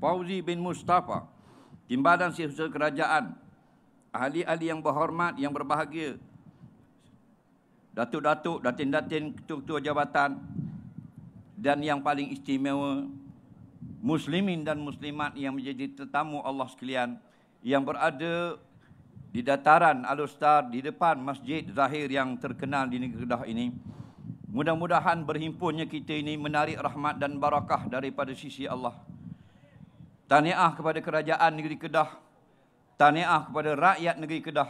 Fauzi bin Mustafa, Timbalan Sihusul Kerajaan, ahli-ahli yang berhormat, yang berbahagia, datuk-datuk, datin-datin, ketua-ketua jabatan, dan yang paling istimewa, muslimin dan muslimat yang menjadi tetamu Allah sekalian, yang berada di dataran Al-Ustar, di depan Masjid Zahir yang terkenal di negeri Kedah ini. Mudah-mudahan berhimpunnya kita ini menarik rahmat dan barakah daripada sisi Allah Tahniah kepada kerajaan negeri Kedah. Tahniah kepada rakyat negeri Kedah.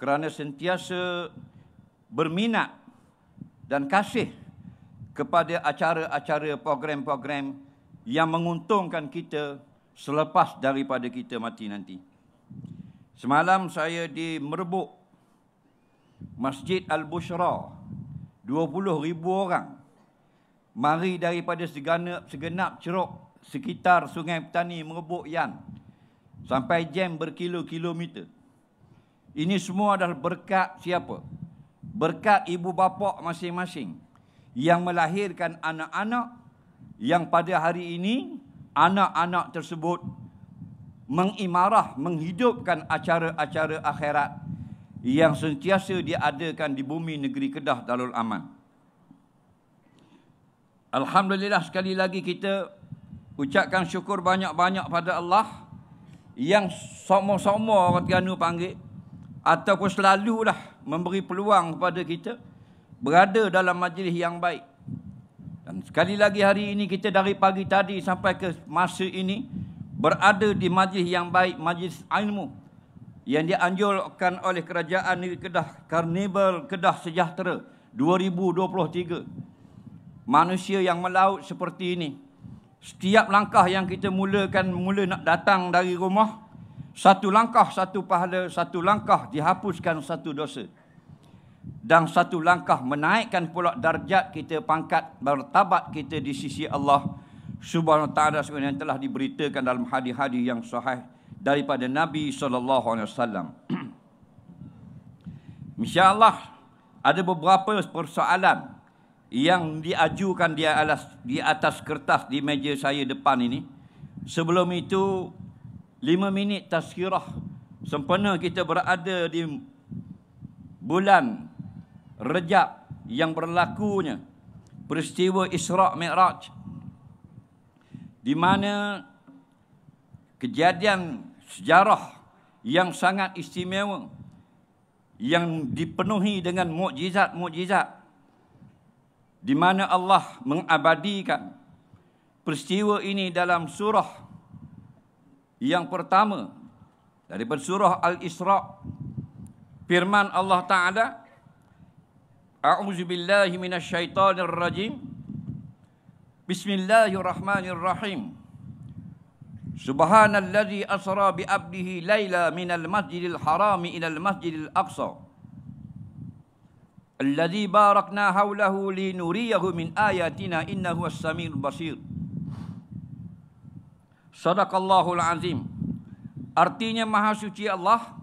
Kerana sentiasa berminat dan kasih kepada acara-acara program-program yang menguntungkan kita selepas daripada kita mati nanti. Semalam saya di merebuk Masjid Al-Bushra ribu orang mari daripada segenap, segenap ceruk sekitar Sungai Petani merebuk Yan sampai jam berkilo-kilometer. Ini semua adalah berkat siapa? Berkat ibu bapa masing-masing yang melahirkan anak-anak yang pada hari ini anak-anak tersebut mengimarah, menghidupkan acara-acara akhirat yang sentiasa diadakan di bumi negeri Kedah Darul Aman. Alhamdulillah sekali lagi kita ucapkan syukur banyak-banyak pada Allah yang sama-sama orang Terengganu panggil ataupun selalulah memberi peluang kepada kita berada dalam majlis yang baik. Dan sekali lagi hari ini kita dari pagi tadi sampai ke masa ini berada di majlis yang baik, majlis ilmu yang dianjurkan oleh kerajaan negeri Kedah Karnival Kedah Sejahtera 2023. Manusia yang melaut seperti ini Setiap langkah yang kita mulakan mula nak datang dari rumah, satu langkah satu pahala, satu langkah dihapuskan satu dosa. Dan satu langkah menaikkan pula darjat kita, pangkat bertabat kita di sisi Allah Subhanahu taala sebagaimana yang telah diberitakan dalam hadis-hadis yang sahih daripada Nabi sallallahu alaihi wasallam. insya ada beberapa persoalan yang diajukan dia alas di atas kertas di meja saya depan ini sebelum itu lima minit tazkirah sempena kita berada di bulan Rejab yang berlakunya peristiwa Isra Miraj, di mana kejadian sejarah yang sangat istimewa yang dipenuhi dengan mukjizat-mukjizat di mana Allah mengabadikan peristiwa ini dalam surah yang pertama daripada surah Al-Isra firman Allah Taala A'udzu billahi minasyaitonir rajim Bismillahirrahmanirrahim Subhanalladzi asra bi abdihi laila minal masjidil harami ila al masjidil aqsa الذي باركنا حوله لنريه من آياتنا إنه هو السميع البصير صدق الله العظيم artinya maha suci Allah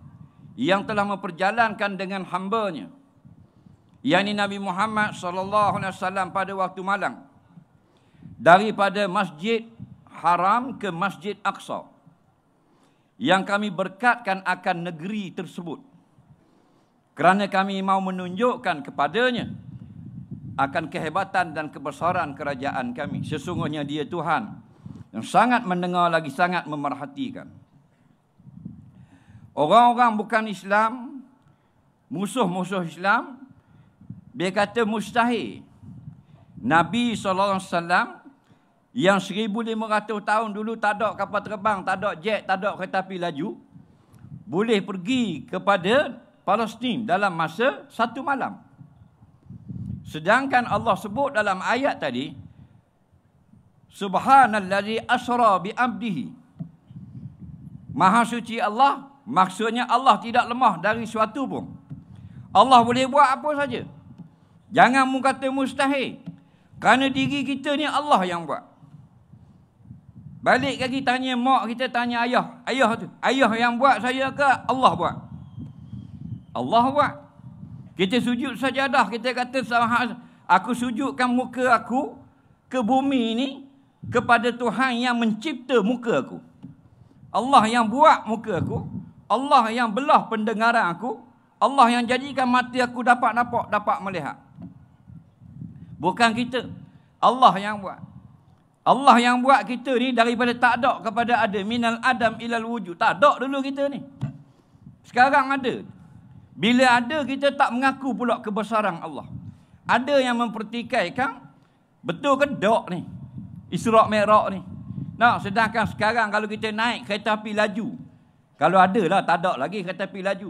yang telah memperjalankan dengan hamba-Nya Nabi Muhammad sallallahu alaihi wasallam pada waktu malam daripada Masjid Haram ke Masjid Aqsa yang kami berkatkan akan negeri tersebut kerana kami mau menunjukkan kepadanya akan kehebatan dan kebesaran kerajaan kami. Sesungguhnya dia Tuhan yang sangat mendengar lagi sangat memerhatikan. Orang-orang bukan Islam, musuh-musuh Islam, dia kata mustahil. Nabi SAW yang 1,500 tahun dulu tak ada kapal terbang, tak ada jet, tak ada kereta api laju, boleh pergi kepada Palestin dalam masa satu malam. Sedangkan Allah sebut dalam ayat tadi Subhanallazi asra bi abdihi. Maha suci Allah, maksudnya Allah tidak lemah dari suatu pun. Allah boleh buat apa saja. Jangan mu kata mustahil. Kerana diri kita ni Allah yang buat. Balik lagi tanya mak kita, tanya ayah. Ayah tu. Ayah yang buat saya ke Allah buat? Allah buat. Kita sujud sajadah, kita kata aku sujudkan muka aku ke bumi ini kepada Tuhan yang mencipta muka aku. Allah yang buat muka aku, Allah yang belah pendengaran aku, Allah yang jadikan mata aku dapat nampak, dapat melihat. Bukan kita. Allah yang buat. Allah yang buat kita ni daripada tak ada kepada ada. Minal adam ilal wujud. Tak ada dulu kita ni. Sekarang ada. Bila ada kita tak mengaku pula kebesaran Allah. Ada yang mempertikaikan betul ke kan dok ni? Israq Mi'raj ni. Nah, sedangkan sekarang kalau kita naik kereta api laju. Kalau ada lah tak ada lagi kereta api laju.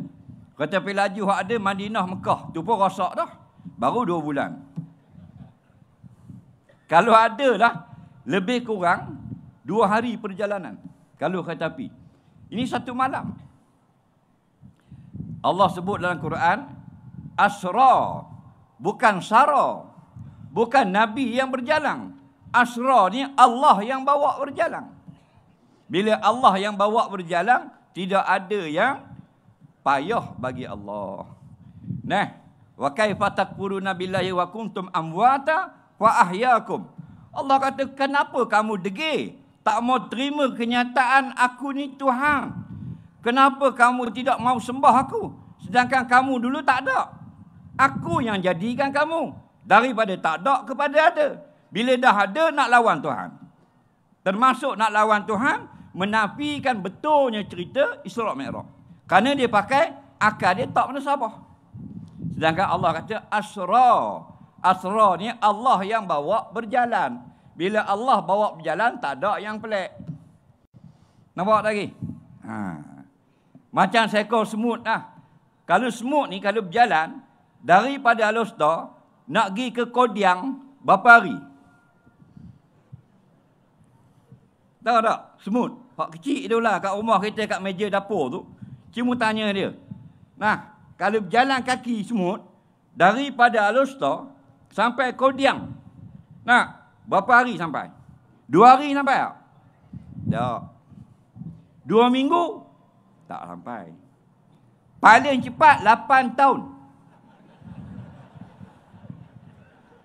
Kereta api laju hak ada Madinah Mekah tu pun rosak dah. Baru dua bulan. Kalau ada lah lebih kurang dua hari perjalanan. Kalau kereta api. Ini satu malam. Allah sebut dalam Quran Asra Bukan Sara Bukan Nabi yang berjalan Asra ni Allah yang bawa berjalan Bila Allah yang bawa berjalan Tidak ada yang Payah bagi Allah Nah Wa kaifa takfuruna billahi wa kuntum amwata fa ahyakum Allah kata kenapa kamu degil tak mau terima kenyataan aku ni Tuhan Kenapa kamu tidak mau sembah aku? Sedangkan kamu dulu tak ada. Aku yang jadikan kamu. Daripada tak ada kepada ada. Bila dah ada nak lawan Tuhan. Termasuk nak lawan Tuhan. Menafikan betulnya cerita Israq Merah. Kerana dia pakai akal dia tak pernah sabar. Sedangkan Allah kata Asra. Asra ni Allah yang bawa berjalan. Bila Allah bawa berjalan tak ada yang pelik. Nampak lagi? Haa. Macam saya kau semut lah. Kalau semut ni kalau berjalan daripada Alostar nak pergi ke Kodiang berapa hari? Tahu tak? Semut. Pak kecil tu lah kat rumah kita kat meja dapur tu. Cuma tanya dia. Nah, kalau berjalan kaki semut daripada Alostar sampai Kodiang. Nah, berapa hari sampai? Dua hari sampai tak? Tak. Dua minggu? Dua minggu? tak sampai. Paling cepat 8 tahun.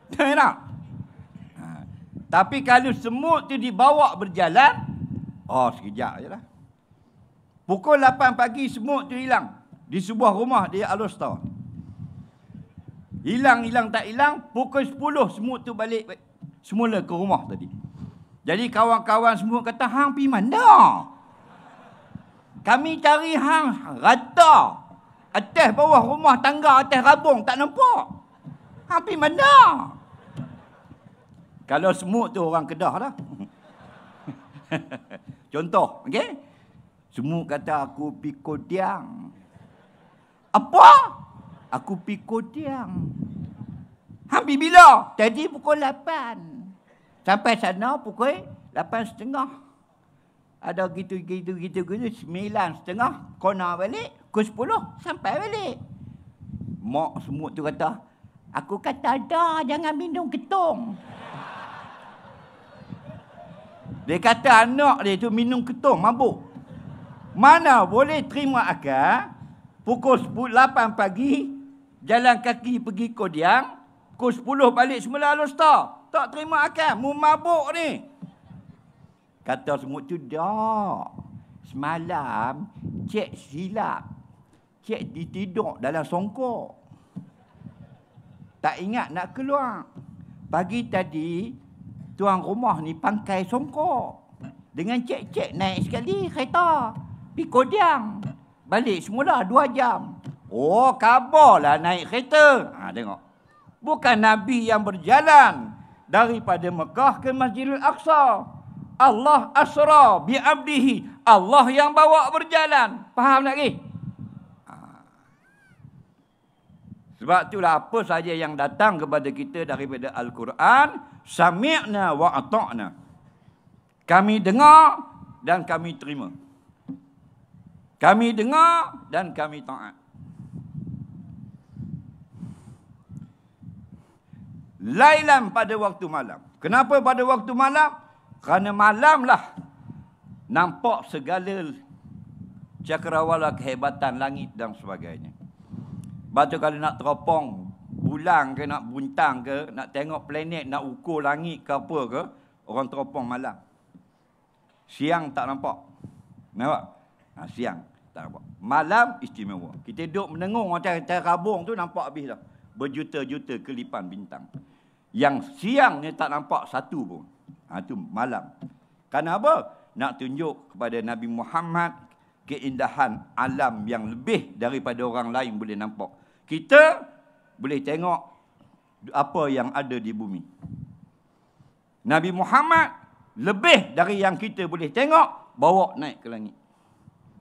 Tengok tak? Ha. Tapi kalau semut tu dibawa berjalan, oh sekejap je lah. Pukul 8 pagi semut tu hilang. Di sebuah rumah di Alustar. Hilang, hilang, tak hilang. Pukul 10 semut tu balik semula ke rumah tadi. Jadi kawan-kawan semua kata, hang pergi mana? Kami cari hang rata. Atas bawah rumah tangga atas rabung tak nampak. Hang pergi mana? Kalau semut tu orang kedah lah. Contoh, okey? Semut kata aku piko kodiang. Apa? Aku pi kodiang. Hampir bila? Tadi pukul 8. Sampai sana pukul 8.30 ada gitu gitu gitu gitu sembilan setengah kona balik ke sepuluh sampai balik mak semut tu kata aku kata dah jangan minum ketung dia kata anak dia tu minum ketung mabuk mana boleh terima akal pukul 8 pagi jalan kaki pergi kodiang pukul 10 balik semula lostar tak terima akal mu mabuk ni Kata semut tu, dah. Semalam, cek silap. Cek ditiduk dalam songkok. Tak ingat nak keluar. Pagi tadi, tuan rumah ni pangkai songkok. Dengan cek-cek naik sekali kereta. Pergi kodiang. Balik semula dua jam. Oh, kabarlah naik kereta. Ha, tengok. Bukan Nabi yang berjalan daripada Mekah ke Masjidil Aqsa. Allah asra bi abdihi. Allah yang bawa berjalan. Faham tak ni? Ha. Sebab itulah apa saja yang datang kepada kita daripada Al-Quran. Sami'na wa ata'na. Kami dengar dan kami terima. Kami dengar dan kami ta'at. Lailan pada waktu malam. Kenapa pada waktu malam? Kerana malamlah nampak segala cakrawala kehebatan langit dan sebagainya. Baca kalau nak teropong bulan ke nak buntang ke, nak tengok planet, nak ukur langit ke apa ke, orang teropong malam. Siang tak nampak. Nampak? Ha, siang tak nampak. Malam istimewa. Kita duduk menengung macam terabung tu nampak habis dah. Berjuta-juta kelipan bintang. Yang siang ni tak nampak satu pun itu ha, malam. Karena apa? Nak tunjuk kepada Nabi Muhammad keindahan alam yang lebih daripada orang lain boleh nampak. Kita boleh tengok apa yang ada di bumi. Nabi Muhammad lebih dari yang kita boleh tengok bawa naik ke langit.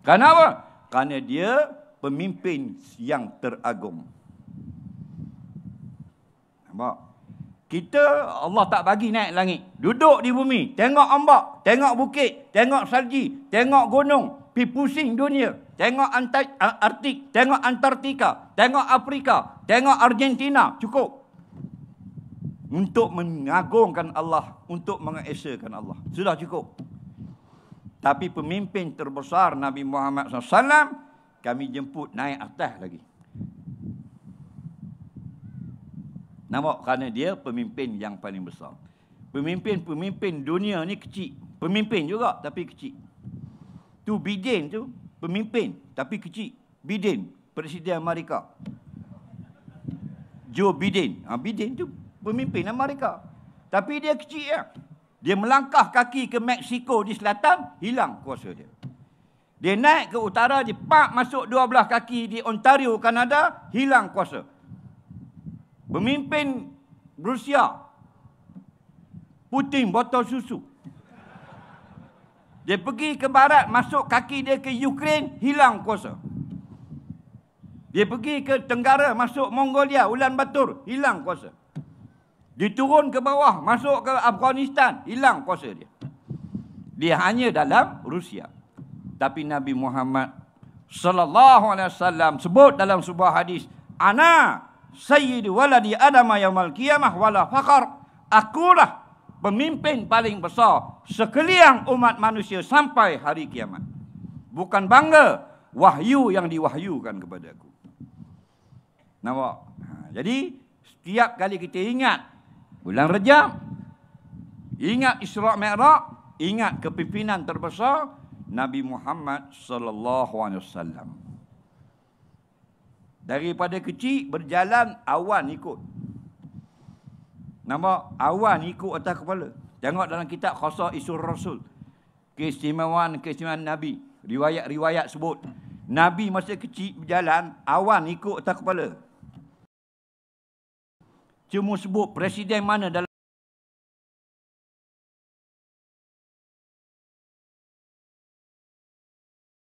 Kenapa? apa? Kerana dia pemimpin yang teragung. Nampak? Kita Allah tak bagi naik langit. Duduk di bumi. Tengok ombak. Tengok bukit. Tengok salji. Tengok gunung. Pi pusing dunia. Tengok Antartik, Tengok Antartika. Tengok Afrika. Tengok Argentina. Cukup. Untuk mengagungkan Allah. Untuk mengesahkan Allah. Sudah cukup. Tapi pemimpin terbesar Nabi Muhammad SAW. Kami jemput naik atas lagi. Nampak? Kerana dia pemimpin yang paling besar. Pemimpin-pemimpin dunia ni kecil. Pemimpin juga tapi kecil. Tu Biden tu, pemimpin tapi kecil. Biden, Presiden Amerika. Joe Biden. Ha, Biden tu pemimpin Amerika. Tapi dia kecil ya. Dia melangkah kaki ke Mexico di selatan, hilang kuasa dia. Dia naik ke utara, dia pak masuk dua belah kaki di Ontario, Kanada, hilang kuasa pemimpin Rusia Putin botol susu dia pergi ke barat masuk kaki dia ke Ukraine hilang kuasa dia pergi ke Tenggara masuk Mongolia Ulan Batur hilang kuasa dia turun ke bawah masuk ke Afghanistan hilang kuasa dia dia hanya dalam Rusia tapi Nabi Muhammad sallallahu alaihi wasallam sebut dalam sebuah hadis anak sayyidi waladi adama yaumal qiyamah wala faqar akulah pemimpin paling besar sekalian umat manusia sampai hari kiamat bukan bangga wahyu yang diwahyukan kepadaku nampak ha, jadi setiap kali kita ingat bulan rejab ingat isra mikraj ingat kepimpinan terbesar Nabi Muhammad sallallahu alaihi wasallam Daripada kecil berjalan awan ikut. Nampak? Awan ikut atas kepala. Tengok dalam kitab khasah Isul Rasul. Keistimewaan, keistimewaan Nabi. Riwayat-riwayat sebut. Nabi masa kecil berjalan, awan ikut atas kepala. Cuma sebut presiden mana dalam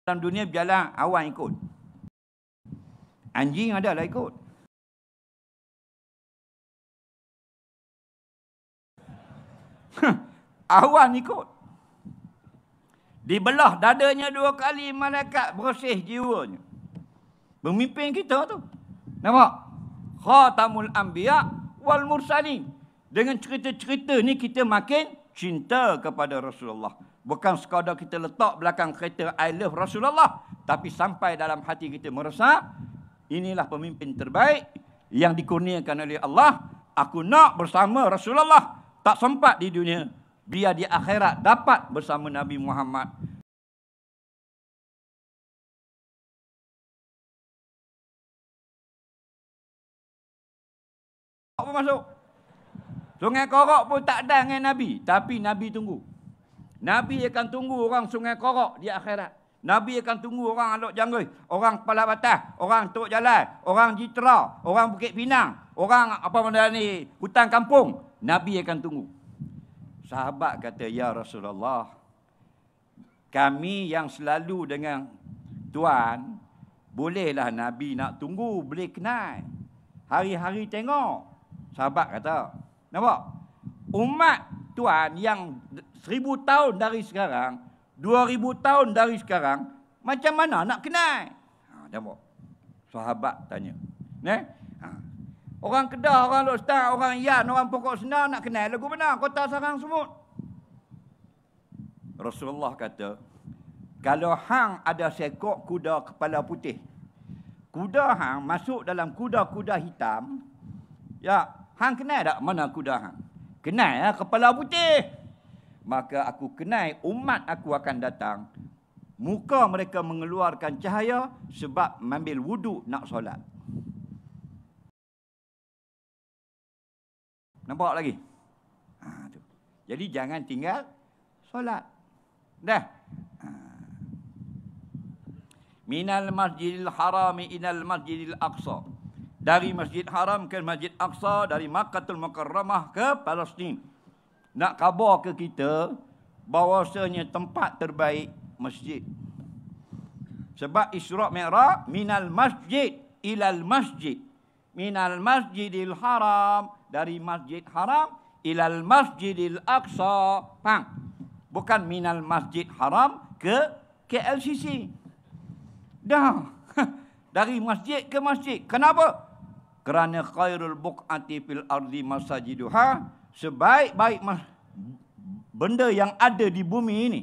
dalam dunia berjalan awan ikut. Anjing ada lah ikut. Awan ikut. Dibelah dadanya dua kali malaikat bersih jiwanya. Pemimpin kita tu. Nampak? Khatamul Anbiya wal Mursalin. Dengan cerita-cerita ni kita makin cinta kepada Rasulullah. Bukan sekadar kita letak belakang kereta I love Rasulullah. Tapi sampai dalam hati kita meresap inilah pemimpin terbaik yang dikurniakan oleh Allah. Aku nak bersama Rasulullah. Tak sempat di dunia. Biar di akhirat dapat bersama Nabi Muhammad. Apa masuk? Sungai Korok pun tak ada dengan Nabi. Tapi Nabi tunggu. Nabi akan tunggu orang Sungai Korok di akhirat. Nabi akan tunggu orang Alok Jangguh, orang Kepala Batas, orang Tok Jalan, orang Jitra, orang Bukit Pinang, orang apa benda ni, hutan kampung. Nabi akan tunggu. Sahabat kata, Ya Rasulullah, kami yang selalu dengan Tuan, bolehlah Nabi nak tunggu, boleh kenal. Hari-hari tengok. Sahabat kata, nampak? Umat Tuan yang seribu tahun dari sekarang, 2000 tahun dari sekarang macam mana nak kenal ha jawab sahabat tanya neh ha. orang kedah orang lok star orang yan orang pokok senar nak kenal lagu mana kota sarang semut Rasulullah kata kalau hang ada seekor kuda kepala putih kuda hang masuk dalam kuda-kuda hitam ya hang kenal tak mana kuda hang kenal ya kepala putih maka aku kenai umat aku akan datang muka mereka mengeluarkan cahaya sebab mengambil wuduk nak solat nampak lagi ha tu jadi jangan tinggal solat dah ha. Minal masjidil harami inal masjidil aqsa. Dari masjid haram ke masjid aqsa, dari makatul tul ke palestine nak khabar ke kita bahawasanya tempat terbaik masjid. Sebab Isra' Mi'raj minal masjid ilal masjid. Minal masjidil haram dari masjid haram ilal masjidil aqsa. pang Bukan minal masjid haram ke KLCC. Dah. Dari masjid ke masjid. Kenapa? Kerana khairul buk'ati fil ardi masajiduha sebaik-baik benda yang ada di bumi ini,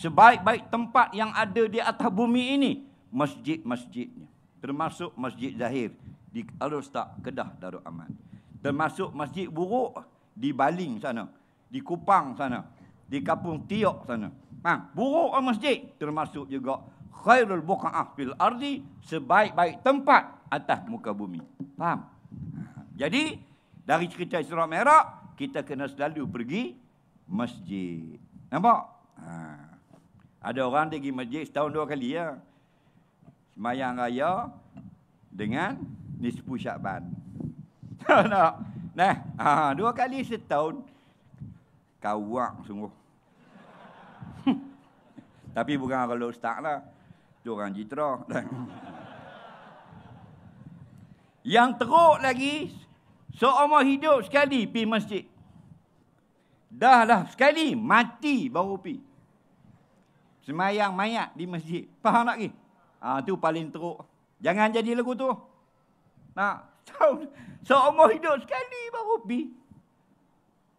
sebaik-baik tempat yang ada di atas bumi ini, masjid-masjidnya. Termasuk masjid zahir di Al-Ustaz Kedah Darul Aman. Termasuk masjid buruk di Baling sana, di Kupang sana, di Kapung Tiok sana. Ha, buruk masjid termasuk juga khairul buqa'ah fil ardi sebaik-baik tempat atas muka bumi. Faham? Ha, jadi dari cerita Isra Mi'raj kita kena selalu pergi masjid. Nampak? Ha. Ada orang dia pergi masjid setahun dua kali ya. Semayang raya dengan nisbu syakban. Nampak? Nah, ha, dua kali setahun. Kawak sungguh. Tapi bukan kalau ustaz lah. Itu orang jitra. Yang teruk lagi, seumur hidup sekali pergi masjid. Dah dah sekali mati baru pi. Semayang mayat di masjid. Faham tak ni? ha, ah, tu paling teruk. Jangan jadi lagu tu. Nak tahun seumur hidup sekali baru pi.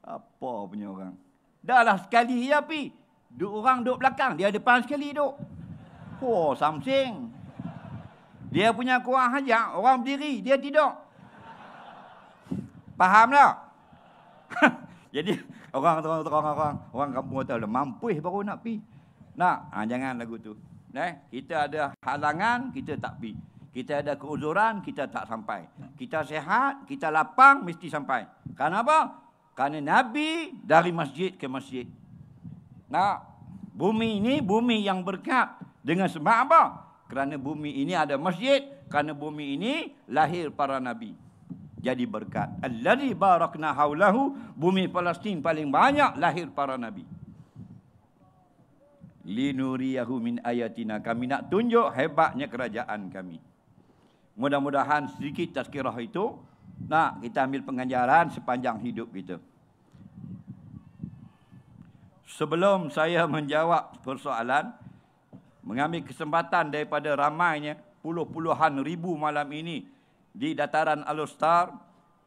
Apa punya orang? Dah lah sekali ya pi. Duk orang duk belakang, dia depan sekali duk. Oh, samsing Dia punya kuah haja, orang berdiri, dia tidur. Faham tak? Jadi orang orang orang orang orang kampung kata lah mampus baru nak pi. Nak, ha, jangan lagu tu. Eh, kita ada halangan, kita tak pi. Kita ada keuzuran, kita tak sampai. Kita sehat, kita lapang, mesti sampai. Kenapa? Karena Nabi dari masjid ke masjid. Nah, bumi ini bumi yang berkat. Dengan sebab apa? Kerana bumi ini ada masjid. Kerana bumi ini lahir para Nabi jadi berkat. Alladhi barakna haulahu bumi Palestin paling banyak lahir para nabi. Linuriyahu min ayatina. Kami nak tunjuk hebatnya kerajaan kami. Mudah-mudahan sedikit tazkirah itu nak kita ambil pengajaran sepanjang hidup kita. Sebelum saya menjawab persoalan, mengambil kesempatan daripada ramainya puluh-puluhan ribu malam ini di dataran Alostar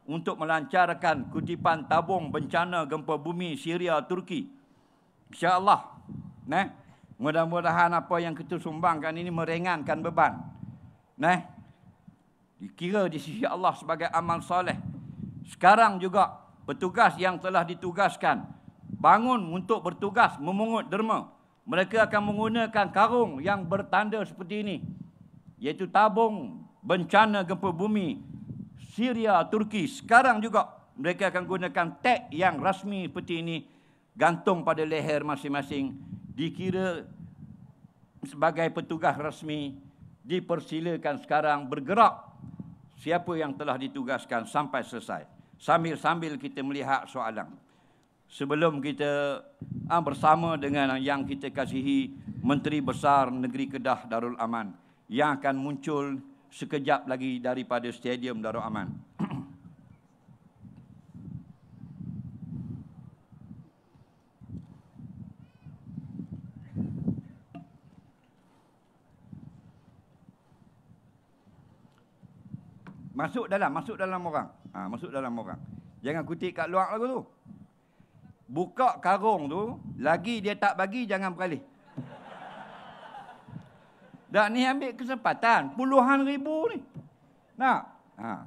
untuk melancarkan kutipan tabung bencana gempa bumi Syria Turki. Insya-Allah. Neh, mudah-mudahan apa yang kita sumbangkan ini meringankan beban. Neh. Dikira di sisi Allah sebagai amal soleh. Sekarang juga petugas yang telah ditugaskan bangun untuk bertugas memungut derma. Mereka akan menggunakan karung yang bertanda seperti ini. Iaitu tabung bencana gempa bumi Syria, Turki. Sekarang juga mereka akan gunakan tag yang rasmi peti ini gantung pada leher masing-masing. Dikira sebagai petugas rasmi dipersilakan sekarang bergerak siapa yang telah ditugaskan sampai selesai. Sambil-sambil kita melihat soalan. Sebelum kita ah, bersama dengan yang kita kasihi Menteri Besar Negeri Kedah Darul Aman yang akan muncul sekejap lagi daripada Stadium Darul Aman. Masuk dalam, masuk dalam orang. Ha, masuk dalam orang. Jangan kutip kat luar lagu tu. Buka karung tu, lagi dia tak bagi, jangan berkali. Dan ni ambil kesempatan puluhan ribu ni. Nah, Ha.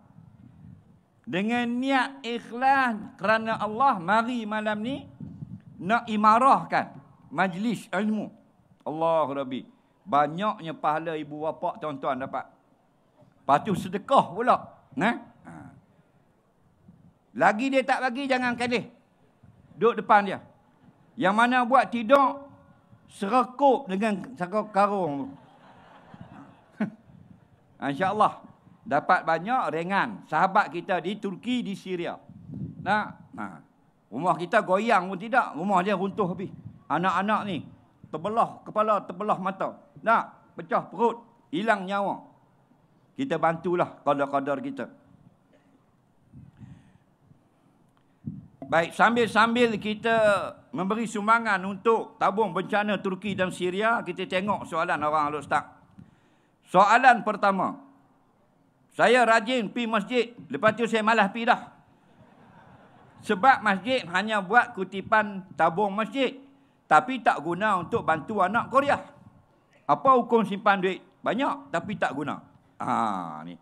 Dengan niat ikhlas kerana Allah mari malam ni nak imarahkan majlis ilmu. Allah Rabbi. Banyaknya pahala ibu bapa tuan-tuan dapat. Lepas sedekah pula. Nah? Ha. Lagi dia tak bagi, jangan kadeh. Duduk depan dia. Yang mana buat tidur, serekup dengan karung. Ah, InsyaAllah dapat banyak ringan sahabat kita di Turki, di Syria. Nak? Nah. Ha. Rumah kita goyang pun tidak. Rumah dia runtuh habis. Anak-anak ni terbelah kepala, terbelah mata. Nah, Pecah perut. Hilang nyawa. Kita bantulah kadar-kadar kita. Baik, sambil-sambil kita memberi sumbangan untuk tabung bencana Turki dan Syria, kita tengok soalan orang Al-Ustaz. Soalan pertama. Saya rajin pi masjid, lepas tu saya malah pi dah. Sebab masjid hanya buat kutipan tabung masjid. Tapi tak guna untuk bantu anak Korea. Apa hukum simpan duit? Banyak tapi tak guna. Ha, ni.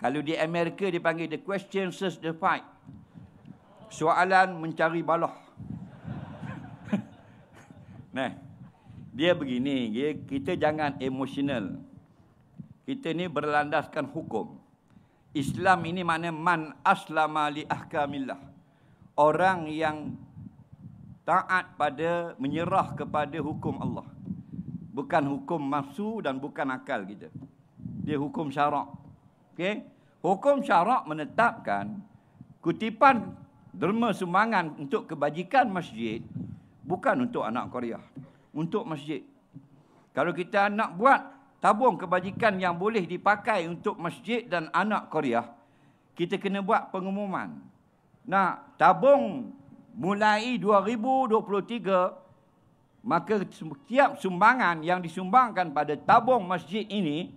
Kalau di Amerika dipanggil the question search the fight. Soalan mencari balah. nah, dia begini, dia, kita jangan emosional kita ni berlandaskan hukum. Islam ini makna man aslama li ahkamillah. Orang yang taat pada menyerah kepada hukum Allah. Bukan hukum nafsu dan bukan akal kita. Dia hukum syarak. Okey. Hukum syarak menetapkan kutipan derma sumbangan untuk kebajikan masjid bukan untuk anak Korea. Untuk masjid. Kalau kita nak buat tabung kebajikan yang boleh dipakai untuk masjid dan anak Korea, kita kena buat pengumuman. Nak tabung mulai 2023, maka setiap sumbangan yang disumbangkan pada tabung masjid ini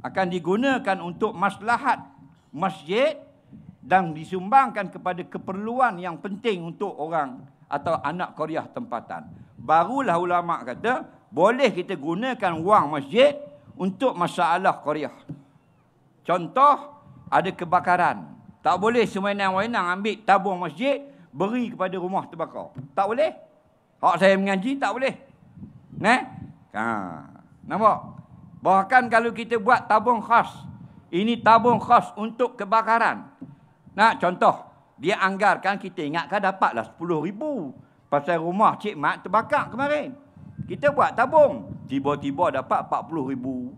akan digunakan untuk maslahat masjid dan disumbangkan kepada keperluan yang penting untuk orang atau anak Korea tempatan. Barulah ulama kata boleh kita gunakan wang masjid untuk masalah qariyah. Contoh ada kebakaran. Tak boleh semua semena-mena ambil tabung masjid beri kepada rumah terbakar. Tak boleh. Hak saya mengaji tak boleh. Neh? Ha. Nampak? Bahkan kalau kita buat tabung khas. Ini tabung khas untuk kebakaran. Nah, contoh. Dia anggarkan kita ingatkan dapatlah RM10,000. Pasal rumah Cik Mat terbakar kemarin. Kita buat tabung. Tiba-tiba dapat 40 ribu.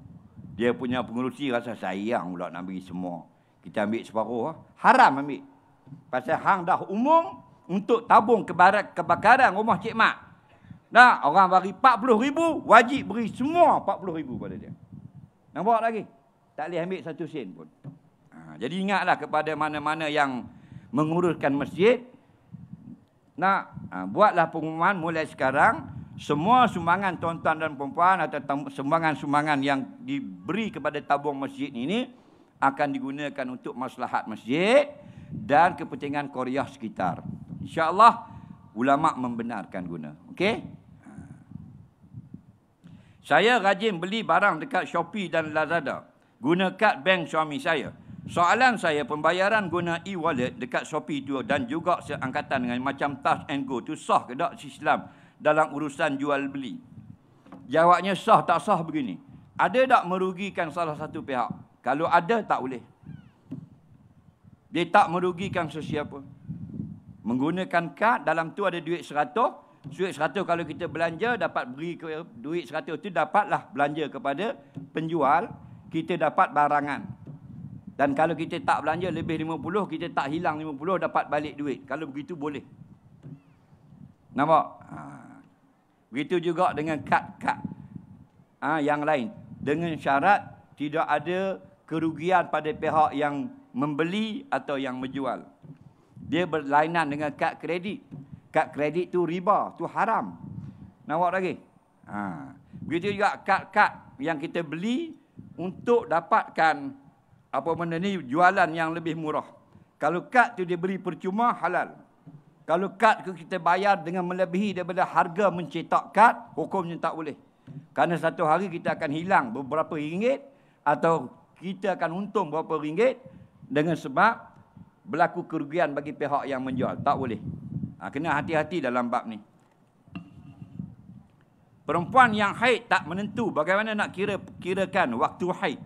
Dia punya pengurusi rasa sayang pula nak bagi semua. Kita ambil separuh. Ah. Haram ambil. Pasal hang dah umum untuk tabung kebakaran rumah Cik Mak. Nah, orang bagi 40 ribu, wajib beri semua 40 ribu pada dia. Nampak lagi? Tak boleh ambil satu sen pun. Ha, jadi ingatlah kepada mana-mana yang menguruskan masjid. Nah ha, buatlah pengumuman mulai sekarang semua sumbangan tuan-tuan dan puan atau sumbangan-sumbangan yang diberi kepada tabung masjid ini akan digunakan untuk maslahat masjid dan kepentingan Korea sekitar. InsyaAllah ulama membenarkan guna. Okey? Saya rajin beli barang dekat Shopee dan Lazada. Guna kad bank suami saya. Soalan saya pembayaran guna e-wallet dekat Shopee tu dan juga seangkatan dengan macam Touch and Go tu sah ke tak Islam? dalam urusan jual beli. Jawabnya sah tak sah begini. Ada tak merugikan salah satu pihak? Kalau ada tak boleh. Dia tak merugikan sesiapa. Menggunakan kad dalam tu ada duit seratus. Duit seratus kalau kita belanja dapat beri duit seratus itu dapatlah belanja kepada penjual. Kita dapat barangan. Dan kalau kita tak belanja lebih lima puluh, kita tak hilang lima puluh dapat balik duit. Kalau begitu boleh. Nampak? Haa. Begitu juga dengan kad-kad ha, yang lain. Dengan syarat tidak ada kerugian pada pihak yang membeli atau yang menjual. Dia berlainan dengan kad kredit. Kad kredit tu riba, tu haram. Nampak lagi? Ha. Begitu juga kad-kad yang kita beli untuk dapatkan apa benda ni jualan yang lebih murah. Kalau kad tu dia beli percuma halal. Kalau kad tu kita bayar dengan melebihi daripada harga mencetak kad, hukumnya tak boleh. Kerana satu hari kita akan hilang beberapa ringgit atau kita akan untung beberapa ringgit dengan sebab berlaku kerugian bagi pihak yang menjual. Tak boleh. Ha, kena hati-hati dalam bab ni. Perempuan yang haid tak menentu bagaimana nak kira kirakan waktu haid.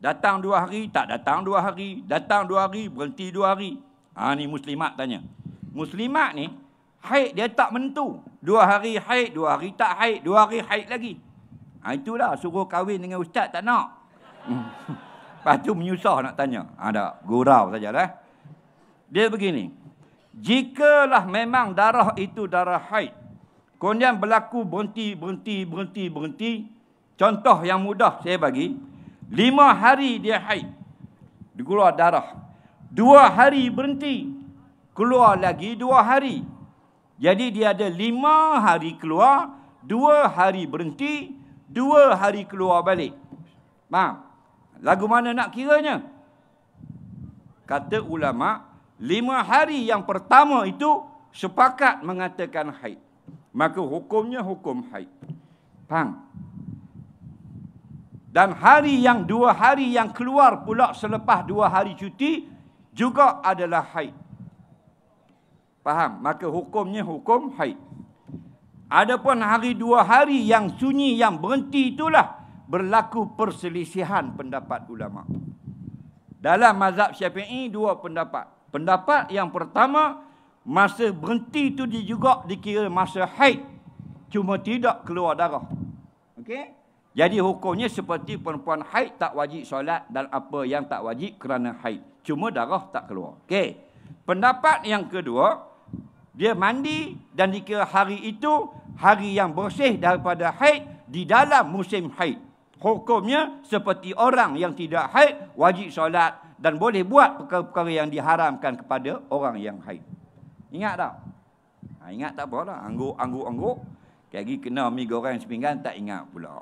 Datang dua hari, tak datang dua hari. Datang dua hari, berhenti dua hari. Ha, ni muslimat tanya. Muslimat ni, haid dia tak mentu. Dua hari haid, dua hari tak haid, dua hari haid lagi. Ha, itulah, suruh kahwin dengan ustaz tak nak. Lepas tu menyusah nak tanya. Ada ha, gurau sajalah. Dia begini. Jikalah memang darah itu darah haid. Kemudian berlaku berhenti, berhenti, berhenti, berhenti. Contoh yang mudah saya bagi. Lima hari dia haid. Dia keluar darah. Dua hari berhenti keluar lagi dua hari. Jadi dia ada lima hari keluar, dua hari berhenti, dua hari keluar balik. Faham? Lagu mana nak kiranya? Kata ulama, lima hari yang pertama itu sepakat mengatakan haid. Maka hukumnya hukum haid. Faham? Dan hari yang dua hari yang keluar pula selepas dua hari cuti juga adalah haid. Faham? Maka hukumnya hukum haid. Adapun hari dua hari yang sunyi, yang berhenti itulah berlaku perselisihan pendapat ulama. Dalam mazhab syafi'i, dua pendapat. Pendapat yang pertama, masa berhenti itu juga dikira masa haid. Cuma tidak keluar darah. Okey? Jadi hukumnya seperti perempuan haid tak wajib solat dan apa yang tak wajib kerana haid. Cuma darah tak keluar. Okey. Pendapat yang kedua, dia mandi dan dikira hari itu hari yang bersih daripada haid di dalam musim haid. Hukumnya seperti orang yang tidak haid wajib solat dan boleh buat perkara-perkara yang diharamkan kepada orang yang haid. Ingat tak? Ha, ingat tak apa lah. Angguk, angguk, angguk. Kali kena mie goreng sepinggan tak ingat pula.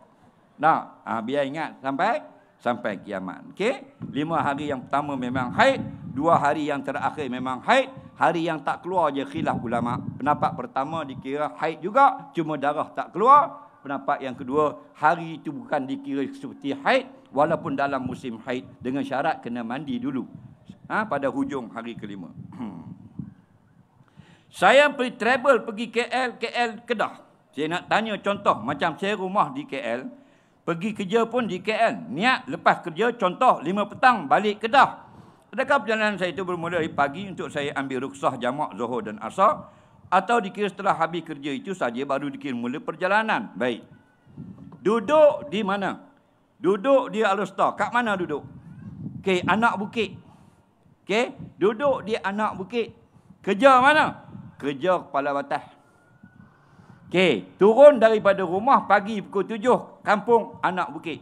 Nah, ha, biar ingat sampai sampai kiamat. Okey? Lima hari yang pertama memang haid. Dua hari yang terakhir memang haid. Hari yang tak keluar je khilaf ulama. Pendapat pertama dikira haid juga. Cuma darah tak keluar. Pendapat yang kedua, hari itu bukan dikira seperti haid. Walaupun dalam musim haid. Dengan syarat kena mandi dulu. Ha? Pada hujung hari kelima. Saya pergi travel pergi KL, KL Kedah. Saya nak tanya contoh. Macam saya rumah di KL. Pergi kerja pun di KL. Niat lepas kerja, contoh lima petang balik Kedah. Adakah perjalanan saya itu bermula dari pagi untuk saya ambil ruksah jamak zohor dan asar? Atau dikira setelah habis kerja itu saja baru dikira mula perjalanan? Baik. Duduk di mana? Duduk di Alustar. Kat mana duduk? Okey, anak bukit. Okey, duduk di anak bukit. Kerja mana? Kerja kepala batas. Okey, turun daripada rumah pagi pukul tujuh, kampung anak bukit.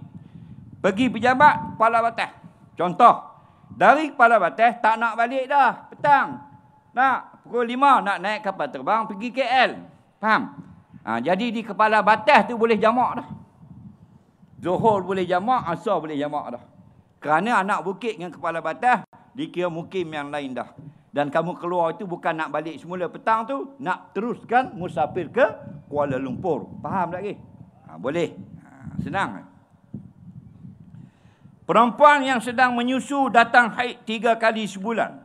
Pergi pejabat Kepala Batas. Contoh, dari Kepala Batas tak nak balik dah petang. Nak pukul lima nak naik kapal terbang pergi KL. Faham? Ha, jadi di Kepala Batas tu boleh jamak dah. Zuhur boleh jamak, asar boleh jamak dah. Kerana anak bukit dengan Kepala Batas dikira mukim yang lain dah. Dan kamu keluar itu bukan nak balik semula petang tu, nak teruskan musafir ke Kuala Lumpur. Faham tak lagi? Ha, boleh. Ha, senang. Perempuan yang sedang menyusu datang haid tiga kali sebulan.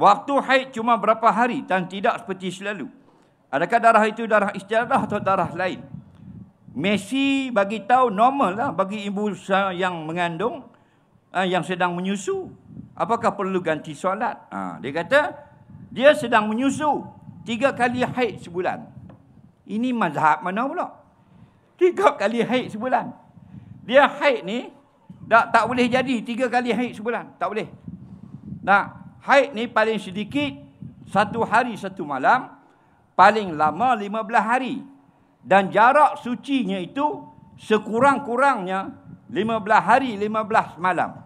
Waktu haid cuma berapa hari dan tidak seperti selalu. Adakah darah itu darah istirahat atau darah lain? Messi bagi tahu normal lah bagi ibu yang mengandung eh, yang sedang menyusu Apakah perlu ganti solat? Ha, dia kata, dia sedang menyusu. Tiga kali haid sebulan. Ini mazhab mana pula? Tiga kali haid sebulan. Dia haid ni, tak, tak boleh jadi tiga kali haid sebulan. Tak boleh. Nah, haid ni paling sedikit, satu hari satu malam, paling lama lima belas hari. Dan jarak sucinya itu, sekurang-kurangnya, lima belas hari, lima belas malam.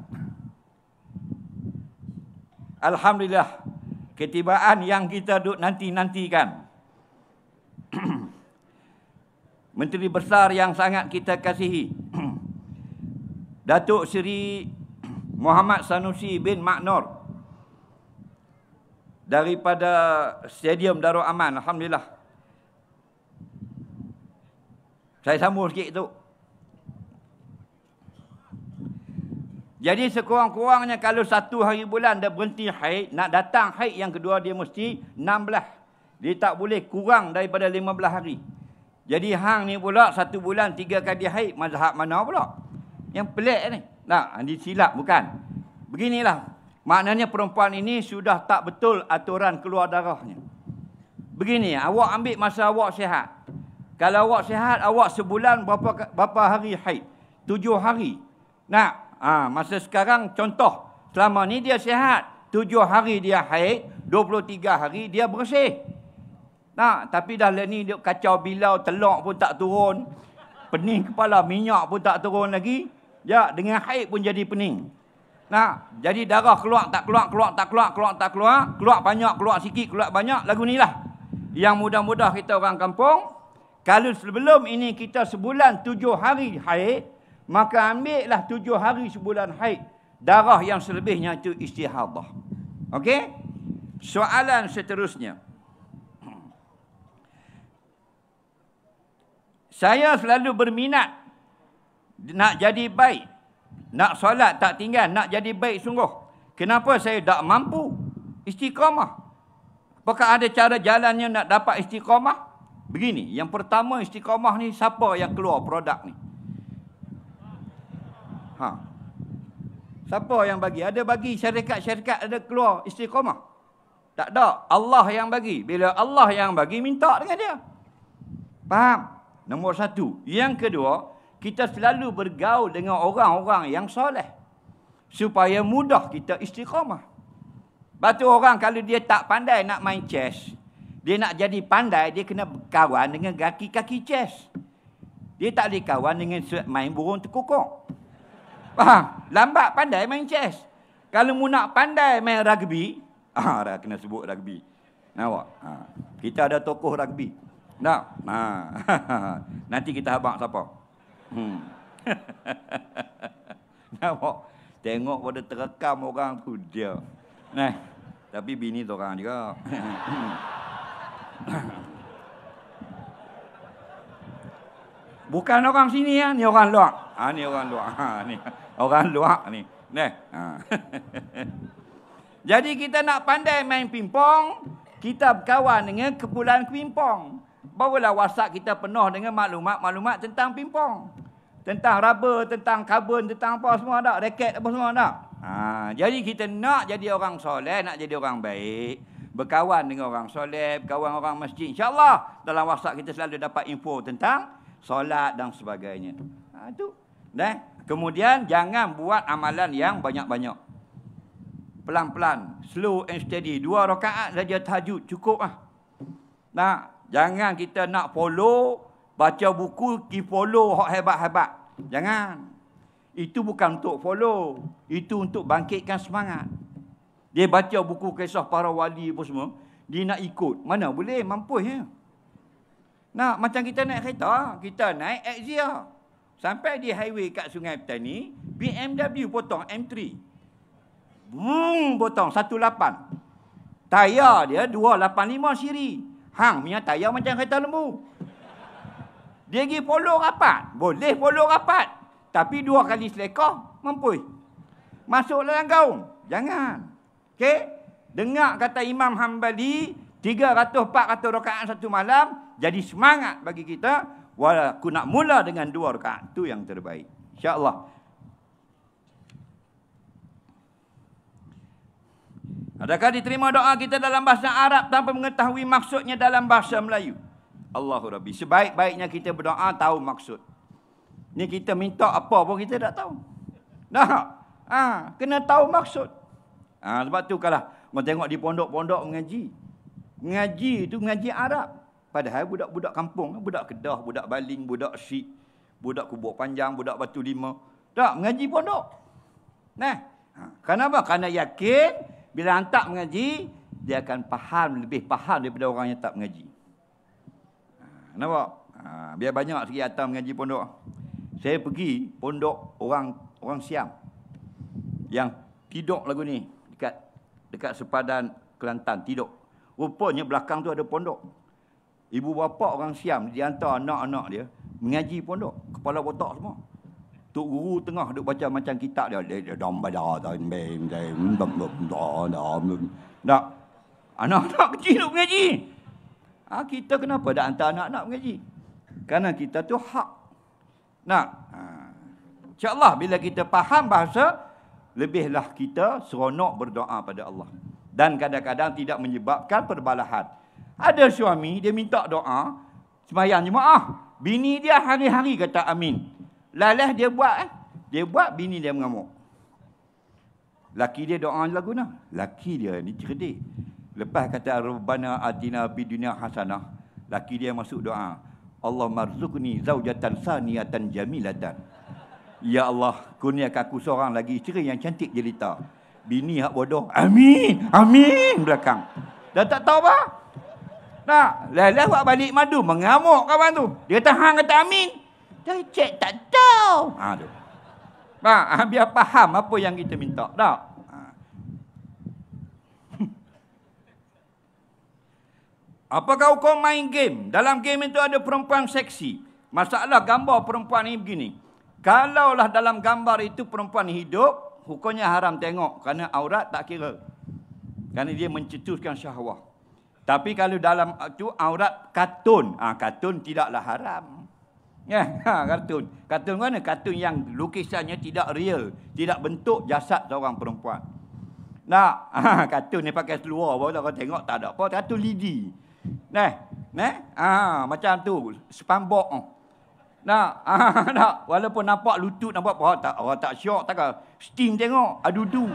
Alhamdulillah ketibaan yang kita duk nanti-nantikan. Menteri besar yang sangat kita kasihi. Datuk Seri Muhammad Sanusi bin Maknor daripada Stadium Darul Aman. Alhamdulillah. Saya sambung sikit tu. Jadi sekurang-kurangnya kalau satu hari bulan dia berhenti haid, nak datang haid yang kedua dia mesti 16. Dia tak boleh kurang daripada 15 hari. Jadi hang ni pula satu bulan tiga kali haid mazhab mana pula? Yang pelik ni. nak ini silap bukan. Beginilah. Maknanya perempuan ini sudah tak betul aturan keluar darahnya. Begini, awak ambil masa awak sihat. Kalau awak sihat, awak sebulan berapa berapa hari haid? Tujuh hari. Nak? Ha, masa sekarang contoh selama ni dia sihat. Tujuh hari dia haid, 23 hari dia bersih. Nah, tapi dah lain ni dia kacau bilau, telok pun tak turun. Pening kepala, minyak pun tak turun lagi. Ya, dengan haid pun jadi pening. Nah, jadi darah keluar tak keluar, keluar tak keluar, keluar tak keluar. Keluar banyak, keluar sikit, keluar banyak. Lagu ni lah. Yang mudah-mudah kita orang kampung. Kalau sebelum ini kita sebulan tujuh hari haid, maka ambillah tujuh hari sebulan haid. Darah yang selebihnya itu istihadah. Okey? Soalan seterusnya. Saya selalu berminat nak jadi baik. Nak solat tak tinggal, nak jadi baik sungguh. Kenapa saya tak mampu istiqamah? Apakah ada cara jalannya nak dapat istiqamah? Begini, yang pertama istiqamah ni siapa yang keluar produk ni? Ha. Siapa yang bagi? Ada bagi syarikat-syarikat ada keluar istiqamah. Tak ada. Allah yang bagi. Bila Allah yang bagi, minta dengan dia. Faham? Nombor satu. Yang kedua, kita selalu bergaul dengan orang-orang yang soleh. Supaya mudah kita istiqamah. Lepas tu orang kalau dia tak pandai nak main chess, dia nak jadi pandai, dia kena kawan dengan kaki-kaki chess. Dia tak boleh kawan dengan main burung tekukuk. Faham? Lambat pandai main chess. Kalau mu nak pandai main rugby, ah ha, dah kena sebut rugby. Nampak? Ha. Kita ada tokoh rugby. Nak? Ha. Nanti kita habaq siapa? Hmm. Nampak? Tengok pada terekam orang tu dia. Nah. Tapi bini tu orang juga. Bukan orang sini ya, ni orang luar. Ha ni orang luar. Ha ni orang luar ni. Nah. Ha. Jadi kita nak pandai main pingpong, kita berkawan dengan kepulan pingpong. Barulah WhatsApp kita penuh dengan maklumat-maklumat tentang pingpong. Tentang rubber, tentang carbon, tentang apa semua tak? Raket apa semua tak? Ha. jadi kita nak jadi orang soleh, nak jadi orang baik. Berkawan dengan orang soleh, berkawan orang masjid. InsyaAllah dalam WhatsApp kita selalu dapat info tentang solat dan sebagainya. Ha, itu. Dah. Kemudian jangan buat amalan yang banyak-banyak. Pelan-pelan, slow and steady. Dua rakaat saja tahajud cukup ah. Nah, jangan kita nak follow baca buku ki follow hok hebat-hebat. Jangan. Itu bukan untuk follow, itu untuk bangkitkan semangat. Dia baca buku kisah para wali apa semua, dia nak ikut. Mana boleh mampu ya. Nah, macam kita naik kereta, kita naik Exia. Sampai di highway kat Sungai Petani, BMW potong M3. Boom, potong 18. Tayar dia 285 siri. Hang, punya tayar macam kereta lembu. Dia pergi polo rapat. Boleh polo rapat. Tapi dua kali selekoh, mampu, Masuk dalam gaung. Jangan. okay? Dengar kata Imam Hambali, 300-400 rakaat satu malam, jadi semangat bagi kita Wala aku nak mula dengan dua rakaat tu yang terbaik. Insya-Allah. Adakah diterima doa kita dalam bahasa Arab tanpa mengetahui maksudnya dalam bahasa Melayu? Allahu Rabbi. Sebaik-baiknya kita berdoa tahu maksud. Ni kita minta apa pun kita tak tahu. Dah. Ah, ha, kena tahu maksud. Ah, ha, sebab tu kalah. Mau tengok di pondok-pondok mengaji. Mengaji itu mengaji Arab. Padahal budak-budak kampung, budak Kedah, budak Baling, budak Syik, budak Kubur Panjang, budak Batu Lima. Tak, mengaji pun tak. Nah. Ha, kenapa? Kerana yakin, bila tak mengaji, dia akan faham, lebih faham daripada orang yang tak mengaji. Ha. Kenapa? Ha, biar banyak sikit atas mengaji pondok. Saya pergi pondok orang orang Siam. Yang tidur lagu ni. Dekat dekat sepadan Kelantan, tidur. Rupanya belakang tu ada pondok. Ibu bapa orang Siam dia hantar anak-anak dia mengaji pondok, kepala botak semua. Tok guru tengah duk baca macam kitab dia dia dom bada dan bem dem dom dom Nak anak-anak kecil duk mengaji. Ah ha, kita kenapa dah hantar anak-anak mengaji? Karena kita tu hak. Nak. Ha. Insya-Allah bila kita faham bahasa lebihlah kita seronok berdoa pada Allah dan kadang-kadang tidak menyebabkan perbalahan. Ada suami, dia minta doa, semayang jemaah. Bini dia hari-hari kata amin. Lalas dia buat, eh? dia buat bini dia mengamuk. Laki dia doa lah guna. Laki dia ni cerdik. Lepas kata Rabbana atina bi dunia hasanah. Laki dia masuk doa. Allah marzukni zaujatan saniatan jamilatan. Ya Allah, kurniakan aku seorang lagi isteri yang cantik jelita. Bini hak bodoh. Amin. Amin belakang. Dah tak tahu apa? Tak. Lelah lah buat balik madu. Mengamuk kawan tu. Dia kata hang kata amin. Dia cek tak tahu. Ha, tu. Pak, ha, ah, biar faham apa yang kita minta. Tak. Ha. Ah. kau kau main game? Dalam game itu ada perempuan seksi. Masalah gambar perempuan ni begini. Kalaulah dalam gambar itu perempuan hidup, hukumnya haram tengok. Kerana aurat tak kira. Kerana dia mencetuskan syahwah. Tapi kalau dalam ah, tu aurat katun, ha, ah, kartun tidaklah haram. Ya, ha, kartun Katun mana? kartun yang lukisannya tidak real, tidak bentuk jasad seorang perempuan. Nah, ha, katun ni pakai seluar baru tak tengok tak ada apa, katun lidi. Nah, nah, ha, macam tu, spambok. Nah, ha, nah, walaupun nampak lutut nampak apa tak orang tak syok tak steam tengok adudu.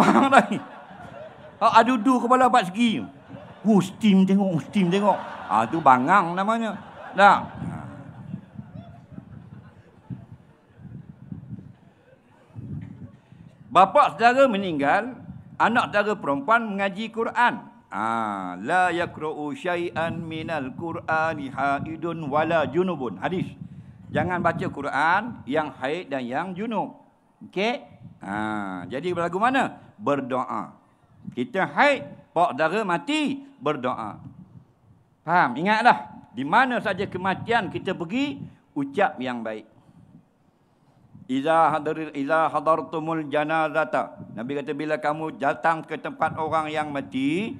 Faham tak? Adudu kepala empat segi. Oh, steam tengok, steam tengok. Ah tu bangang namanya. Dah. Bapa saudara meninggal, anak saudara perempuan mengaji Quran. Ah, la yaqra'u syai'an minal Qur'ani haidun wala junubun. Hadis. Jangan baca Quran yang haid dan yang junub. Okey? Ah, jadi berlaku mana? Berdoa. Kita haid, Pak dara mati, berdoa. Faham? Ingatlah. Di mana saja kematian kita pergi, ucap yang baik. Iza hadar iza hadartumul janazata. Nabi kata bila kamu datang ke tempat orang yang mati,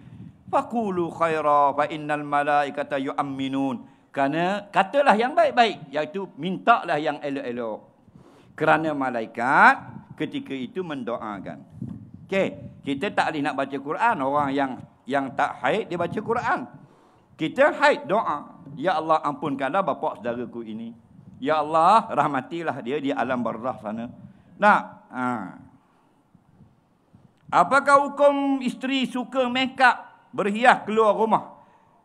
faqulu khaira fa innal malaikata yu'minun. Karena katalah yang baik-baik, iaitu mintalah yang elok-elok. Kerana malaikat ketika itu mendoakan. Okay, kita tak boleh nak baca Quran. Orang yang yang tak haid, dia baca Quran. Kita haid doa. Ya Allah ampunkanlah bapak saudara ku ini. Ya Allah rahmatilah dia di alam barzah sana. Nak? Ha. Apakah hukum isteri suka mekap berhias keluar rumah?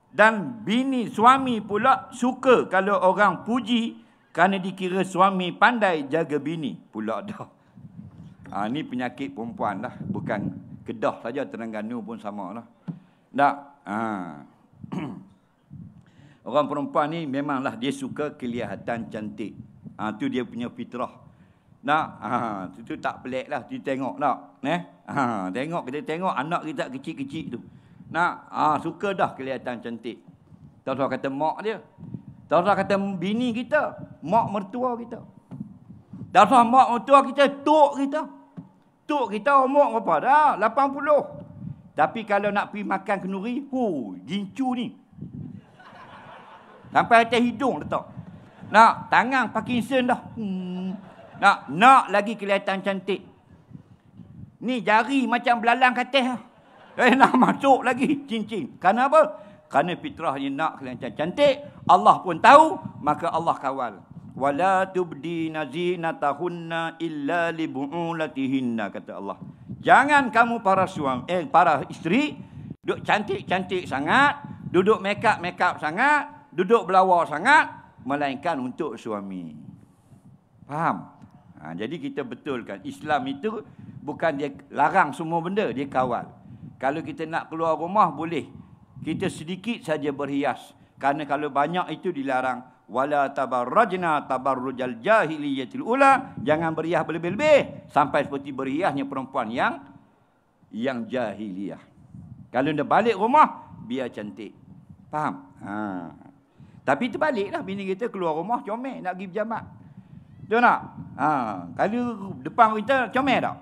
Dan bini suami pula suka kalau orang puji kerana dikira suami pandai jaga bini pula dah. Ha, ni penyakit perempuan lah. Bukan Kedah saja Terengganu pun sama lah. Tak? Ha. Orang perempuan ni memanglah dia suka kelihatan cantik. Ha, dia punya fitrah. Tak? Ha, tak pelik lah. Tu tengok tak? Eh? Ha, tengok kita tengok anak kita kecil-kecil tu. Nak? Ha, suka dah kelihatan cantik. Tahu-tahu kata mak dia. Tahu-tahu kata bini kita. Mak mertua kita. Dasar mak tua kita, tok kita. Tok kita umur berapa dah? 80. Tapi kalau nak pergi makan kenuri, hu, jincu ni. Sampai atas hidung letak. Nak tangan Parkinson dah. Hmm. Nak, nak lagi kelihatan cantik. Ni jari macam belalang katih lah. Eh, nak masuk lagi cincin. Kerana apa? Kerana ni nak kelihatan cantik. Allah pun tahu, maka Allah kawal. ولا تبدين illa إلا لبعولتهن kata Allah jangan kamu para suami eh para isteri duduk cantik-cantik sangat duduk make up sangat duduk belawa sangat melainkan untuk suami faham ha, jadi kita betulkan Islam itu bukan dia larang semua benda dia kawal kalau kita nak keluar rumah boleh kita sedikit saja berhias kerana kalau banyak itu dilarang wala tabarrajna tabarrujal jahiliyatil ula jangan beriah berlebih-lebih sampai seperti beriahnya perempuan yang yang jahiliyah kalau dia balik rumah biar cantik faham ha tapi terbaliklah bini kita keluar rumah comel nak pergi berjamak dia nak ha kalau depan kita comel tak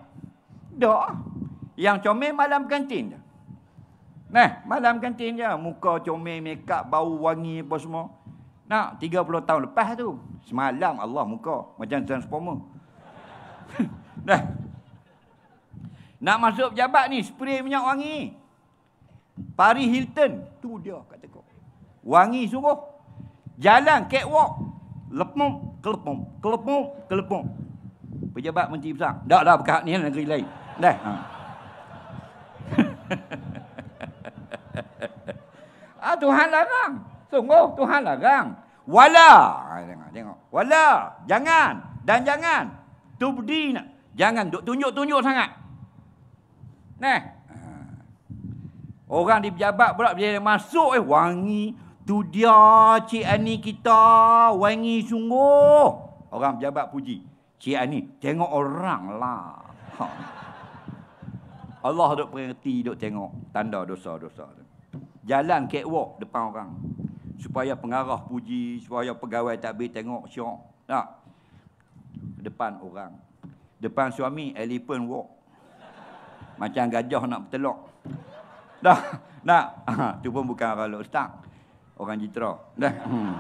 dak yang comel malam kantin dia nah malam kantin dia muka comel mekap bau wangi apa semua nak 30 tahun lepas tu. Semalam Allah muka macam transformer. Dah. Nak masuk pejabat ni spray minyak wangi. Paris Hilton tu dia kata kau. Wangi sungguh. Jalan catwalk. Lepom, kelepom, kelepom, kelepom. Pejabat menteri besar. Tak dah berkat ni lah, negeri lain. Dah. Ha. Ah Tuhan larang. Sungguh oh, Tuhan larang. Wala. Ah, tengok, tengok. Wala. Jangan. Dan jangan. Tubdi nak. Jangan duk tunjuk-tunjuk sangat. Neh. Ah. Orang di pejabat pula dia masuk eh wangi. Tu dia Cik Ani kita. Wangi sungguh. Orang pejabat puji. Cik Ani tengok orang lah. Ha. Allah duk perhati duk tengok. Tanda dosa-dosa tu. Jalan catwalk depan orang supaya pengarah puji, supaya pegawai takbir tengok syok. Tak. Depan orang. Depan suami, elephant walk. Macam gajah nak bertelok. Dah. Nak. Itu pun bukan arah ustaz. Orang jitra. Dah. Hmm.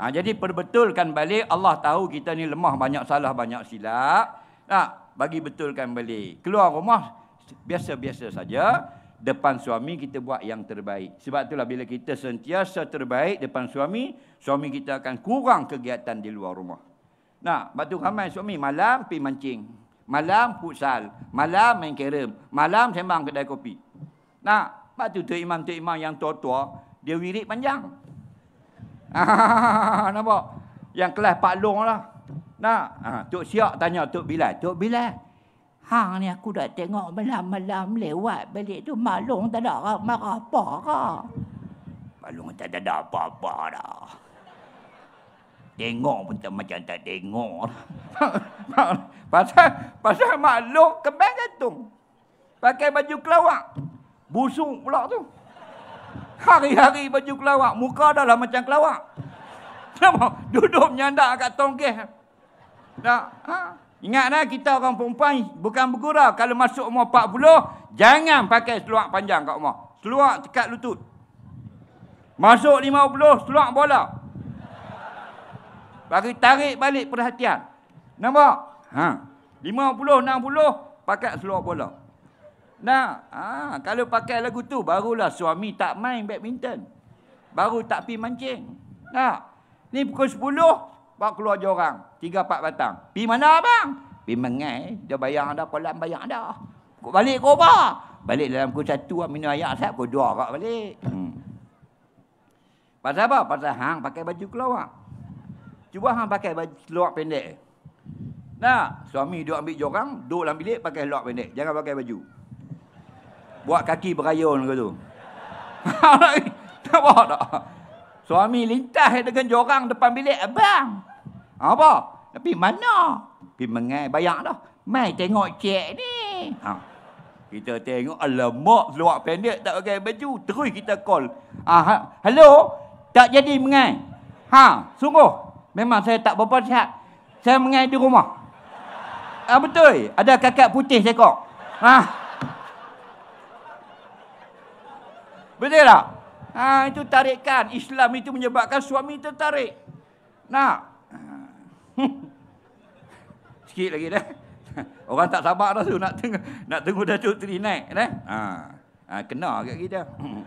Ha, jadi perbetulkan balik Allah tahu kita ni lemah banyak salah banyak silap. Nak bagi betulkan balik. Keluar rumah biasa-biasa saja depan suami kita buat yang terbaik. Sebab itulah bila kita sentiasa terbaik depan suami, suami kita akan kurang kegiatan di luar rumah. Nah, batu ramai suami malam pergi mancing. Malam futsal, malam main kerem, malam sembang kedai kopi. Nah, batu tu imam tu imam yang tua-tua, dia wirid panjang. Ah, Nampak? Yang kelas Pak Long lah. Nah, Tok Siak tanya Tok Bilal. Tok Bilal, Hang ni aku dah tengok malam-malam lewat balik tu malung tak ada orang marah apa ke? Malung tak ada apa-apa dah. Tengok pun tak macam tak tengok. pasal pasal malung kebang gantung. Pakai baju kelawak. Busuk pula tu. Hari-hari baju kelawak. Muka dah lah macam kelawak. Kenapa? Duduk nyandak kat tongkeh. Tak? Ha? Ingatlah kita orang perempuan bukan bergurau. Kalau masuk umur 40, jangan pakai seluar panjang kat rumah. Seluar tekat lutut. Masuk 50, seluar bola. Bagi tarik balik perhatian. Nampak? Ha. 50, 60, pakai seluar bola. Nah, ha. kalau pakai lagu tu, barulah suami tak main badminton. Baru tak pergi mancing. Nah, Ni pukul Pak keluar je orang. Tiga, empat batang. Pi mana abang? Pi mengai. Dia bayang ada kolam bayang ada. Kau balik kau apa? Balik dalam kau satu, ah, minum ayam sahab, kau dua kau balik. Hmm. Pasal apa? Pasal hang pakai baju keluar. Ah. Cuba hang pakai baju keluar pendek. Nah, suami duduk ambil jorang, duduk dalam bilik pakai lock pendek. Jangan pakai baju. Buat kaki berayun ke tu. tak buat tak? Suami lintas dengan jorang depan bilik abang. Apa? Tapi mana? Pi mengai bayang dah. Mai tengok cik ni. Ha. Kita tengok alamak seluar pendek tak pakai baju. Terus kita call. Ah, ha, hello? Tak jadi mengai. Ha, sungguh. Memang saya tak berapa sihat. Saya mengai di rumah. Ah ha, betul. Ada kakak putih saya kok. Ha. Betul tak? Ha, itu tarikan. Islam itu menyebabkan suami tertarik. Nak? Ha. Sikit lagi dah. Orang tak sabar dah tu nak tengok nak tunggu Datuk Teri naik. Dah. Ha. ha. kena kat kita.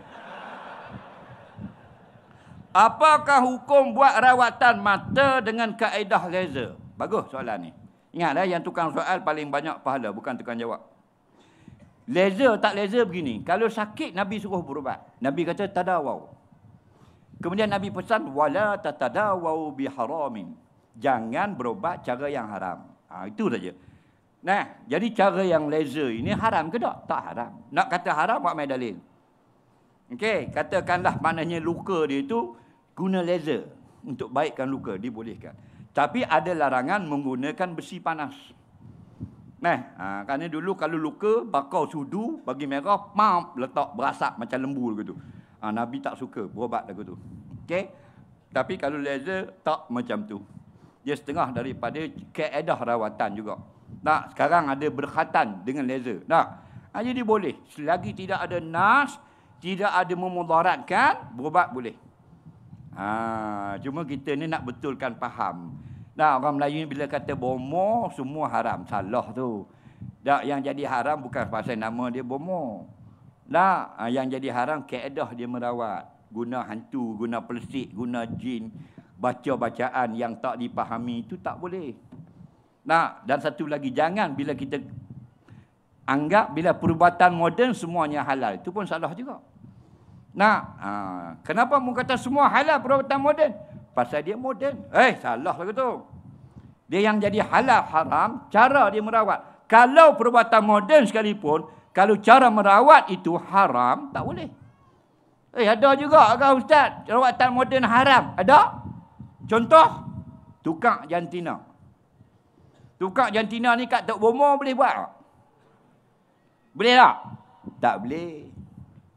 Apakah hukum buat rawatan mata dengan kaedah laser? Bagus soalan ni. Ingatlah eh, yang tukang soal paling banyak pahala bukan tukang jawab. Laser tak laser begini. Kalau sakit Nabi suruh berubat. Nabi kata tadawau. Kemudian Nabi pesan wala tatadawau bi haramin. Jangan berubat cara yang haram. Ha, itu saja. Nah, jadi cara yang laser ini haram ke tak? Tak haram. Nak kata haram buat main dalil. Okey, katakanlah maknanya luka dia itu guna laser untuk baikkan luka dibolehkan. Tapi ada larangan menggunakan besi panas. Nah, ha, kerana dulu kalau luka, bakau sudu, bagi merah, mam, letak berasap macam lembu lah gitu. Ha, Nabi tak suka berobat lagu tu. Okey? Tapi kalau laser, tak macam tu. Dia setengah daripada keedah rawatan juga. Nah, sekarang ada berkhatan dengan laser. Nah, ha, jadi boleh. Selagi tidak ada nas, tidak ada memudaratkan, berobat boleh. Ha, cuma kita ni nak betulkan faham. Faham. Nah, orang Melayu ni bila kata bomo, semua haram. Salah tu. Tak, yang jadi haram bukan pasal nama dia bomo. Tak, nah, ah, yang jadi haram keedah dia merawat. Guna hantu, guna pelesik, guna jin. Baca-bacaan yang tak dipahami itu tak boleh. Nah, dan satu lagi, jangan bila kita anggap bila perubatan moden semuanya halal. Itu pun salah juga. Nah, ah, kenapa mu kata semua halal perubatan moden? Pasal dia moden. Eh, salah lagu tu. Dia yang jadi halal haram, cara dia merawat. Kalau perbuatan moden sekalipun, kalau cara merawat itu haram, tak boleh. Eh, ada juga kan Ustaz, rawatan moden haram. Ada? Contoh, tukang jantina. Tukang jantina ni kat Tok Bomo boleh buat tak? Boleh tak? Tak boleh.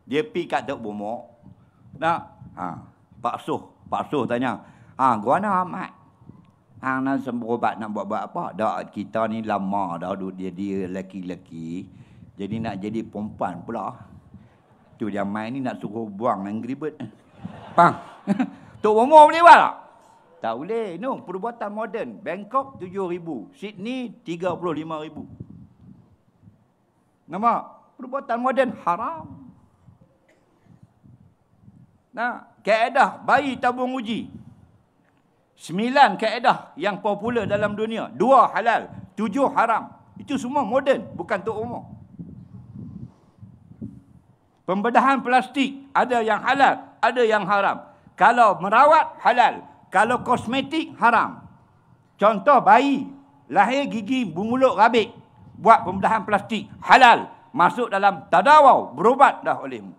Dia pergi kat Tok Bomo. Nak? Ha, Pak Soh Pak Suh tanya, ha, guana amat. Hang nak sembuh ha, ubat nak buat buat apa? Dah kita ni lama dah duduk dia dia lelaki-lelaki. Jadi nak jadi perempuan pula. Tu dia main ni nak suruh buang dengan geribet. Pang. Tok Bomo boleh buat tak? Tak boleh. No, perbuatan moden. Bangkok rm ribu, Sydney rm ribu. Nampak? Perbuatan moden haram. Nah, kaedah bayi tabung uji. Sembilan kaedah yang popular dalam dunia. Dua halal, tujuh haram. Itu semua moden, bukan untuk umur. Pembedahan plastik, ada yang halal, ada yang haram. Kalau merawat, halal. Kalau kosmetik, haram. Contoh bayi, lahir gigi bumuluk rabik. Buat pembedahan plastik, halal. Masuk dalam tadawau, berubat dah olehmu.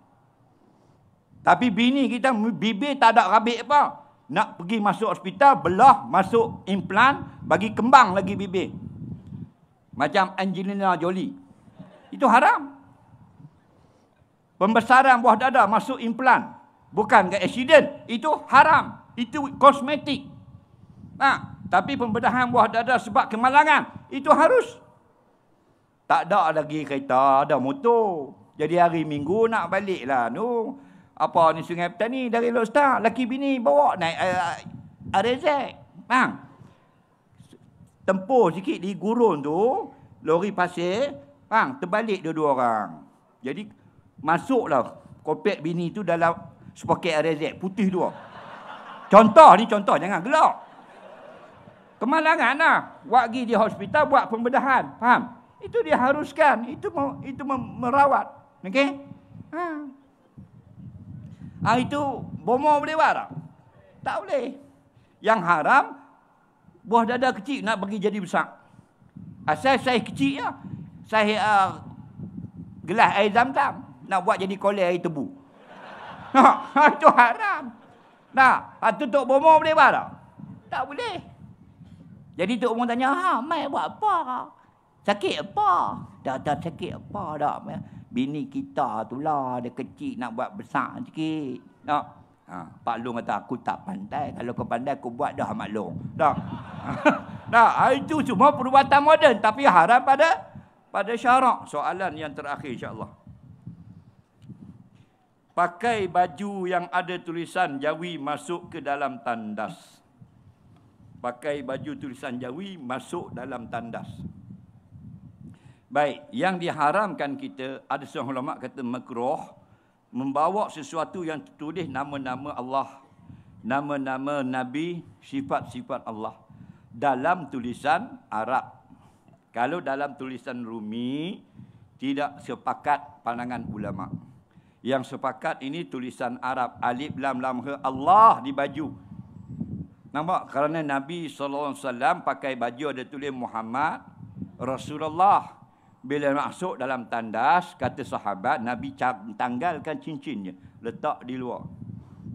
Tapi bini kita bibir tak ada rabik apa. Nak pergi masuk hospital, belah masuk implant, bagi kembang lagi bibir. Macam Angelina Jolie. Itu haram. Pembesaran buah dada masuk implant. Bukan ke accident. Itu haram. Itu kosmetik. Nah, ha, tapi pembedahan buah dada sebab kemalangan. Itu harus. Tak ada lagi kereta, ada motor. Jadi hari minggu nak balik lah No apa ni sungai petani dari Lostar laki bini bawa naik uh, eh, eh, Arezek bang tempuh sikit di gurun tu lori pasir bang terbalik dua-dua orang jadi masuklah kopek bini tu dalam sepaket Arezek putih dua contoh ni contoh jangan gelak kemalangan lah buat pergi di hospital buat pembedahan faham itu diharuskan itu itu merawat okey ha Ah ha, itu bomo boleh buat tak? Tak boleh. Yang haram buah dada kecil nak bagi jadi besar. Asal ah, saiz kecil ya. Saiz uh, gelas air zam nak buat jadi kolej air tebu. Ha, ha, itu haram. Nah, ha, ah, tutup bomo boleh buat tak? Tak boleh. Jadi tok bomo tanya, "Ha, mai buat apa?" Sakit apa? Dah dah sakit apa dah? bini kita tu lah dia kecil nak buat besar sikit. Tak? Ha. Pak Long kata aku tak pandai. Kalau kau pandai aku buat dah Mak Long. Tak? Nah, ha, itu semua perubatan moden tapi harap pada pada syarak. Soalan yang terakhir insya-Allah. Pakai baju yang ada tulisan Jawi masuk ke dalam tandas. Pakai baju tulisan Jawi masuk dalam tandas. Baik, yang diharamkan kita, ada seorang ulama kata makruh, membawa sesuatu yang tertulis nama-nama Allah, nama-nama Nabi, sifat-sifat Allah dalam tulisan Arab. Kalau dalam tulisan Rumi, tidak sepakat pandangan ulama. Yang sepakat ini tulisan Arab. Alif lam lam ha Allah di baju. Nampak? Kerana Nabi Sallallahu Alaihi Wasallam pakai baju ada tulis Muhammad. Rasulullah bila masuk dalam tandas, kata sahabat, Nabi tanggalkan cincinnya. Letak di luar.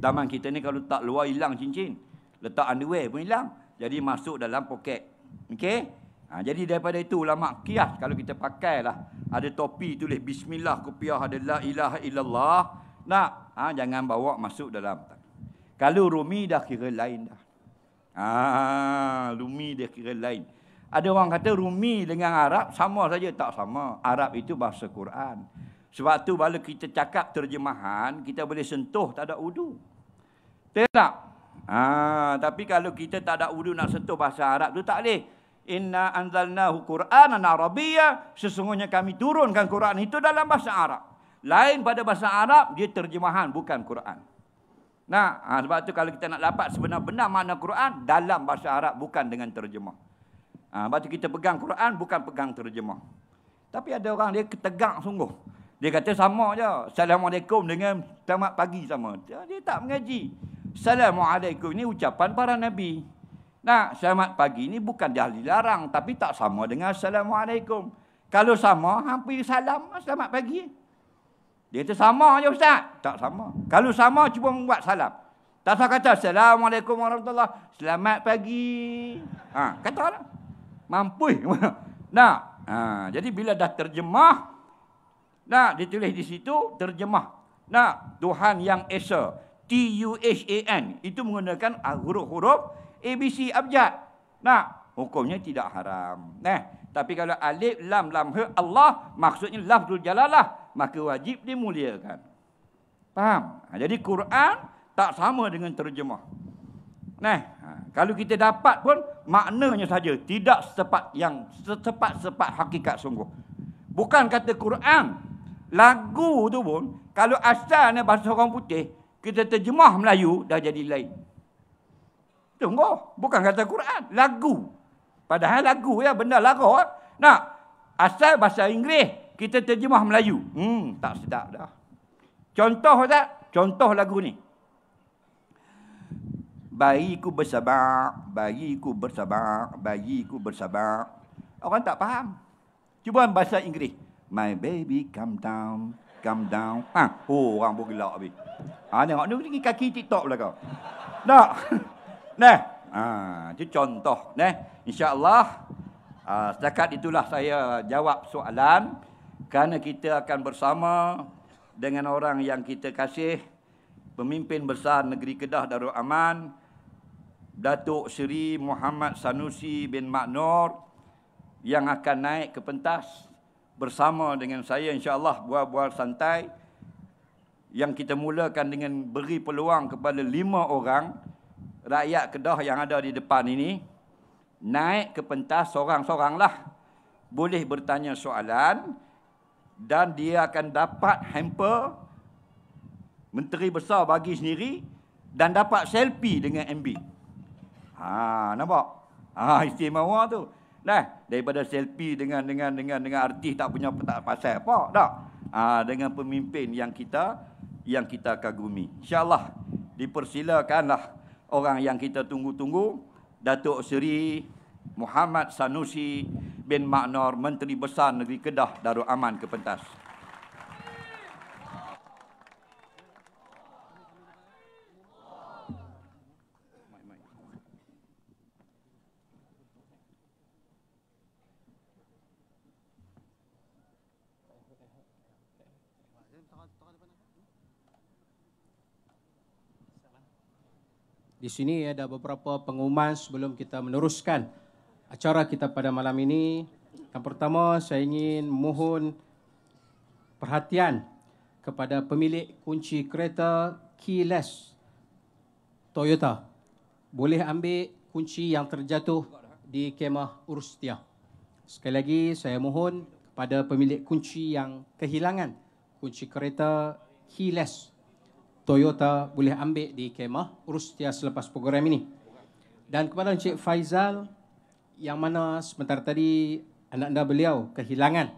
Zaman kita ni kalau letak luar, hilang cincin. Letak underwear pun hilang. Jadi masuk dalam poket. okay? Ha, jadi daripada itu ulama kias kalau kita pakailah ada topi tulis bismillah kopiah ada la ilaha illallah nak ha, jangan bawa masuk dalam kalau rumi dah kira lain dah ah ha, rumi dah kira lain ada orang kata Rumi dengan Arab sama saja. Tak sama. Arab itu bahasa Quran. Sebab tu bila kita cakap terjemahan, kita boleh sentuh tak ada udu. Tidak. Ha, tapi kalau kita tak ada udu nak sentuh bahasa Arab tu tak boleh. Inna anzalnahu Qur'anan Arabiya, sesungguhnya kami turunkan Quran itu dalam bahasa Arab. Lain pada bahasa Arab dia terjemahan bukan Quran. Nah, ha, sebab tu kalau kita nak dapat sebenar-benar makna Quran dalam bahasa Arab bukan dengan terjemah. Ha, ah, batu kita pegang Quran bukan pegang terjemah. Tapi ada orang dia ketegak sungguh. Dia kata sama je. Assalamualaikum dengan Selamat pagi sama. Dia, dia tak mengaji. Assalamualaikum ni ucapan para Nabi. Nah, selamat pagi ni bukan dah dilarang tapi tak sama dengan Assalamualaikum. Kalau sama, hampir salam ah, selamat pagi. Dia kata sama je Ustaz. Tak sama. Kalau sama, cuba membuat salam. Tak salah kata, Assalamualaikum warahmatullahi wabarakatuh. Selamat pagi. Ha, kata lah mampu. Nah, ha, jadi bila dah terjemah, nah ditulis di situ terjemah. Nah, Tuhan yang Esa, T U H A N itu menggunakan ah, huruf-huruf A B C abjad. Nah, hukumnya tidak haram. Nah, tapi kalau alif lam lam ha Allah maksudnya lafzul jalalah maka wajib dimuliakan. Faham? Ha, jadi Quran tak sama dengan terjemah. Nah, ha, kalau kita dapat pun maknanya saja tidak setepat yang setepat sepat hakikat sungguh. Bukan kata Quran. Lagu tu pun kalau asalnya bahasa orang putih, kita terjemah Melayu dah jadi lain. Tunggu, bukan kata Quran, lagu. Padahal lagu ya benda lagu. Eh. Nah, asal bahasa Inggeris kita terjemah Melayu. Hmm, tak sedap dah. Contoh tak? Contoh lagu ni bayiku bersabar, bayiku bersabar, bayiku bersabar. Orang tak faham. Cuba bahasa Inggeris. My baby come down, come down. Ha, oh orang pun gelak habis. Ha tengok ni pergi kaki TikTok pula kau. Nah. Nah. Ha, itu contoh, nah. Insya-Allah uh, setakat itulah saya jawab soalan kerana kita akan bersama dengan orang yang kita kasih pemimpin besar negeri Kedah Darul Aman Datuk Seri Muhammad Sanusi bin Maknor yang akan naik ke pentas bersama dengan saya insyaAllah buah-buah santai yang kita mulakan dengan beri peluang kepada lima orang rakyat Kedah yang ada di depan ini naik ke pentas seorang-seoranglah boleh bertanya soalan dan dia akan dapat hamper Menteri Besar bagi sendiri dan dapat selfie dengan MB. Ha, nampak? Ha, istimewa tu. Dah, daripada selfie dengan dengan dengan dengan artis tak punya tak pasal apa, Dah, Ha, dengan pemimpin yang kita yang kita kagumi. Insya-Allah dipersilakanlah orang yang kita tunggu-tunggu, Datuk Seri Muhammad Sanusi bin Maknor, Menteri Besar Negeri Kedah Darul Aman ke pentas. Di sini ada beberapa pengumuman sebelum kita meneruskan acara kita pada malam ini. Yang pertama, saya ingin mohon perhatian kepada pemilik kunci kereta keyless Toyota. Boleh ambil kunci yang terjatuh di kemah urus tiap. Sekali lagi, saya mohon kepada pemilik kunci yang kehilangan kunci kereta keyless Toyota. Toyota boleh ambil di kemah urus dia selepas program ini. Dan kepada Encik Faizal yang mana sebentar tadi anak anda beliau kehilangan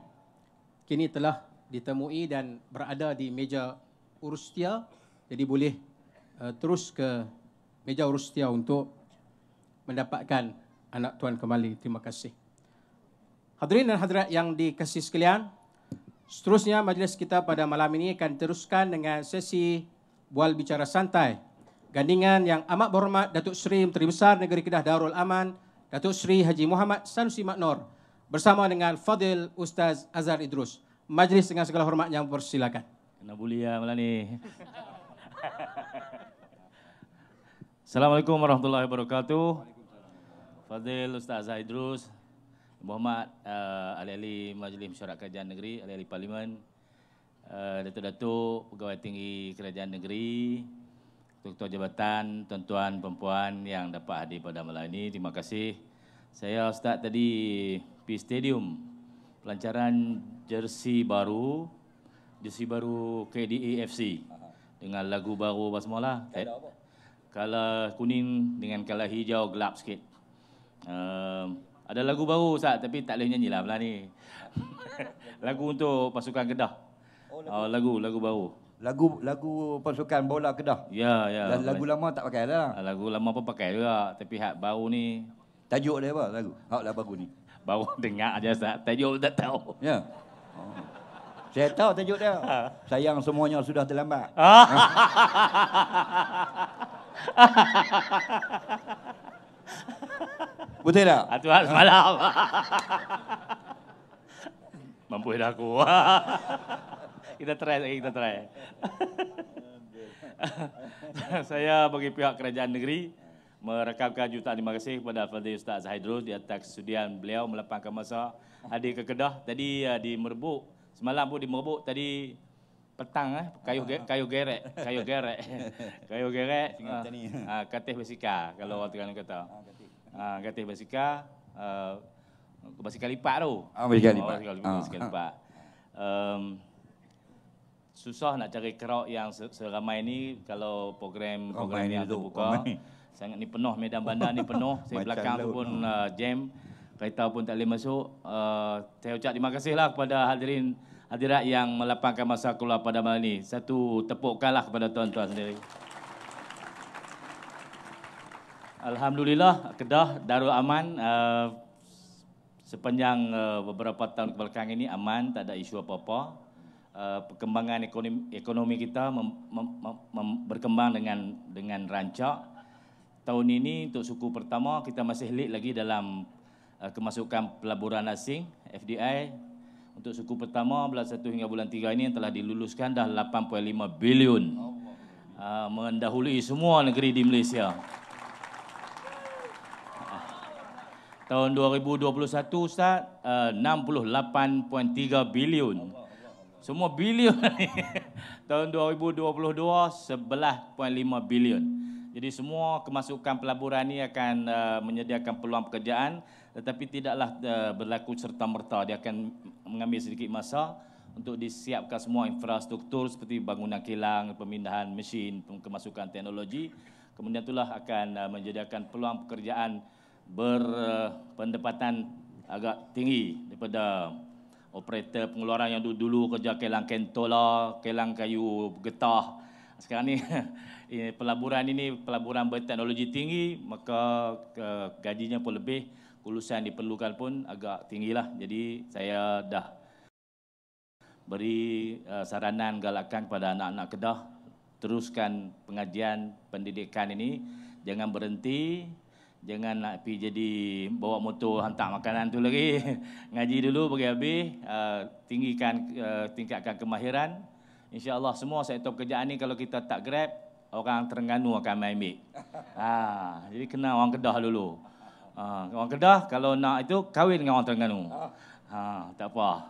kini telah ditemui dan berada di meja urus dia jadi boleh uh, terus ke meja urus dia untuk mendapatkan anak tuan kembali. Terima kasih. Hadirin dan hadirat yang dikasih sekalian, seterusnya majlis kita pada malam ini akan teruskan dengan sesi bual bicara santai. Gandingan yang amat berhormat Datuk Seri Menteri Besar Negeri Kedah Darul Aman, Datuk Seri Haji Muhammad Sanusi Maknor bersama dengan Fadil Ustaz Azhar Idrus. Majlis dengan segala hormat yang bersilakan. Kena buli ya malam ni. Assalamualaikum warahmatullahi wabarakatuh. Fadil Ustaz Azhar Idrus, Muhammad uh, Ali Ali Majlis Masyarakat Kerajaan Negeri, Ali Ali Parlimen, Eh, Datuk-Datuk, Pegawai Tinggi Kerajaan Negeri, Ketua Jabatan, Tuan-Tuan, Perempuan yang dapat hadir pada malam ini, terima kasih. Saya Ustaz tadi di Stadium, pelancaran jersey baru, jersey baru KDA FC dengan lagu baru apa semua lah. Kalau kuning dengan kalau hijau gelap sikit. Um, ada lagu baru Ustaz tapi tak boleh nyanyi lah malam ni. lagu untuk pasukan Kedah. Oh, lagu. Oh, lagu lagu baru. Lagu lagu pasukan bola Kedah. Ya, ya. Lagu Mas... lama tak pakai dah. Ah, lagu lama pun pakai juga, tapi hak baru ni tajuk dia apa lagu? Hak lagu baru ni. Baru dengar aja sat, tajuk tak tahu. Ya. Oh. Saya tahu tajuk dia. Ha. Sayang semuanya sudah terlambat. Ha. Betul tak? Atu ah, hak semalam. Mampu dah aku kita try lagi, eh, kita try. saya bagi pihak kerajaan negeri merekapkan jutaan terima kasih kepada Fadil Ustaz Zahidrus di atas kesudian beliau melapangkan masa hadir ke Kedah tadi uh, di Merbuk semalam pun di Merbuk tadi petang eh kayu kayu gerek kayu gerek kayu gerek uh, uh, katih basika kalau orang Terengganu kata uh, ah, katih ah, basika uh, basika lipat tu ah, oh, basika lipat, oh, lipat susah nak cari crowd yang seramai ini kalau program oh, program ini ni ada buka. Sangat ni penuh medan bandar ni penuh. Saya belakang tu pun oh. uh, jam. Kereta pun tak boleh masuk. Uh, saya ucap terima kasihlah kepada hadirin hadirat yang melapangkan masa keluar pada malam ini. Satu tepukkan lah kepada tuan-tuan sendiri. Alhamdulillah Kedah Darul Aman uh, sepanjang uh, beberapa tahun kebelakang ini aman, tak ada isu apa-apa. Eh, perkembangan ekonomi, ekonomi kita mem, mem, mem, mem, berkembang dengan dengan rancak. Tahun ini untuk suku pertama kita masih lead lagi dalam uh, kemasukan pelaburan asing FDI. Untuk suku pertama bulan 1 hingga bulan 3 ini yang telah diluluskan dah 8.5 bilion. Uh, mendahului semua negeri di Malaysia. Tahun 2021 Ustaz uh, 68.3 bilion. Allah. Semua bilion ni. Tahun 2022, 11.5 bilion. Jadi semua kemasukan pelaburan ini akan uh, menyediakan peluang pekerjaan tetapi tidaklah uh, berlaku serta-merta. Dia akan mengambil sedikit masa untuk disiapkan semua infrastruktur seperti bangunan kilang, pemindahan mesin, kemasukan teknologi. Kemudian itulah akan uh, menyediakan peluang pekerjaan berpendapatan uh, agak tinggi daripada operator pengeluaran yang dulu dulu kerja kelang kentola, kelang kayu getah. Sekarang ni pelaburan ini pelaburan berteknologi tinggi, maka gajinya pun lebih, kelulusan diperlukan pun agak tinggilah. Jadi saya dah beri eh, saranan galakan kepada anak-anak Kedah, teruskan pengajian pendidikan ini, jangan berhenti, Jangan nak pergi jadi bawa motor hantar makanan tu lagi. Ngaji dulu bagi habis, uh, tinggikan uh, tingkatkan kemahiran. InsyaAllah semua sektor kerjaan ni kalau kita tak grab, orang Terengganu akan main ambil. Ha, jadi kena orang Kedah dulu. Ha, orang Kedah kalau nak itu kahwin dengan orang Terengganu. Ha, ha tak apa.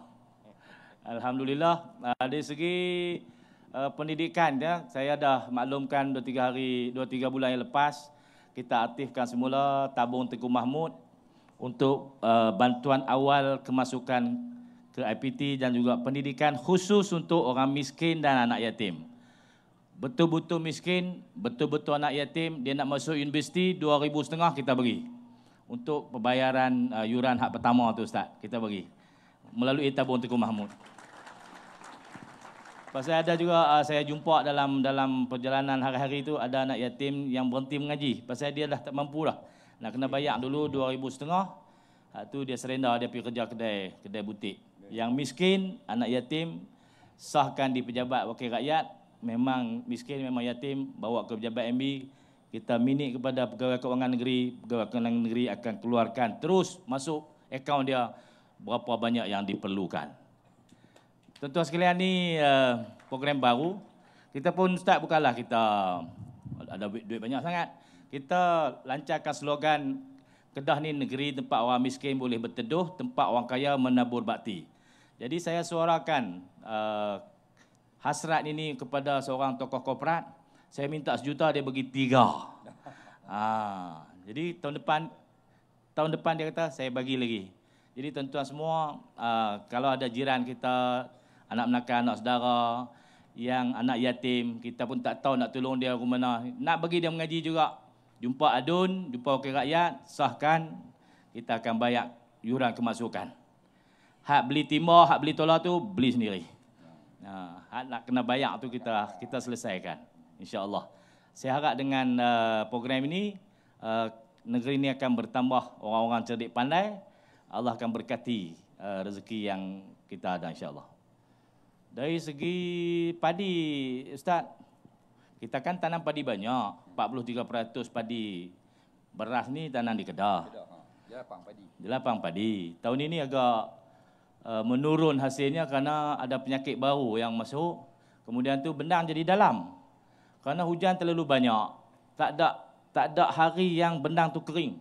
Alhamdulillah uh, dari segi uh, pendidikan ya, saya dah maklumkan 2 3 hari 2 3 bulan yang lepas kita aktifkan semula tabung Tengku Mahmud untuk uh, bantuan awal kemasukan ke IPT dan juga pendidikan khusus untuk orang miskin dan anak yatim. Betul-betul miskin, betul-betul anak yatim, dia nak masuk universiti, RM2,500 kita beri. Untuk pembayaran uh, yuran hak pertama tu Ustaz, kita beri. Melalui tabung Tengku Mahmud. Pasal ada juga uh, saya jumpa dalam dalam perjalanan hari-hari itu ada anak yatim yang berhenti mengaji. Pasal dia dah tak mampu dah. Nak kena bayar dulu dua ribu setengah. Itu ah, dia serenda dia pergi kerja kedai kedai butik. Yang miskin anak yatim sahkan di pejabat wakil rakyat memang miskin memang yatim bawa ke pejabat MB kita minit kepada pegawai kewangan negeri pegawai kewangan negeri akan keluarkan terus masuk akaun dia berapa banyak yang diperlukan Tentu sekalian ni uh, program baru. Kita pun start bukalah kita ada duit banyak sangat. Kita lancarkan slogan Kedah ni negeri tempat orang miskin boleh berteduh, tempat orang kaya menabur bakti. Jadi saya suarakan uh, hasrat ini kepada seorang tokoh korporat. Saya minta sejuta dia bagi tiga. Ha, jadi tahun depan tahun depan dia kata saya bagi lagi. Jadi tuan-tuan semua uh, kalau ada jiran kita anak menakan, anak saudara, yang anak yatim, kita pun tak tahu nak tolong dia ke mana. Nak bagi dia mengaji juga. Jumpa adun, jumpa wakil rakyat, sahkan kita akan bayar yuran kemasukan. Hak beli timah, hak beli tolak tu beli sendiri. Ha, hak nak kena bayar tu kita kita selesaikan. InsyaAllah. Saya harap dengan uh, program ini, uh, negeri ini akan bertambah orang-orang cerdik pandai. Allah akan berkati uh, rezeki yang kita ada insyaAllah. Dari segi padi, Ustaz, kita kan tanam padi banyak, 43% padi. Beras ni tanam di Kedah. Kedah ha. Jelapang padi. padi. Tahun ini agak uh, menurun hasilnya kerana ada penyakit baru yang masuk. Kemudian tu benang jadi dalam. Kerana hujan terlalu banyak, tak ada tak ada hari yang benang tu kering.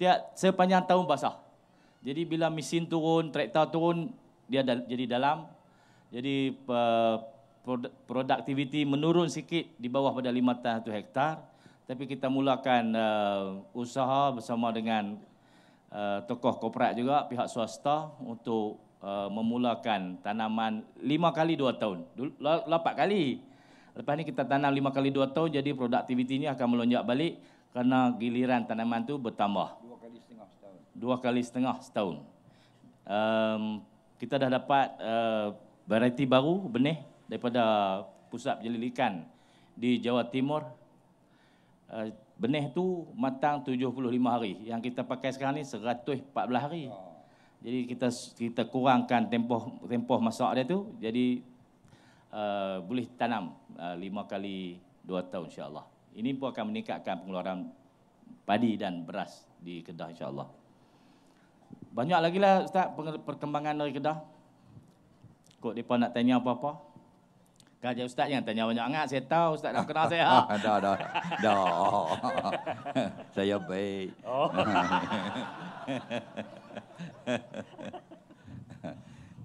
Tiap sepanjang tahun basah. Jadi bila mesin turun, traktor turun, dia da- jadi dalam, jadi produktiviti menurun sikit di bawah pada 5 tahun 1 hektar. Tapi kita mulakan uh, usaha bersama dengan uh, tokoh korporat juga, pihak swasta untuk uh, memulakan tanaman 5 kali 2 tahun. 8 kali. Lepas ni kita tanam 5 kali 2 tahun jadi produktiviti ini akan melonjak balik kerana giliran tanaman tu bertambah. 2 kali setengah setahun. 2 kali setengah setahun. Um, kita dah dapat uh, variety baru benih daripada pusat penyelidikan di Jawa Timur. Uh, benih tu matang 75 hari. Yang kita pakai sekarang ni 114 hari. Ah. Jadi kita kita kurangkan tempoh tempoh masak dia tu. Jadi uh, boleh tanam uh, eh, 5 kali 2 tahun insya-Allah. Ini pun akan meningkatkan pengeluaran padi dan beras di Kedah insya-Allah. Banyak lagi lah Ustaz perkembangan dari Kedah. Kok depa nak tanya apa-apa? Kajian ustaz yang tanya banyak sangat. Saya tahu ustaz dah kenal saya. Dah dah. Dah. Saya baik. Oh.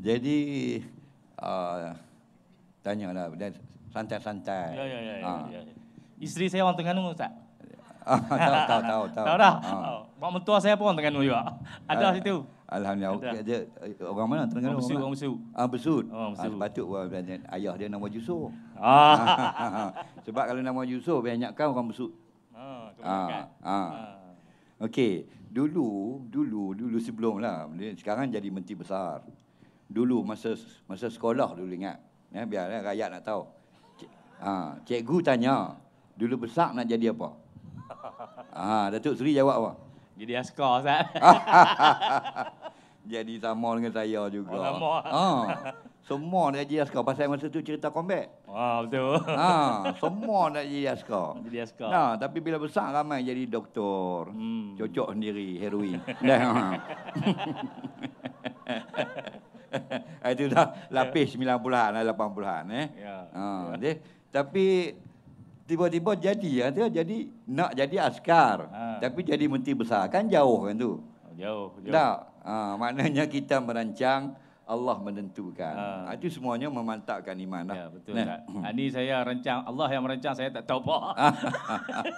Jadi uh, tanya lah santai-santai. Ya, ya, ya, ya, ah. ya, ya, Isteri saya orang Terengganu ustaz. Ah, tahu, tahu, tahu, tahu. Tahu dah. Ah. Oh. Mak mentua saya pun Terengganu juga. Ada Al- ah, situ. Alhamdulillah. Ada. Eh, orang mana Terengganu? Besut, orang Besut. Ah Besut. Oh, Besut. Ah, sepatut ayah dia nama Yusuf. Ah. Sebab kalau nama banyak banyakkan orang Besut. Ah, kemudian. Ah, ah. ah. Okey, dulu, dulu, dulu sebelumlah. Sekarang jadi menteri besar. Dulu masa masa sekolah dulu ingat. Ya, biar ya, rakyat nak tahu. Cik, ha, cikgu tanya, dulu besar nak jadi apa? Ah, ha, Datuk Seri jawab apa? Jadi askar Ustaz. jadi sama dengan saya juga. Oh, sama. Ha. Semua nak jadi askar pasal masa tu cerita combat. Wah, betul. Ha, semua nak jadi askar. Jadi askar. Nah, tapi bila besar ramai jadi doktor. Hmm. Cocok sendiri heroin. Dah. Ah, itu dah lapis 90-an, 80-an eh. Ya. Ha, ya. Dia, tapi tiba-tiba jadi kata jadi nak jadi askar ha. tapi jadi menteri besar kan jauh kan tu jauh jauh tak ha, maknanya kita merancang Allah menentukan ha. ha. itu semuanya memantapkan iman lah. ya betul nah. tak ini ha, saya rancang Allah yang merancang saya tak tahu apa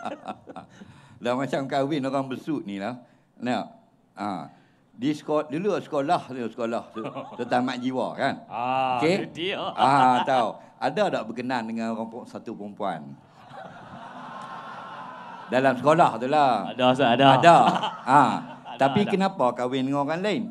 dah macam kahwin orang besut ni lah nah ha. di sekolah dulu sekolah dulu sekolah tetamat jiwa kan ah okay? ah tahu ada tak berkenan dengan orang satu perempuan dalam sekolah tu lah. Ada, Ustaz, ada. Ada. Ha. ada Tapi ada. kenapa kahwin dengan orang lain?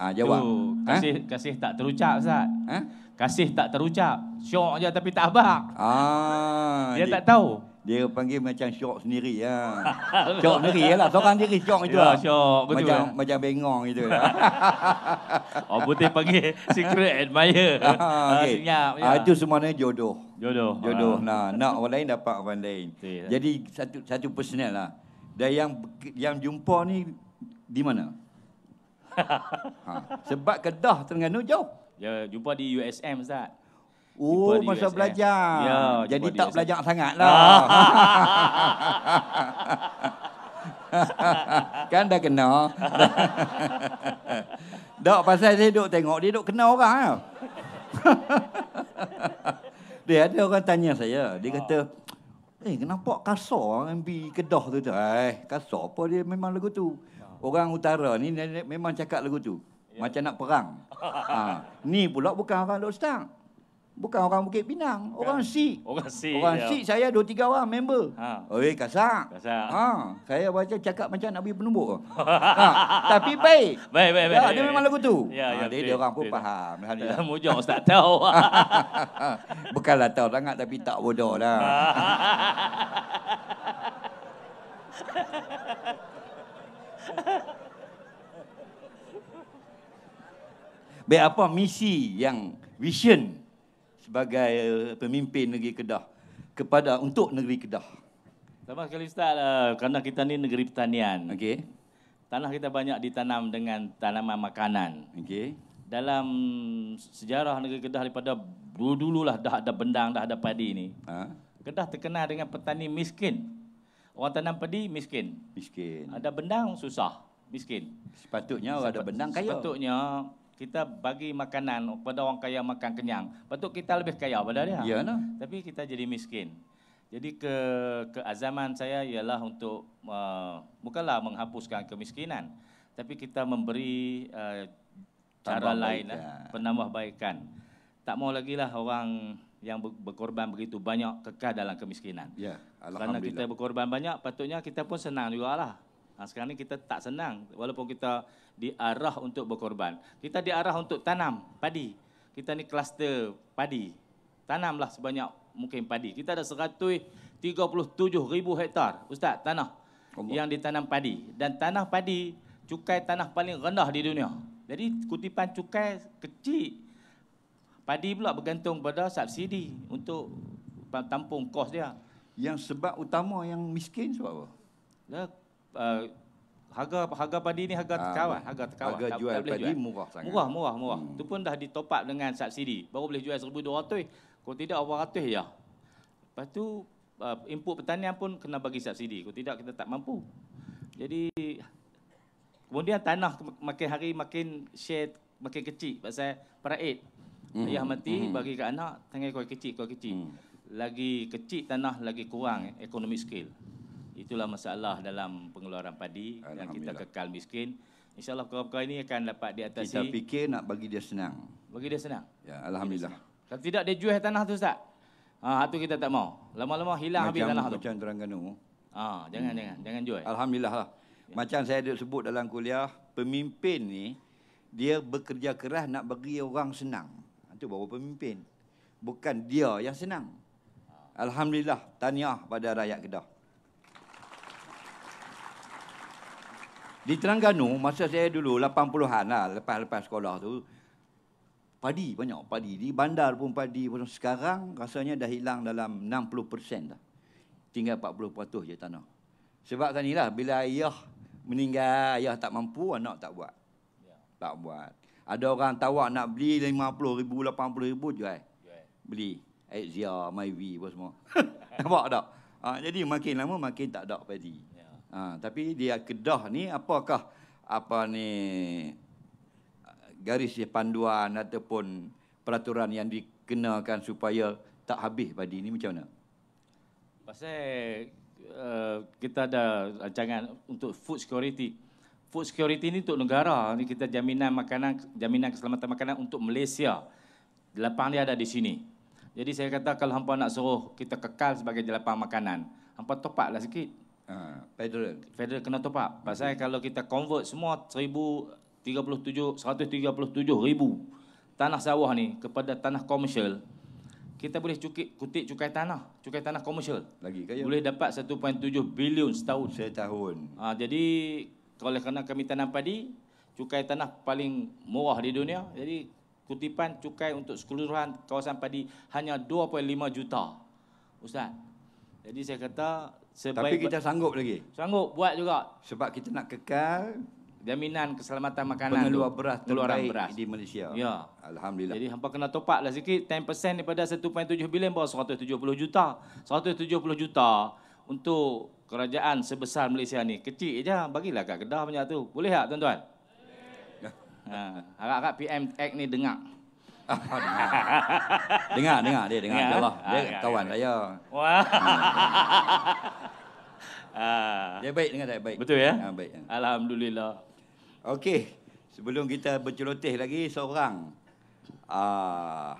Ha, jawab. Tuh, ha? kasih, ha? kasih tak terucap, Ustaz. Ha? Kasih tak terucap. Syok je tapi tak abang. Ah, dia, dia, tak tahu. Dia panggil macam syok sendiri. ya. syok sendiri je lah. Seorang diri syok itu ya, lah. Syok, betul. Macam, lah. macam bengong gitu. oh, putih panggil secret admirer. Ah, okay. ah, senyap. Ya. Ah, itu semuanya jodoh. Jodoh. Jodoh. Ha. Nah, nak orang lain dapat orang lain. Okay, ya. Jadi satu satu personal lah. Dan yang yang jumpa ni di mana? ha. Sebab Kedah Terengganu jauh. Ya, jumpa di USM Ustaz. Oh, masa USM. belajar. Ya, Jadi tak belajar sangat lah. kan dah kena. Dok pasal saya duk tengok, dia duk kena orang. Ha? Dia ada orang tanya saya, dia kata, ah. "Eh, kenapa kasar MB ah, Kedah tu tu?" Eh, kasar apa dia memang lagu tu. Ah. Orang utara ni memang cakap lagu tu. Ya. Macam nak perang. Ha. Ni pula bukan orang Lord Stark. Bukan orang Bukit Pinang, Bukan. orang si. Orang si. Orang ya. si saya dua tiga orang member. Ha. Oi, kasar. Kasar. Ha, saya baca cakap macam nak bagi penumbuk. ha. Tapi baik. Baik, baik, baik. Ya, dia memang lagu tu. Ya, ha, ya, dia, dia orang pun baik. faham. Alhamdulillah. Mujur ustaz tahu. Bukanlah tahu sangat tapi tak bodoh lah. baik apa misi yang vision sebagai eh, pemimpin negeri Kedah kepada untuk negeri Kedah. Sama sekali Ustaz, uh, kerana kita ni negeri pertanian. Okey. Tanah kita banyak ditanam dengan tanaman makanan. Okey. Dalam sejarah negeri Kedah daripada dulu-dululah dah ada bendang, dah ada padi ni. Ha? Kedah terkenal dengan petani miskin. Orang tanam padi miskin. Miskin. Ada bendang susah, miskin. Sepatutnya orang ada bendang kaya. Sepatutnya kita bagi makanan kepada orang kaya makan kenyang. Patut kita lebih kaya pada dia. Ya, nah. Tapi kita jadi miskin. Jadi ke keazaman saya ialah untuk uh, bukanlah menghapuskan kemiskinan tapi kita memberi uh, cara baik lain ya. eh, penambahbaikan. Tak mau lagi lah orang yang berkorban begitu banyak kekal dalam kemiskinan. Ya, alhamdulillah. Kerana kita berkorban banyak patutnya kita pun senang juga lah. Ha, sekarang ni kita tak senang walaupun kita diarah untuk berkorban. Kita diarah untuk tanam padi. Kita ni kluster padi. Tanamlah sebanyak mungkin padi. Kita ada 137 ribu hektar, Ustaz, tanah Allah. yang ditanam padi. Dan tanah padi, cukai tanah paling rendah di dunia. Jadi kutipan cukai kecil. Padi pula bergantung pada subsidi untuk tampung kos dia. Yang sebab utama yang miskin sebab apa? Lah, uh, harga harga padi ni harga ah, terkawal, harga terkawal. Harga jual tak, padi jual. murah sangat. Murah, murah, murah. Itu hmm. pun dah ditop dengan subsidi. Baru boleh jual 1200. Kalau tidak 800 ya. Lepas tu uh, input pertanian pun kena bagi subsidi. Kalau tidak kita tak mampu. Jadi kemudian tanah makin hari makin share makin kecil pasal peraid. Hmm. Ayah mati hmm. bagi ke anak, tangan kau kecil, kau kecil. Hmm. Lagi kecil tanah lagi kurang ekonomi skill. Itulah masalah dalam pengeluaran padi yang kita kekal miskin. InsyaAllah perkara-perkara ini akan dapat diatasi. Kita fikir nak bagi dia senang. Bagi dia senang? Ya, Alhamdulillah. Kalau tidak, dia jual tanah tu Ustaz. Ha, itu kita tak mau. Lama-lama hilang macam, habis tanah tu. Macam Terengganu. Ha, jangan, hmm. jangan. Jangan jual. Alhamdulillah lah. Ya. Macam saya ada sebut dalam kuliah, pemimpin ni, dia bekerja keras nak bagi orang senang. Itu ha, bawa pemimpin. Bukan dia yang senang. Ha. Alhamdulillah, taniah pada rakyat Kedah. Di Terengganu, masa saya dulu, 80-an lah, lepas-lepas sekolah tu, padi banyak, padi. Di bandar pun padi. Pun. Sekarang rasanya dah hilang dalam 60% dah. Tinggal 40% je tanah. Sebab kan inilah, bila ayah meninggal, ayah tak mampu, anak tak buat. Ya. Tak buat. Ada orang tawar nak beli 50 ribu, 80 ribu je. Eh. Beli. Aizia, Myvi, apa semua. Nampak tak? Ha, jadi makin lama, makin tak ada padi. Ha, tapi dia kedah ni apakah apa ni garis panduan ataupun peraturan yang dikenakan supaya tak habis padi ni macam mana? Pasal uh, kita ada rancangan untuk food security. Food security ni untuk negara. Ni kita jaminan makanan, jaminan keselamatan makanan untuk Malaysia. Lapang dia ada di sini. Jadi saya kata kalau hampa nak suruh kita kekal sebagai lapang makanan, hampa topaklah sikit. Ha, federal. Federal kena top up. Pasal okay. Hmm. kalau kita convert semua 1037 137,000 tanah sawah ni kepada tanah komersial, kita boleh cukik kutip cukai tanah, cukai tanah komersial. Lagi kaya. Boleh dapat 1.7 bilion setahun. Setahun. Ha, jadi kalau kena kami tanam padi, cukai tanah paling murah di dunia. Jadi kutipan cukai untuk keseluruhan kawasan padi hanya 2.5 juta. Ustaz. Jadi saya kata Sebaik Tapi kita sanggup lagi. Sanggup buat juga. Sebab kita nak kekal jaminan keselamatan makanan luar beras terbaik beras. di Malaysia. Ya. Alhamdulillah. Jadi hampa kena topak lah sikit 10% daripada 1.7 bilion bawah 170 juta. 170 juta untuk kerajaan sebesar Malaysia ni. Kecil aja bagilah kat Kedah banyak tu. Boleh tak tuan-tuan? Ya. Ha, harap-harap PM Act ni dengar. dengar, dengar dia, dengar ya. Allah. Dia ha, kawan ya. saya. Wah. Ha. Dia baik dengan saya, baik. Betul ya? Ha, baik. Ya. Alhamdulillah. Okey, sebelum kita berceloteh lagi seorang uh,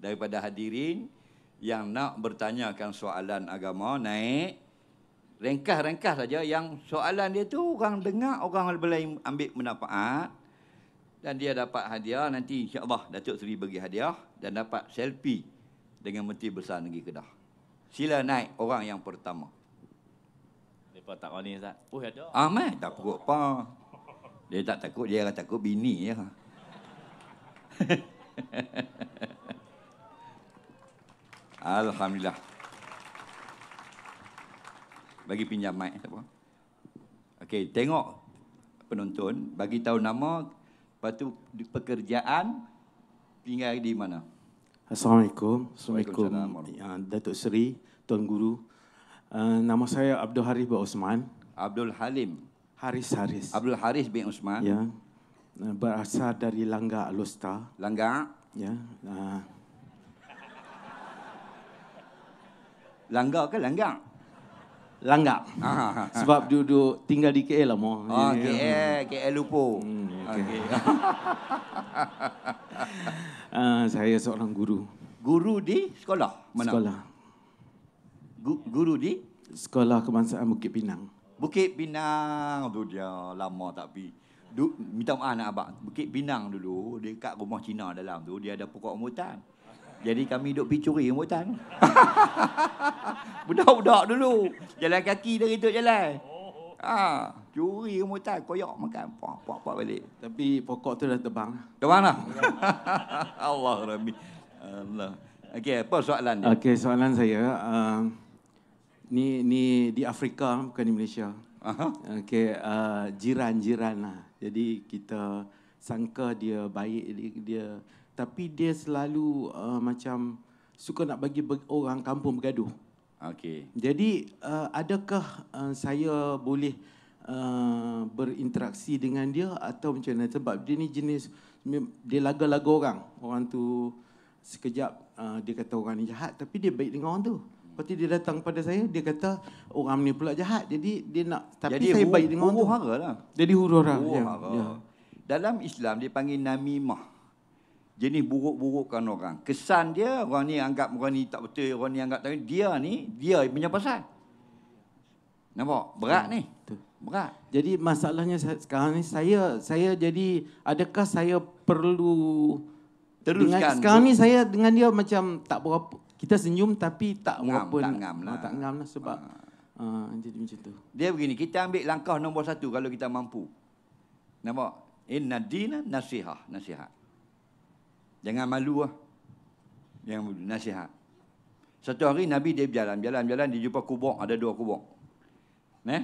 daripada hadirin yang nak bertanyakan soalan agama naik rengkah-rengkah saja yang soalan dia tu orang dengar orang lain ambil manfaat dan dia dapat hadiah nanti insya-Allah Datuk Seri bagi hadiah dan dapat selfie dengan Menteri Besar Negeri Kedah. Sila naik orang yang pertama. Depa tak berani Ustaz. Oh ada. Amai ah, tak takut apa. Dia tak takut dia rasa takut bini ya. Alhamdulillah. Bagi pinjam mic Okey, tengok penonton bagi tahu nama Lepas tu pekerjaan tinggal di mana? Assalamualaikum. Assalamualaikum. Ya, Datuk Seri, Tuan Guru. Uh, nama saya Abdul Haris bin Osman. Abdul Halim. Haris Haris. Abdul Haris bin Osman. Ya. Eh, berasal dari Langga Alusta. Langga. Ya. Uh. Eh. Langga ke Langga? Langgap. Ah, ah, ah. Sebab duduk tinggal di KL lah. Oh, yeah, KL, yeah. Kan. KL lupa. Hmm, okay. uh, saya seorang guru. Guru di sekolah? Mana? Sekolah. Gu- guru di? Sekolah Kebangsaan Bukit Pinang. Bukit Pinang. tu dia lama tak pergi. Du, minta maaf nak abang. Bukit Pinang dulu, dekat rumah Cina dalam tu, dia ada pokok rambutan. Jadi kami duduk pergi curi rambutan. Budak-budak dulu. Jalan kaki dari tu jalan. Oh, oh. Ha, curi rambutan. Koyok makan. Puak-puak balik. Tapi pokok tu dah terbang. Terbang lah. Allah Rabbi. Allah. Okey, apa soalan dia? Okey, soalan saya. Uh, ni, ni di Afrika, bukan di Malaysia. uh Okey, uh, jiran-jiran lah. Jadi kita sangka dia baik, dia, dia tapi dia selalu uh, macam suka nak bagi orang kampung bergaduh. Okey. Jadi uh, adakah uh, saya boleh uh, berinteraksi dengan dia atau macam mana sebab dia ni jenis dia laga-laga orang. Orang tu sekejap uh, dia kata orang ni jahat tapi dia baik dengan orang tu. Lepas dia datang pada saya dia kata orang ni pula jahat. Jadi dia nak tapi Jadi, saya hu- baik dengan orang tu. Lah. Jadi huru-hara lah. Huru-hara. Ya. Ya. Dalam Islam dia panggil namimah jenis buruk-burukkan orang. Kesan dia, orang ni anggap orang ni tak betul, orang ni anggap tak betul. Dia ni, dia punya pasal. Nampak? Berat ya, ni. Berat. Jadi masalahnya sekarang ni, saya saya jadi, adakah saya perlu... Teruskan. Dengan, sekarang ni saya dengan dia macam tak berapa. Kita senyum tapi tak ngam, berapa. Tak ngam oh, lah. Oh, tak ngam lah sebab... Ha. Uh, jadi macam tu. Dia begini, kita ambil langkah nombor satu kalau kita mampu. Nampak? Inna dina nasihah. Nasihat. Jangan malu lah. Yang nasihat. Satu hari Nabi dia berjalan, jalan, jalan, dia jumpa kubur, ada dua kubur. Eh?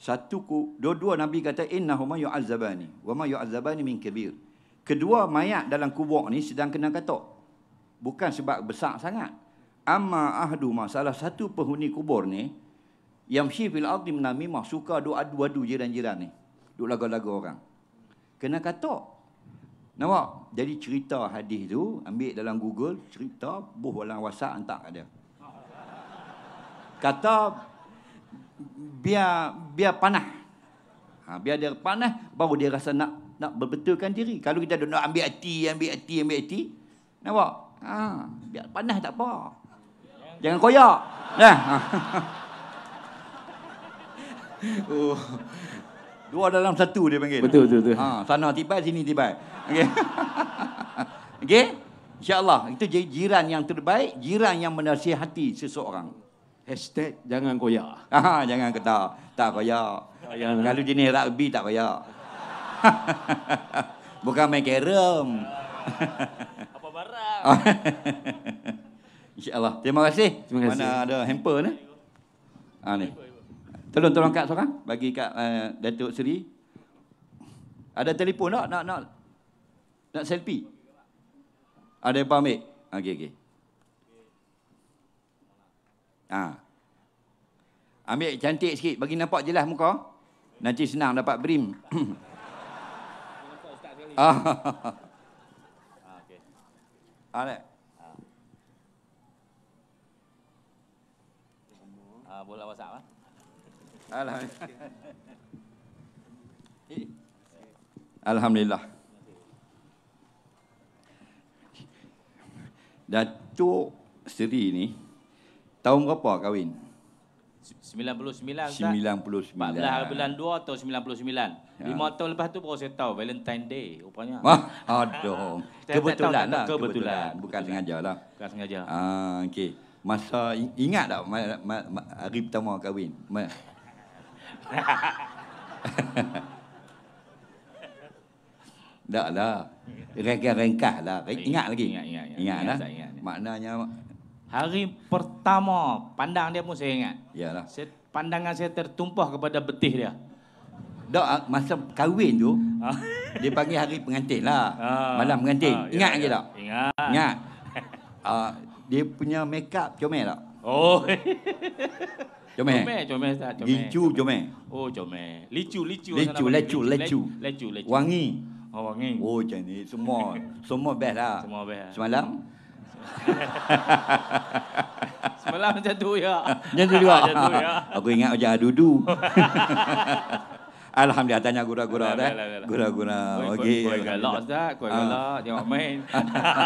Satu ku, dua-dua Nabi kata, Inna huma yu'azzabani, wa ma yu'azzabani min kabir. Kedua mayat dalam kubur ni sedang kena katok. Bukan sebab besar sangat. Amma ahdu salah satu penghuni kubur ni, yang syifil ardi menamimah, suka doa dua-dua jiran-jiran ni. Duk lagu-lagu orang. Kena katok. Nampak? Jadi cerita hadis tu, ambil dalam Google, cerita, buh dalam WhatsApp, hantar kat dia. Kata, biar biar panah. Ha, biar dia panah, baru dia rasa nak nak berbetulkan diri. Kalau kita nak ambil hati, ambil hati, ambil hati, nampak? Ha, biar panah tak apa. Jangan koyak. Nah. Ha. Oh. Dua dalam satu dia panggil. Betul, betul, betul. Ha, sana tiba sini tibai. Okay. Okey. InsyaAllah. Itu jiran yang terbaik. Jiran yang menasihati seseorang. Hashtag jangan koyak. Ha, jangan kata. Tak koyak. Ayana. Lah. Kalau jenis rugby tak koyak. Bukan main kerem. Apa barang. Oh. InsyaAllah. Terima kasih. Terima kasih. Mana ada hamper ni? Ha, ni. Hamper. Tolong tolong kat seorang bagi kat uh, eh, Datuk Seri. Ada telefon tak nak nak nak selfie? Ada apa ambil? Okey okey. Ha. Ambil cantik sikit bagi nampak jelas muka. Nanti senang dapat brim. Nampak ustaz sekali. Ah. Okey. Ah, ha. Ah, bola WhatsApp ah. Alhamdulillah. Alhamdulillah. Datuk Seri ni tahun berapa kahwin? 99 Ustaz. 99. 14 hari bulan 2 atau 99. Ya. 5 tahun lepas tu baru saya tahu Valentine Day rupanya. Wah, aduh. kebetulan lah. Kebetulan. kebetulan. Bukan sengaja lah. Bukan sengaja. Ah, okey. Masa ingat tak hari pertama kahwin? Tak lah. rengkah ringkah lah. Ingat lagi. Ingat, ingat, ingat. ingat, ingat lah. Saya ingat. Maknanya... Hari pertama pandang dia pun saya ingat. Yalah. pandangan saya tertumpah kepada betih dia. Tak, ah, masa kahwin tu, ah. dia panggil hari pengantin lah. Ah. Malam pengantin. ingat lagi tak? Ingat. Ingat. uh, dia punya makeup up comel tak? Oh. Jomeh. Jomeh, Jomeh Ustaz. Lincu, Jomeh. Oh, Jomeh. Licu, licu. Licu, lecu, lecu. Lecu, lecu. Wangi. Oh, wangi. Oh, macam ni. Semua, semua best lah. Semua best lah. Semalam? Semalam macam tu, ya. Macam tu juga. Ya. Aku ingat macam dudu. Alhamdulillah tanya gurau-gurau dah. Gurau-gurau. Okey. Kau galak dah, kau galak, ah. tengok main.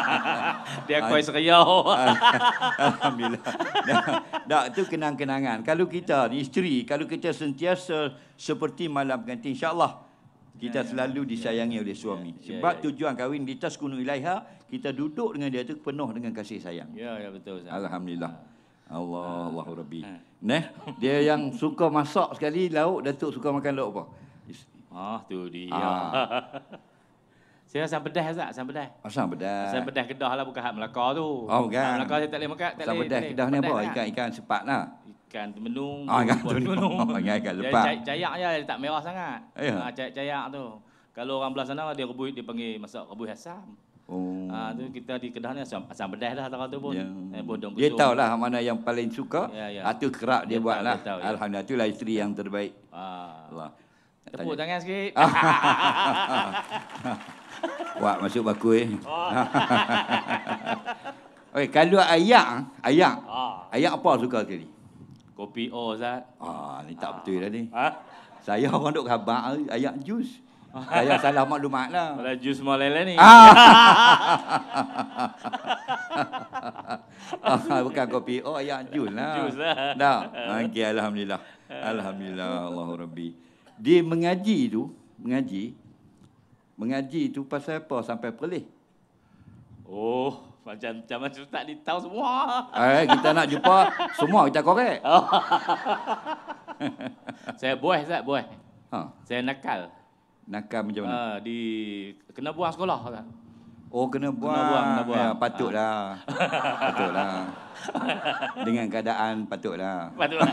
Dia kau seriau. Alhamdulillah. Dak tu kenang-kenangan. Kalau kita ni isteri, kalau kita sentiasa seperti malam ganti insya-Allah kita ya, ya, selalu ya, disayangi oleh suami. Sebab tujuan kahwin kita sekunu ilaiha, kita duduk dengan dia tu penuh dengan kasih sayang. Ya, ya betul. Alhamdulillah. Allah, Allahu Rabbi. Ha. Ah. Nah, Dia yang suka masak sekali lauk, Datuk suka makan lauk apa? Ah, tu dia. Ah. saya asam pedas Ustaz, asam pedas. Asam pedas. Asam pedas Kedah lah bukan hak Melaka tu. Oh, kan. Hak Melaka saya tak boleh makan, tak Asam pedas Kedah ni apa? Ikan-ikan lah. sepat lah. Ikan temenung. Ah, ikan temenung. Oh, ikan ikan sepat. Cayak je, dia tak merah sangat. Ya. Yeah. Ha, cayak, cayak tu. Kalau orang belah sana, dia rebuh, dia panggil masak rebuh asam. Oh. Ah ha, tu kita di kedah ni asam, asam pedas lah tu pun. Yeah. Eh, bodong kusuk. Dia tahu lah mana yang paling suka. Yeah, yeah. Itu kerap dia, dia buat lah. Dia tahu, ya. Alhamdulillah itulah isteri yang terbaik. Ah. Allah. Tepuk Tanya. tangan sikit. Wah masuk baku eh. Oh. okay, kalau ayak, ayak. Ah. Ayak apa suka sekali? Kopi O, Zat. Ah, ni tak ah. betul dah ni. Ah. Saya orang duk khabar, ayak jus. Ah. Yang salah maklumat lah. Laju semua lele ni. Ah. ah, bukan kopi. Oh, ayat jus lah. Jus lah. Dah. Okay, Alhamdulillah. Alhamdulillah, Allah Rabbi. Dia mengaji tu, mengaji. Mengaji tu pasal apa sampai pelih? Oh, macam macam macam tak ditau semua. Eh, kita nak jumpa semua kita korek. Oh. saya buah, saya buah. Ha. Saya nakal. Nakal macam mana? Uh, di kena buang sekolah kan. Oh kena buang. Kena buang, kena buang. Ya, patutlah. Ah. patutlah. Dengan keadaan patutlah. Patutlah.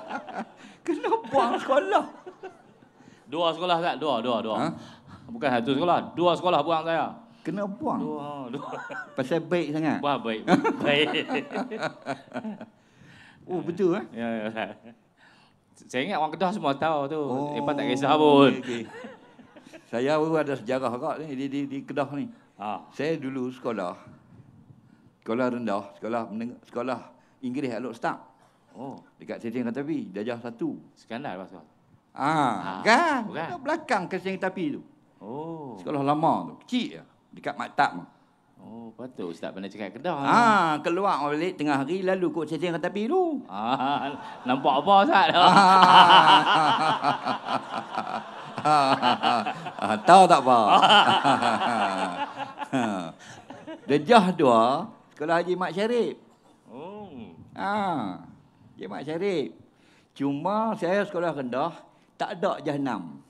kena buang sekolah. Dua sekolah tak? Dua, dua, dua. Ha? Bukan satu sekolah. Dua sekolah buang saya. Kena buang? Dua, dua. Pasal baik sangat? Buang baik. baik. oh, betul eh? Ya, ya saya ingat orang Kedah semua tahu tu. Eh, oh, tak kisah pun. Okay, okay. saya ada sejarah kak ni di, di, di Kedah ni. Ha. Saya dulu sekolah. Sekolah rendah, sekolah menengah, sekolah Inggeris Alok Stark. Oh, dekat Sesing tapi Api, Dajah satu. Skandal pasal. Ah, ha. kan? Bukan. Belakang ke Sesing Kereta tu. Oh. Sekolah lama tu, kecil je. Dekat Maktab. Oh, patut ustaz pernah cakap kedah. Ha, ah, keluar keluar balik tengah hari lalu kot setting kat tepi tu. Ha, ah, nampak apa ustaz? Ha. Tahu tak apa? Dejah dua, kalau Haji Mak Syarif. Oh. Ha. Haji Mak Syarif. Cuma saya sekolah rendah, tak ada jahnam.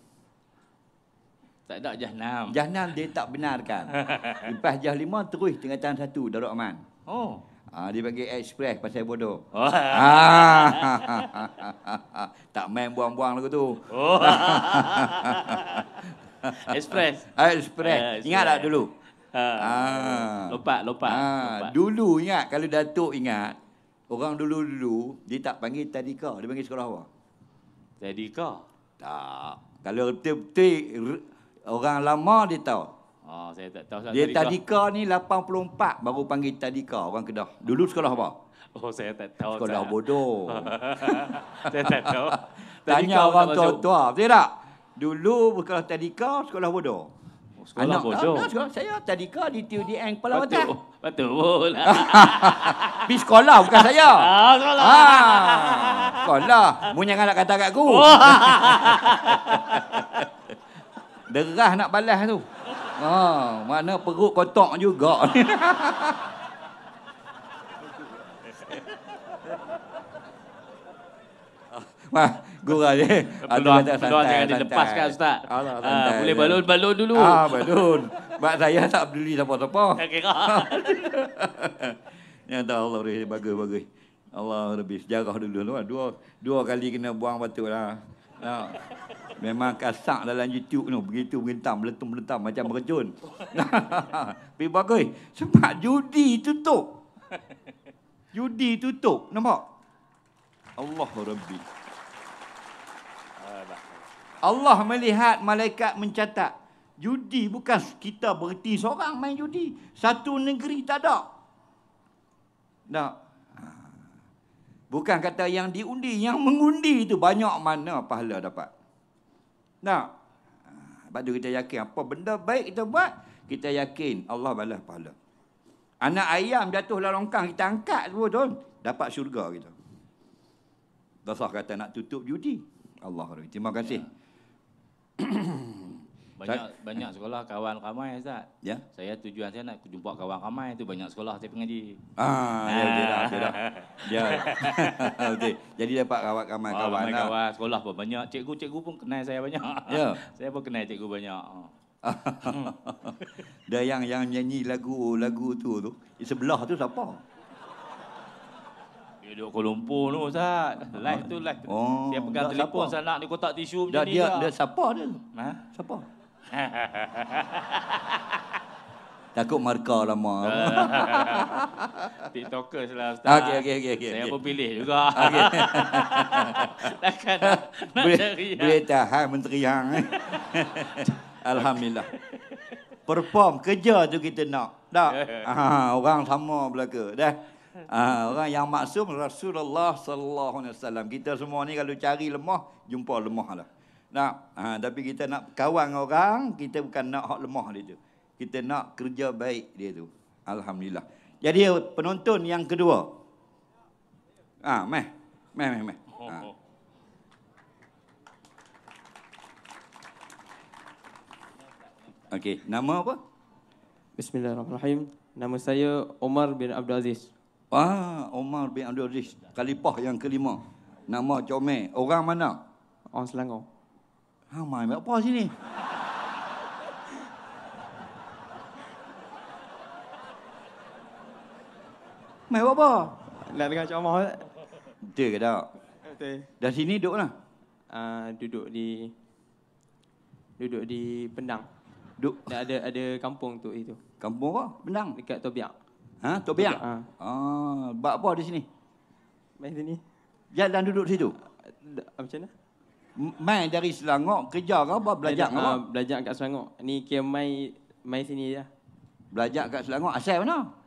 Tak ada jahnam. Jahnam dia tak benarkan. Lepas jah lima terus tingkatan satu Darul Aman. Oh. Ah ha, dia bagi express pasal bodoh. Oh. Ah. tak main buang-buang lagu tu. Oh. Ekspres, Ah, express. Uh, ingat tak dulu? Ha. Ah. Lompat, lompat. Ah. lompat. Ah, dulu ingat kalau Datuk ingat orang dulu-dulu dia tak panggil tadika, dia panggil sekolah apa? Tadika. Tak. Kalau betul-betul orang lama dia tahu. Oh, saya tak tahu. Dia tadika. tadika ni 84 baru panggil tadika orang Kedah. Dulu sekolah apa? Oh, saya tak tahu. Sekolah saya. bodoh. saya tak tahu. Tadika Tanya orang tua-tua, betul tak? Dulu sekolah tadika, sekolah bodoh. Oh, sekolah Anak, bodoh. Anak, sekolah saya tadika di TUDN Kepala Batu. Batu pula. Pergi sekolah bukan saya. Ah, sekolah. Ha. Sekolah. Mu jangan nak kata kat aku. Oh. Derah nak balas tu. Ha, oh, mana perut kotak juga. Wah, gurau je. Peluang, peluang santai, jangan santai. dilepaskan Ustaz. Alah, ah, santai, uh, boleh balon-balon dulu. Ah, balon. Sebab saya tak peduli siapa-siapa. Yang tahu Allah beri bagus-bagus. Allah lebih sejarah dulu. Dua, dua kali kena buang batu lah. Nah. Memang kasak dalam YouTube tu. Begitu merintam, meletum-meletam macam merejun. Tapi bagus. Sebab judi tutup. Judi tutup. Nampak? Allah Rabbi. Allah melihat malaikat mencatat. Judi bukan kita berhenti seorang main judi. Satu negeri tak ada. Tak. Bukan kata yang diundi, yang mengundi itu banyak mana pahala dapat. Nah, pada kita yakin apa benda baik kita buat, kita yakin Allah balas pahala. Anak ayam jatuh dalam longkang kita angkat semua tu, dapat syurga kita. Dasar kata nak tutup judi. Allah Terima kasih. Ya. Banyak Sa- banyak sekolah kawan ramai Ustaz. Ya. Saya tujuan saya nak jumpa kawan ramai itu banyak sekolah saya pengaji. Ah, ah. ya okay, dah, okay, dah. Ya. Okey. Jadi dapat ah, kawan ramai oh, kawan. Ramai kawan sekolah pun banyak. Cikgu-cikgu pun kenal saya banyak. Ya. saya pun kenal cikgu banyak. Dah yang yang nyanyi lagu-lagu tu tu. Sebelah tu siapa? Dia duduk Kuala Lumpur tu Ustaz. Live tu live. Oh, dia pegang telefon sana di kotak tisu macam dia, ni. dia, dia siapa dia? Ha? Siapa? Takut markah lama. TikTokers lah Ustaz. okay ah, okay okey. Okay, Saya okay. pun pilih juga. Okay. Takkan nak, boleh, nak teriak. Boleh tahan menteri yang. Alhamdulillah. Perform, kerja tu kita nak. Tak? Ha, orang sama belaka. Dah. Ha, orang yang maksum Rasulullah sallallahu alaihi wasallam. Kita semua ni kalau cari lemah, jumpa lemah lah. Nak, ha, tapi kita nak kawan orang, kita bukan nak hak lemah dia tu. Kita nak kerja baik dia tu. Alhamdulillah. Jadi penonton yang kedua. Ha, meh. Meh, meh, meh. Ha. Okey, nama apa? Bismillahirrahmanirrahim. Nama saya Omar bin Abdul Aziz. Ah, Omar bin Abdul Aziz. Kalipah yang kelima. Nama comel. Orang mana? Orang Selangor. Ramai ambil apa sini? Mai apa? Nak dengar ceramah tak? Betul ke tak? Betul. Dah sini duduklah. lah. Uh, duduk di duduk di Pendang. Duduk. Dan ada ada kampung tu itu. Kampung apa? Pendang dekat Tobiak. Ha, Tobiak. Ha. Ah, ha. uh, buat apa di sini? Main sini. Jalan duduk situ. Uh, macam mana? Mai dari Selangor kerja ke apa belajar apa? Uh, belajar kat Selangor. Ni kira mai, mai sini je. Lah. Belajar kat Selangor asal mana?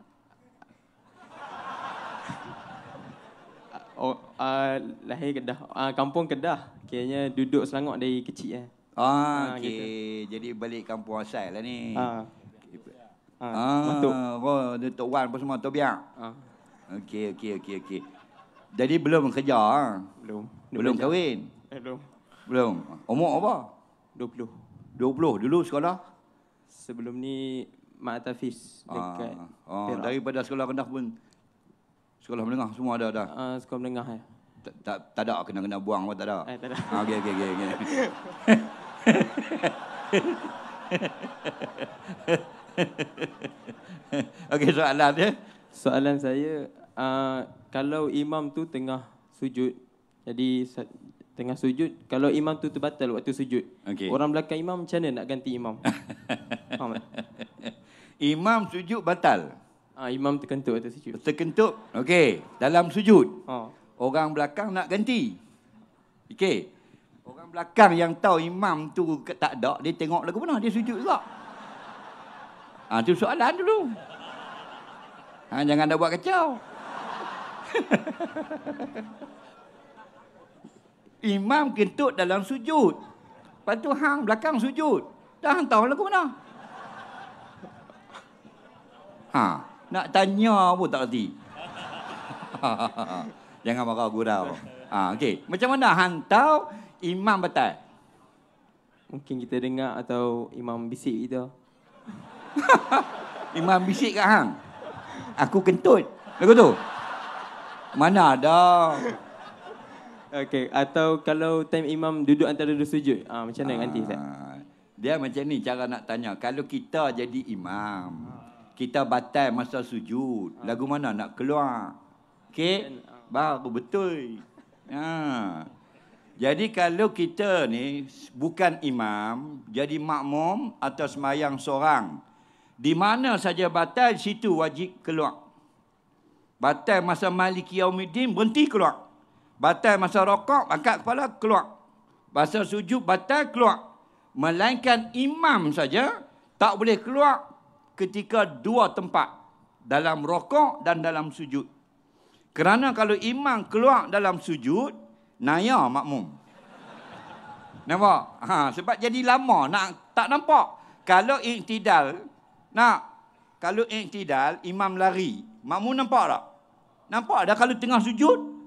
Oh, uh, lahir Kedah. Uh, kampung Kedah. Kiranya duduk Selangor dari kecil. Eh. Ah, okay. Gitu. Jadi balik kampung asal lah ni. Ah. Ah, ah Matuk. Oh, Datuk Wan pun semua. Tak biar. Ah. Okey, okey, okey. okey. Jadi belum kerja? Belum. Belum, eh, belum kahwin? belum. Belum. Umur apa? 20. 20 dulu sekolah? Sebelum ni Mak Atafis dekat ah, ah Daripada sekolah rendah pun Sekolah menengah semua ada dah? Uh, sekolah menengah ya. Tak tak ada kena-kena buang apa tak ada? Eh, tak ada. Ah, okey, okey, okey. Okey, soalan dia. Soalan saya, uh, kalau imam tu tengah sujud, jadi tengah sujud kalau imam tu terbatal waktu sujud okay. orang belakang imam macam mana nak ganti imam imam sujud batal ha, imam terkentut waktu sujud terkentut okay. dalam sujud ha. orang belakang nak ganti okay. orang belakang yang tahu imam tu tak ada dia tengok lagu mana dia sujud juga ah ha, tu soalan dulu ha, jangan dah buat kacau Imam kentut dalam sujud. Lepas tu hang belakang sujud. Dah hang tahu lagu mana? Ha, nak tanya pun tak reti. Jangan marah gurau. Ha, okey. Macam mana hang tahu imam betul? Mungkin kita dengar atau imam bisik kita. imam bisik kat hang. Aku kentut. Lagu tu. Mana ada Okey, atau kalau time imam duduk antara dua sujud, ha, macam mana nanti Ustaz? Ah, dia macam ni cara nak tanya. Kalau kita jadi imam, ha. kita batal masa sujud, ha. lagu mana nak keluar? Okey? Ha. Baru betul. Ha. Jadi kalau kita ni bukan imam, jadi makmum atau semayang seorang, di mana saja batal, situ wajib keluar. Batal masa Maliki Yaumidin, berhenti keluar. Batal masa rokok, angkat kepala, keluar. Masa sujud, batal, keluar. Melainkan imam saja, tak boleh keluar ketika dua tempat. Dalam rokok dan dalam sujud. Kerana kalau imam keluar dalam sujud, naya makmum. Nampak? Ha, sebab jadi lama, nak tak nampak. Kalau iktidal, nak. Kalau iktidal, imam lari. Makmum nampak tak? Nampak dah kalau tengah sujud,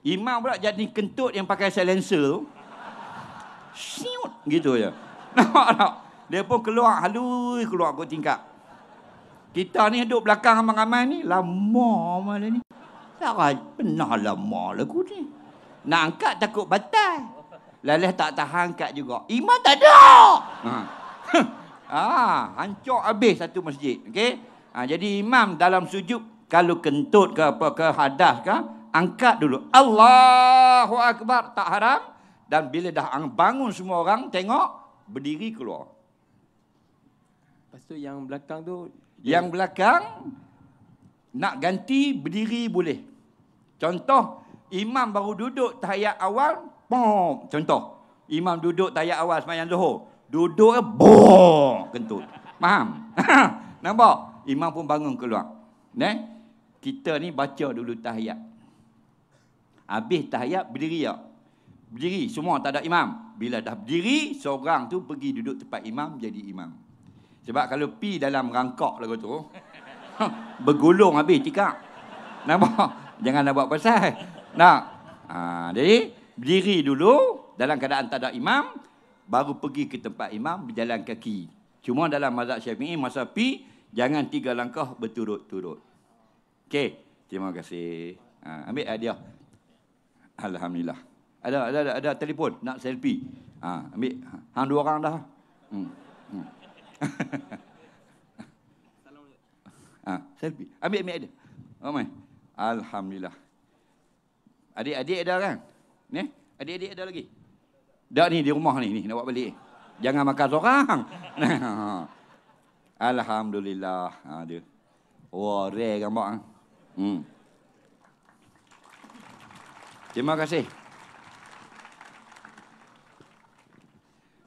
Imam pula jadi kentut yang pakai silencer tu. Siut. Gitu je. Nampak tak? Dia pun keluar halus keluar kot tingkap. Kita ni duduk belakang ramai-ramai ni. Lama malah ni. Tak pernah lama lah aku ni. Nak angkat takut batal. Lelah tak tahan angkat juga. Imam tak ada. Ha. ha. hancur habis satu masjid. Okay? Ha, jadi imam dalam sujud. Kalau kentut ke apa ke hadas ke angkat dulu. Allahu Akbar, tak haram. Dan bila dah bangun semua orang, tengok, berdiri keluar. Lepas tu yang belakang tu? Yang belakang, nak ganti, berdiri boleh. Contoh, imam baru duduk tahiyat awal, pom. Contoh, imam duduk tahiyat awal semayang zuhur. Duduk, boom, kentut. Faham? Nampak? Imam pun bangun keluar. Ne? Kita ni baca dulu tahiyat. Habis tahiyat berdiri ya. Berdiri semua tak ada imam. Bila dah berdiri seorang tu pergi duduk tempat imam jadi imam. Sebab kalau pi dalam rangkak lagu tu bergulung habis tikak. Nama jangan nak buat pasal. Nak. Ha, jadi berdiri dulu dalam keadaan tak ada imam baru pergi ke tempat imam berjalan kaki. Cuma dalam mazhab Syafi'i masa pi jangan tiga langkah berturut-turut. Okey, terima kasih. Ha, ambil hadiah. Alhamdulillah. Ada ada ada, ada telefon nak selfie. Ha, ambil hang dua orang dah. Hmm. hmm. ha, selfie. Ambil ambil ada. Oh mai. Alhamdulillah. Adik-adik ada kan? Ni? Adik-adik ada lagi? Tak ni di rumah ni ni nak buat balik. Jangan makan seorang. Alhamdulillah. Ha dia. Wah, oh, rare gambar. Ha. Hmm. Terima kasih.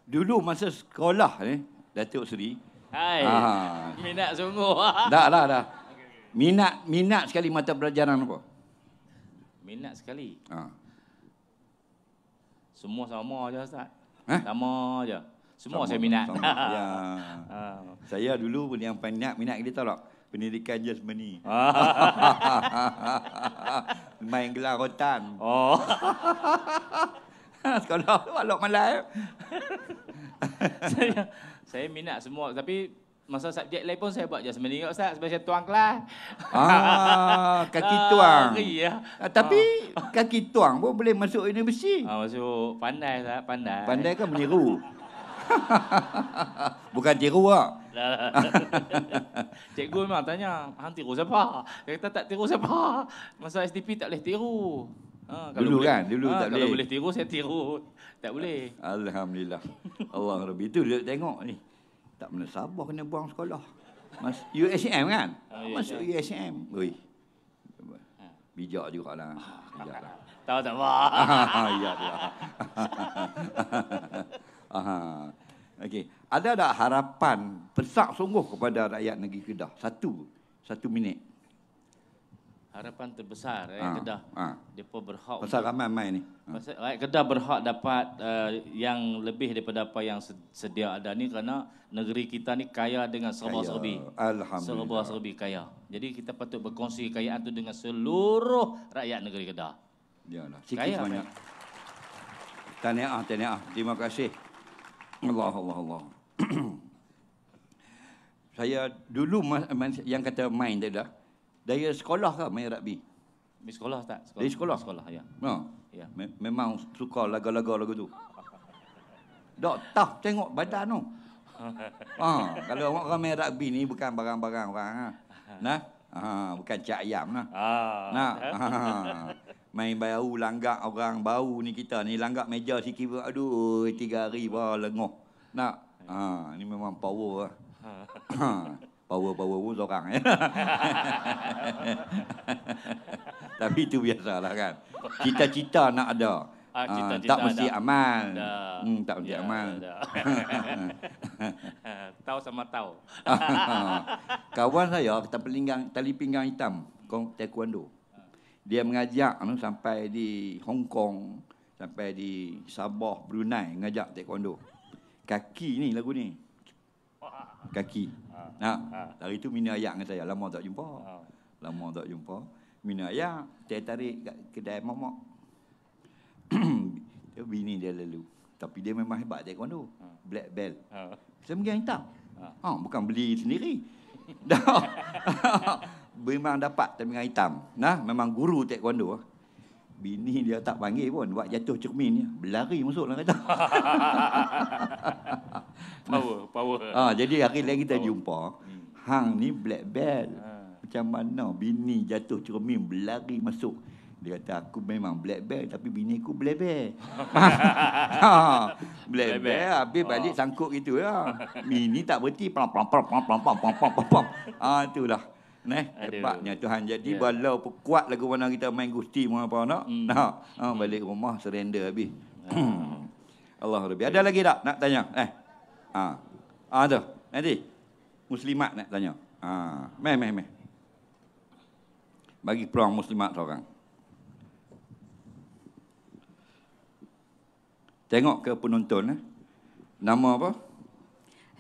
Dulu masa sekolah ni, Datuk Seri. Hai. Ha. Minat sungguh. Dah lah dah. Minat minat sekali mata pelajaran apa? Minat sekali. Ha. Semua sama aja ustaz. Eh? Sama aja. Semua sama, saya minat. Sama. ya. Ha. Saya dulu pun yang minat minat kita tolak pendidikan jasmani. Main gelar rotan. Oh. Sekolah walau malam. saya, saya minat semua tapi masa subjek lain pun saya buat jasmani kat ustaz sebab saya tuang kelas. Ah, kaki tuang. Uh, ya. tapi oh. kaki tuang pun boleh masuk universiti. Ah, masuk pandai tak? Pandai. Pandai kan meniru. Bukan tiru ah. Lah. Cikgu memang tanya, hang tiru siapa? Dia kata tak tiru siapa. Masa STP tak boleh tiru. Ha, kalau dulu boleh, kan? Dulu ha, tak kalau boleh. boleh tiru, saya tiru. Tak boleh. Alhamdulillah. Allah Rabbi. Itu dia tengok ni. Tak pernah sabar kena buang sekolah. Mas USM kan? Ha, ah, Masuk ya. USM. Ui. Ah. Bijak juga lah. Ah, Bijak lah. Tahu tak apa? ya, ya. Okey ada tak harapan besar sungguh kepada rakyat negeri Kedah? Satu, satu minit. Harapan terbesar rakyat ha, Kedah. Ha. Ah. Depa berhak pasal ramai main ni. Ha. Pasal rakyat Kedah berhak dapat uh, yang lebih daripada apa yang sedia ada ni kerana negeri kita ni kaya dengan serba-serbi. Alhamdulillah. Serba-serbi kaya. Jadi kita patut berkongsi kekayaan tu dengan seluruh rakyat negeri Kedah. Iyalah. Sikit kaya banyak. Tahniah, tahniah. Terima kasih. Allah, Allah. Allah. saya dulu yang kata main tadi dah. Dari sekolah ke main rugby? Di sekolah tak? Sekolah. Dari sekolah? Sekolah, ya. No. Ha. ya. Memang suka lagu-lagu lagu tu. Dok tak tengok badan tu. ha, kalau orang, orang main rugby ni bukan barang-barang orang. Ha. Nah, ha, bukan cak ayam lah. Ha. Ah. Nah. Ha. Main bau langgak orang bau ni kita ni langgak meja sikit aduh tiga hari bah lengoh. Nah. Ha, ini memang power lah. Ha. Ha, power-power pun seorang. Ya? Tapi itu biasalah kan. Cita-cita nak ada. Ha, ah, ah, cita -cita tak mesti ada. amal. Da. Hmm, tak mesti ya, amal. tahu sama tahu. Kawan saya kita pelinggang tali pinggang hitam kong taekwondo. Dia mengajak anu sampai di Hong Kong, sampai di Sabah, Brunei mengajak taekwondo. Kaki ni lagu ni. Kaki. Nah, Dari ah. tu Mina Ayak kata saya lama tak jumpa. Ah. Lama tak jumpa. Mina Ayak dia tarik kat kedai mamak. dia bini dia lalu. Tapi dia memang hebat taekwondo. Ha. Black belt. Ha. Saya pergi hitam. Ha. bukan beli sendiri. Dah. memang dapat tapi hitam. Nah, memang guru taekwondo. Ha bini dia tak panggil pun buat jatuh cermin dia berlari masuk dalam kereta power power ha, jadi hari lain kita power. jumpa hmm. hang ni black belt ha. macam mana bini jatuh cermin berlari masuk dia kata aku memang black belt tapi bini aku black belt ha. black, black belt habis balik oh. sangkut gitu lah bini tak berhenti pam pam pam pam pam pam pam pam ah ha, itulah ne hebatnya Tuhan jadi yeah. walaupun kuat lagu mana kita main gusti mana apa nak mm. nah ha, hmm. balik rumah surrender habis ya. Allah Rabbi ada lagi tak nak tanya eh ha ah tu nanti muslimat nak tanya ha meh meh meh bagi peluang muslimat seorang tengok ke penonton eh nama apa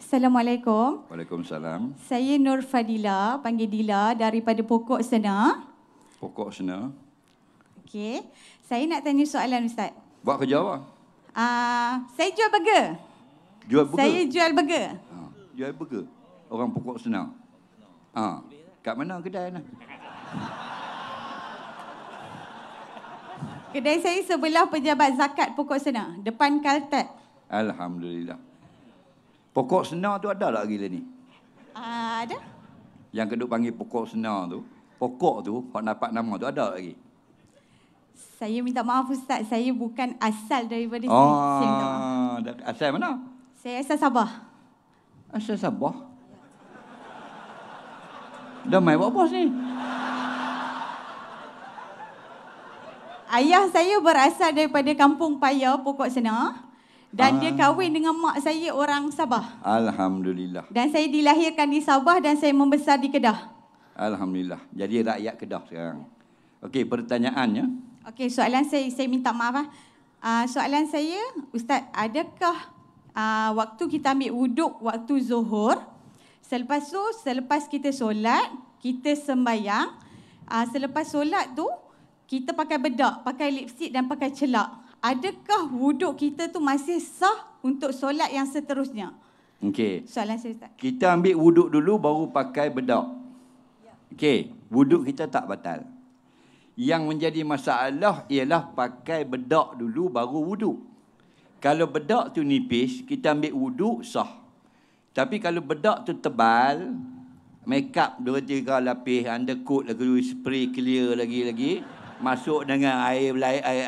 Assalamualaikum. Waalaikumsalam. Saya Nur Fadila, panggil Dila daripada Pokok Sena. Pokok Sena. Okey. Saya nak tanya soalan Ustaz. Buat kerja apa? Uh, saya jual burger. Jual burger? Saya jual burger. Ha. Jual burger? Orang Pokok Sena? Ha. Kat mana kedai nak? Kedai saya sebelah pejabat zakat Pokok Sena. Depan Kaltek. Alhamdulillah. Pokok sena tu ada tak gila ni? Uh, ada. Yang kedua panggil pokok sena tu. Pokok tu, kalau dapat nama tu ada lagi? Saya minta maaf Ustaz, saya bukan asal daripada oh, sini. Ah, asal mana? Saya asal Sabah. Asal Sabah? Dah main buat bos ni? Ayah saya berasal daripada kampung Paya, Pokok Senar. Dan ah. dia kahwin dengan mak saya orang Sabah. Alhamdulillah. Dan saya dilahirkan di Sabah dan saya membesar di Kedah. Alhamdulillah. Jadi rakyat Kedah sekarang. Okey, pertanyaannya. Okey, soalan saya saya minta maaf ah. Uh, soalan saya, ustaz, adakah uh, waktu kita ambil wuduk waktu Zuhur selepas tu selepas kita solat, kita sembahyang, uh, selepas solat tu kita pakai bedak, pakai lipstik dan pakai celak? adakah wuduk kita tu masih sah untuk solat yang seterusnya? Okey. Soalan saya Ustaz. Kita ambil wuduk dulu baru pakai bedak. Okey, wuduk kita tak batal. Yang menjadi masalah ialah pakai bedak dulu baru wuduk. Kalau bedak tu nipis, kita ambil wuduk sah. Tapi kalau bedak tu tebal, makeup up dua tiga lapis, undercoat lagi, spray clear lagi-lagi masuk dengan air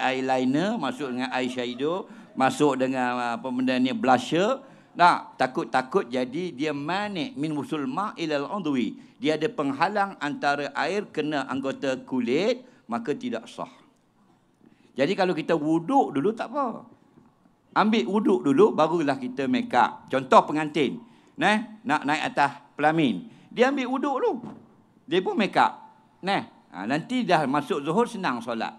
eyeliner, masuk dengan shadow, masuk dengan uh, apa benda ni blusher. Nah, takut-takut jadi dia manik min musul ma ilal udwi. Dia ada penghalang antara air kena anggota kulit, maka tidak sah. Jadi kalau kita wuduk dulu tak apa. Ambil wuduk dulu barulah kita make up. Contoh pengantin, nah nak naik atas pelamin. Dia ambil wuduk dulu. Dia pun make up. Nah, Ha, nanti dah masuk zuhur senang solat.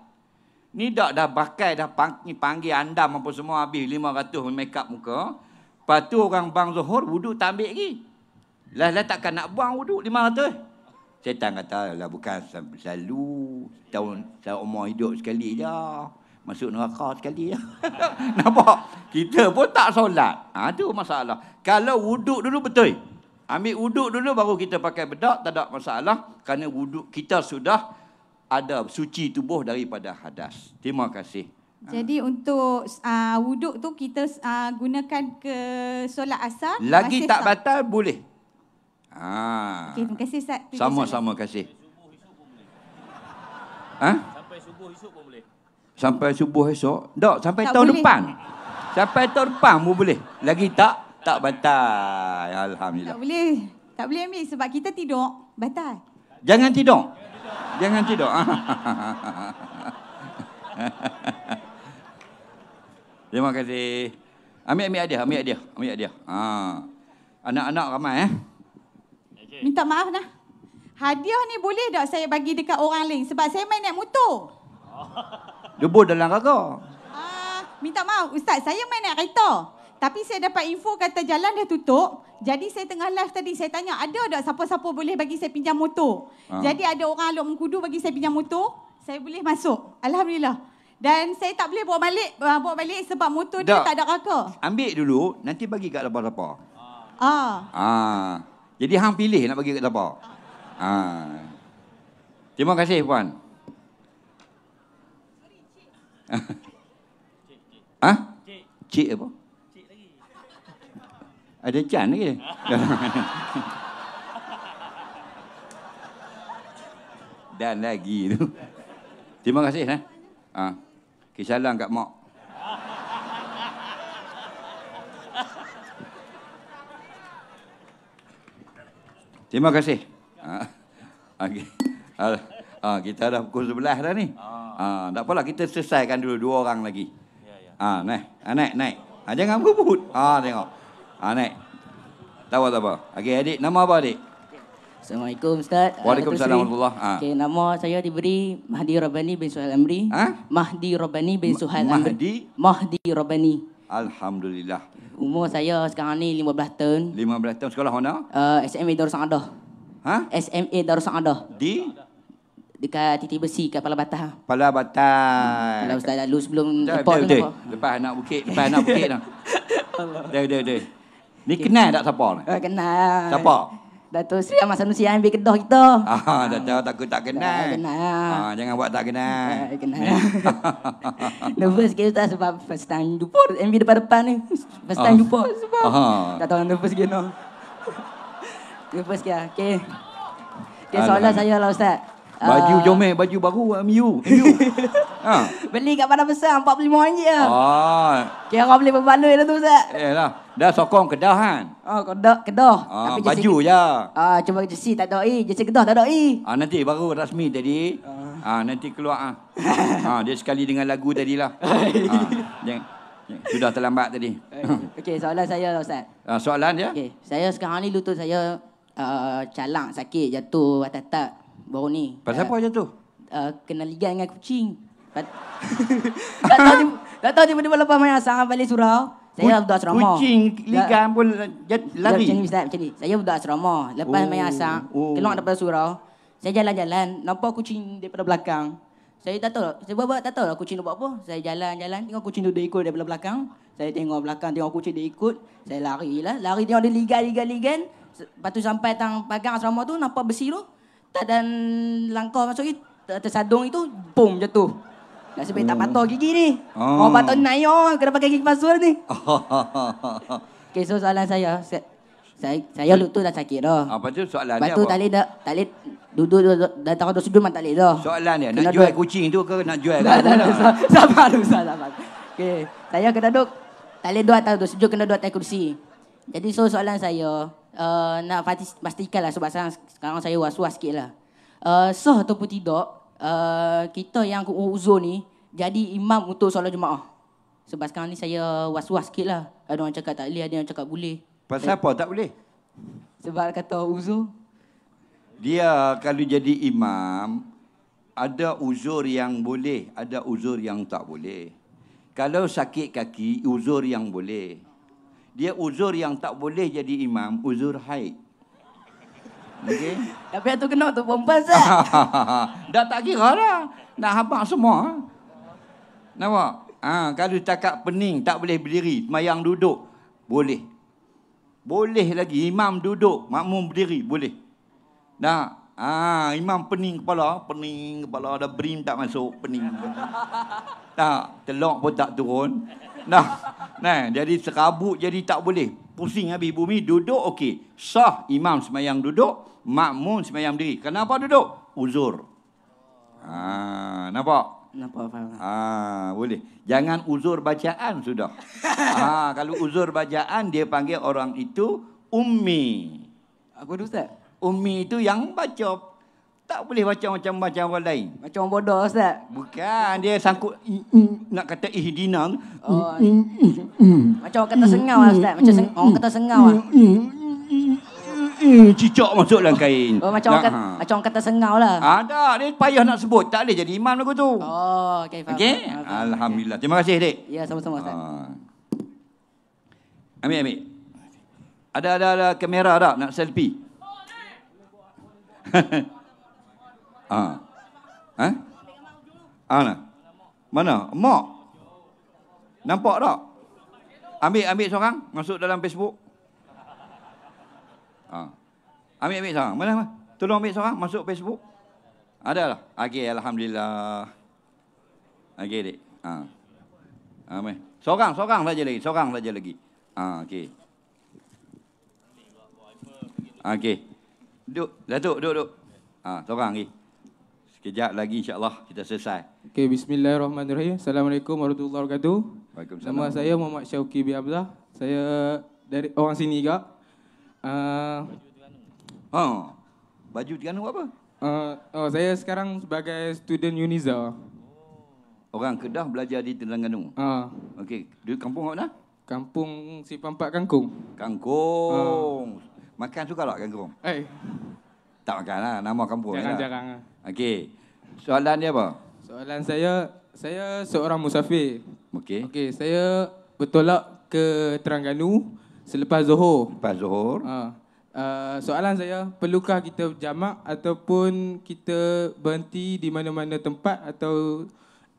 Ni dah dah pakai dah panggil, panggil andam apa semua habis 500 make up muka. Lepas tu orang bang zuhur wuduk tak ambil lagi. Lah lah takkan nak buang wuduk 500. Setan kata lah bukan selalu tahun saya umur hidup sekali je. Masuk neraka sekali je. Nampak? Kita pun tak solat. Ha, masalah. Kalau wuduk dulu betul. Ambil wuduk dulu baru kita pakai bedak, tak ada masalah. Kerana wuduk kita sudah ada suci tubuh daripada hadas. Terima kasih. Ha. Jadi ha. untuk uh, wuduk tu kita uh, gunakan ke solat asar. Lagi tak sah. batal boleh. Ha. Okay, terima kasih Ustaz. Sama-sama kasih. Ha? Sampai subuh esok pun boleh. Sampai subuh esok? Tak, sampai tak tahun boleh. depan. Sampai tahun depan pun boleh. Lagi tak tak batal. Alhamdulillah. Tak boleh. Tak boleh ambil sebab kita tidur. Batal. Jangan tidur. Jangan tidur. Terima kasih. Ambil ambil dia, ambil dia, ambil dia. Ha. Anak-anak ramai eh. Minta maaf nah. Hadiah ni boleh tak saya bagi dekat orang lain sebab saya main naik motor. Debur dalam kakak. Uh, ah, minta maaf, ustaz saya main naik kereta. Tapi saya dapat info kata jalan dah tutup. Jadi saya tengah live tadi, saya tanya, ada tak siapa-siapa boleh bagi saya pinjam motor? Uh. Jadi ada orang Alok Mengkudu bagi saya pinjam motor, saya boleh masuk. Alhamdulillah. Dan saya tak boleh bawa balik ah, bawa balik sebab motor tak. dia tak ada raka. Ambil dulu, nanti bagi kat lapa-lapa. Ah. Uh. Ah. Jadi hang pilih nak bagi kat lapa. Ah. Uh. Terima kasih puan. Ah? cik. cik, cik. Ha? Cik. Cik apa? Ada can lagi. Dan lagi tu. Terima kasih. Eh. Ha. Kisah kat Mak. Terima kasih. Ha. Ah. Okay. Ha. Ah, ah, kita dah pukul sebelah dah ni. Ha. Tak apalah, kita selesaikan dulu dua orang lagi. Ha. Naik, ha. naik, naik. Ha. Jangan berbut. Ha. Tengok. Ha, ah, naik. Tak apa, tak apa. Okey, adik. Nama apa, adik? Assalamualaikum Ustaz. Waalaikumsalam warahmatullah. Ha. Ah. Okay, nama saya diberi Mahdi Robani bin Suhail Amri. Ha? Mahdi Robani bin Suhail Ma- Amri. Mahdi? Mahdi Robani. Alhamdulillah. Umur saya sekarang ni 15 tahun. 15 tahun sekolah mana? Uh, eh, SMA Darussalam. Ha? SMA Darussalam. Di? Dekat titik besi kat Pala Batah. Pala Batah. Kalau Ustaz lalu sebelum Dari, report. Dari, dah, dah. Lepas anak bukit. Lepas anak bukit. Dah, dah, dah. Ni kenal tak siapa ni? Oh, kenal. Siapa? Dato' Sri Ahmad Sanusi yang ambil kedah kita. Ah, Dato' takut tak kenal. Tak kenal. Ah, jangan buat tak kenal. Tak eh, kenal. nervous sikit Ustaz sebab first time jumpa MV depan-depan ni. First time ah. jumpa ah. sebab Aha. tak tahu nervous sikit no. nervous sikit lah. Okay. Okay, ah, soalan saya lah Ustaz. Baju uh. Ah. jomel Baju baru MU MU ha. Beli kat Padang Besar RM45 je Oh, Kira orang boleh berbaloi lah tu Ustaz Eh lah Dah sokong kedah kan oh, Kedah, kedah. Ah, Tapi Baju je ya. ah, Cuma jersi tak ada air Jersi kedah tak ada air ah, Nanti baru rasmi tadi uh. Ah. ah, Nanti keluar ah. ah, Dia sekali dengan lagu tadi lah ah. Sudah terlambat tadi Okey soalan saya Ustaz ah, Soalan dia ya? okay. Saya sekarang ni lutut saya uh, Calang sakit Jatuh atas tak baru ni. Pasal apa eh, macam tu? Uh, kena ligat dengan kucing. tak tahu tak tahu tiba-tiba lepas main asam balik surau. Saya Kuc- budak asrama. Kucing ligat da- ya. pun jat, lari. Macam ni, Ustaz, macam ni. Saya budak asrama. Lepas oh, main asam, oh. keluar daripada surau. Saya jalan-jalan, nampak kucing daripada belakang. Saya tak tahu, saya buat tak tahu lah kucing tu buat apa. Saya jalan-jalan, tengok kucing tu ikut daripada belakang. Saya tengok belakang, tengok kucing dia ikut. Saya lari lah. Lari tengok dia ligat-ligat-ligat. Lepas tu sampai tang pagar asrama tu, nampak besi tu kita dan langkah masuk tersadung itu boom jatuh. Nak sebab oh. tak hmm. patah gigi ni. Ah. Oh, oh patah naik oh, kena pakai gigi palsu ni. okay, so soalan saya, saya saya lutut dah sakit dah. Apa ah, tu soalan Lepas dia? Patu tak tak leh duduk dah tak ada sudut tak leh dah. Soalan dia, nak jual kucing tu ke nak jual? Tak tak sabar dulu sabar. Okey, saya kena duduk tak leh dua atas sujud kena dua tak kursi. Jadi so soalan saya, uh, nak pastikan lah sebab sekarang, sekarang saya was-was sikit lah. Uh, eh, sah ataupun tidak, uh, kita yang uzur ni jadi imam untuk solat jemaah. Sebab sekarang ni saya was-was sikit lah. Ada orang cakap tak boleh, ada orang cakap boleh. Pasal eh. apa tak boleh? Sebab kata uzur. Dia kalau jadi imam, ada uzur yang boleh, ada uzur yang tak boleh. Kalau sakit kaki, uzur yang boleh dia uzur yang tak boleh jadi imam, uzur haid. Okay. Tapi tu kena tu perempuan sah. Dah tak kira lah. Nak habang semua. Nampak? Ha, kalau cakap pening, tak boleh berdiri, mayang duduk, boleh. Boleh lagi, imam duduk, makmum berdiri, boleh. Nah, ha, imam pening kepala, pening kepala, ada brim tak masuk, pening. Tak, telok pun tak turun. Nah, nah, jadi serabut jadi tak boleh. Pusing habis bumi, duduk okey. Sah imam semayang duduk, makmum semayang berdiri. Kenapa duduk? Uzur. Ha, nampak? Nampak, faham. Ha, boleh. Jangan uzur bacaan sudah. Ha, kalau uzur bacaan, dia panggil orang itu ummi. Apa tu Ustaz? Ummi itu yang baca tak boleh macam-macam macam orang lain. Macam orang bodoh Ustaz. Bukan, dia sangkut nak kata ihdina. Oh. macam kata sengau hmm, Ustaz. Macam seng- orang kata sengau ah. hmm, hmm, Cicak masuk dalam kain. Oh, macam, orang kata, ha. macam kata sengau lah. Ada, dia payah nak sebut. Tak boleh jadi imam lagu tu. Oh, okay, faham. Okay? Faham. Alhamdulillah. Terima kasih, Dik. Ya, sama-sama Ustaz. Ah. Ambil, ambil. Ada, ada, ada kamera tak nak selfie? Ha. Eh? Ha? Mana? Mana? Mak? Nampak tak? Ambil-ambil seorang masuk dalam Facebook. Ha. Ambil-ambil seorang. Mana? Tolong ambil seorang masuk Facebook. Ada lah. Okey, Alhamdulillah. Okey, dek. Ha. Amin. Seorang, seorang saja lagi. Seorang saja lagi. Ha, okey. Okey. Duduk, Datuk, lah duduk, duduk. Ha, seorang lagi. Okay. Kejap lagi insyaAllah kita selesai. Okay, bismillahirrahmanirrahim. Assalamualaikum warahmatullahi wabarakatuh. Waalaikumsalam. Nama saya Muhammad Syauki bin Abdullah. Saya dari orang sini juga. Uh, baju Terengganu. Ha. Baju Terengganu apa? Uh, oh, saya sekarang sebagai student UNIZA. Oh. Orang Kedah belajar di Terengganu. Ha. Uh. Okey, duduk kampung mana? Kampung Sipampat Kangkung. Kangkung. Uh. Makan suka tak kangkung? Eh. Tak makan lah. Nama kampung. jarang jangan. Lah. Okey. Soalan dia apa? Soalan saya, saya seorang musafir. Okey. Okey, saya bertolak ke Terengganu selepas Zohor. Selepas Zohor. Ha. Uh, soalan saya, perlukah kita jamak ataupun kita berhenti di mana-mana tempat atau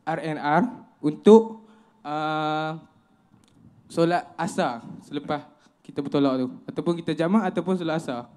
RNR untuk uh, solat asar selepas kita bertolak tu? Ataupun kita jamak ataupun solat asar?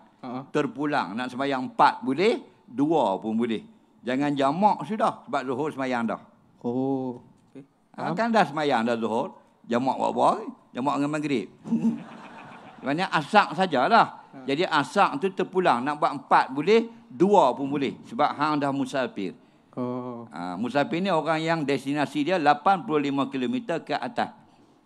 huh Terpulang. Nak semayang empat boleh. Dua pun boleh. Jangan jamak sudah. Sebab zuhur semayang dah. Oh. Okay. Ha, kan dah semayang dah zuhur. Jamak apa-apa. Jamak dengan maghrib. Maksudnya asak sajalah. Ha. Jadi asak tu terpulang. Nak buat empat boleh. Dua pun boleh. Sebab hang dah musafir. Oh. Ha, musafir ni orang yang destinasi dia 85 km ke atas.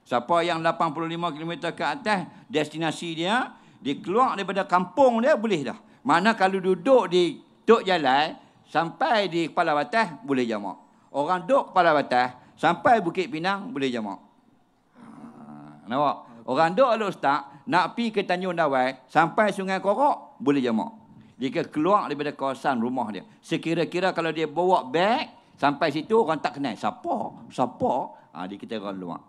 Siapa yang 85 km ke atas, destinasi dia dia keluar daripada kampung dia boleh dah. Mana kalau duduk di tok jalan sampai di Kepala Batas boleh jamak. Orang duduk Kepala Batas sampai Bukit Pinang boleh jamak. Ha, nampak? Orang duduk Alok Ustaz nak pi ke Tanjung Dawai sampai Sungai Korok boleh jamak. Dia keluar daripada kawasan rumah dia. Sekira-kira kalau dia bawa beg sampai situ orang tak kenal. Siapa? Siapa? Ha, dia kita orang luar.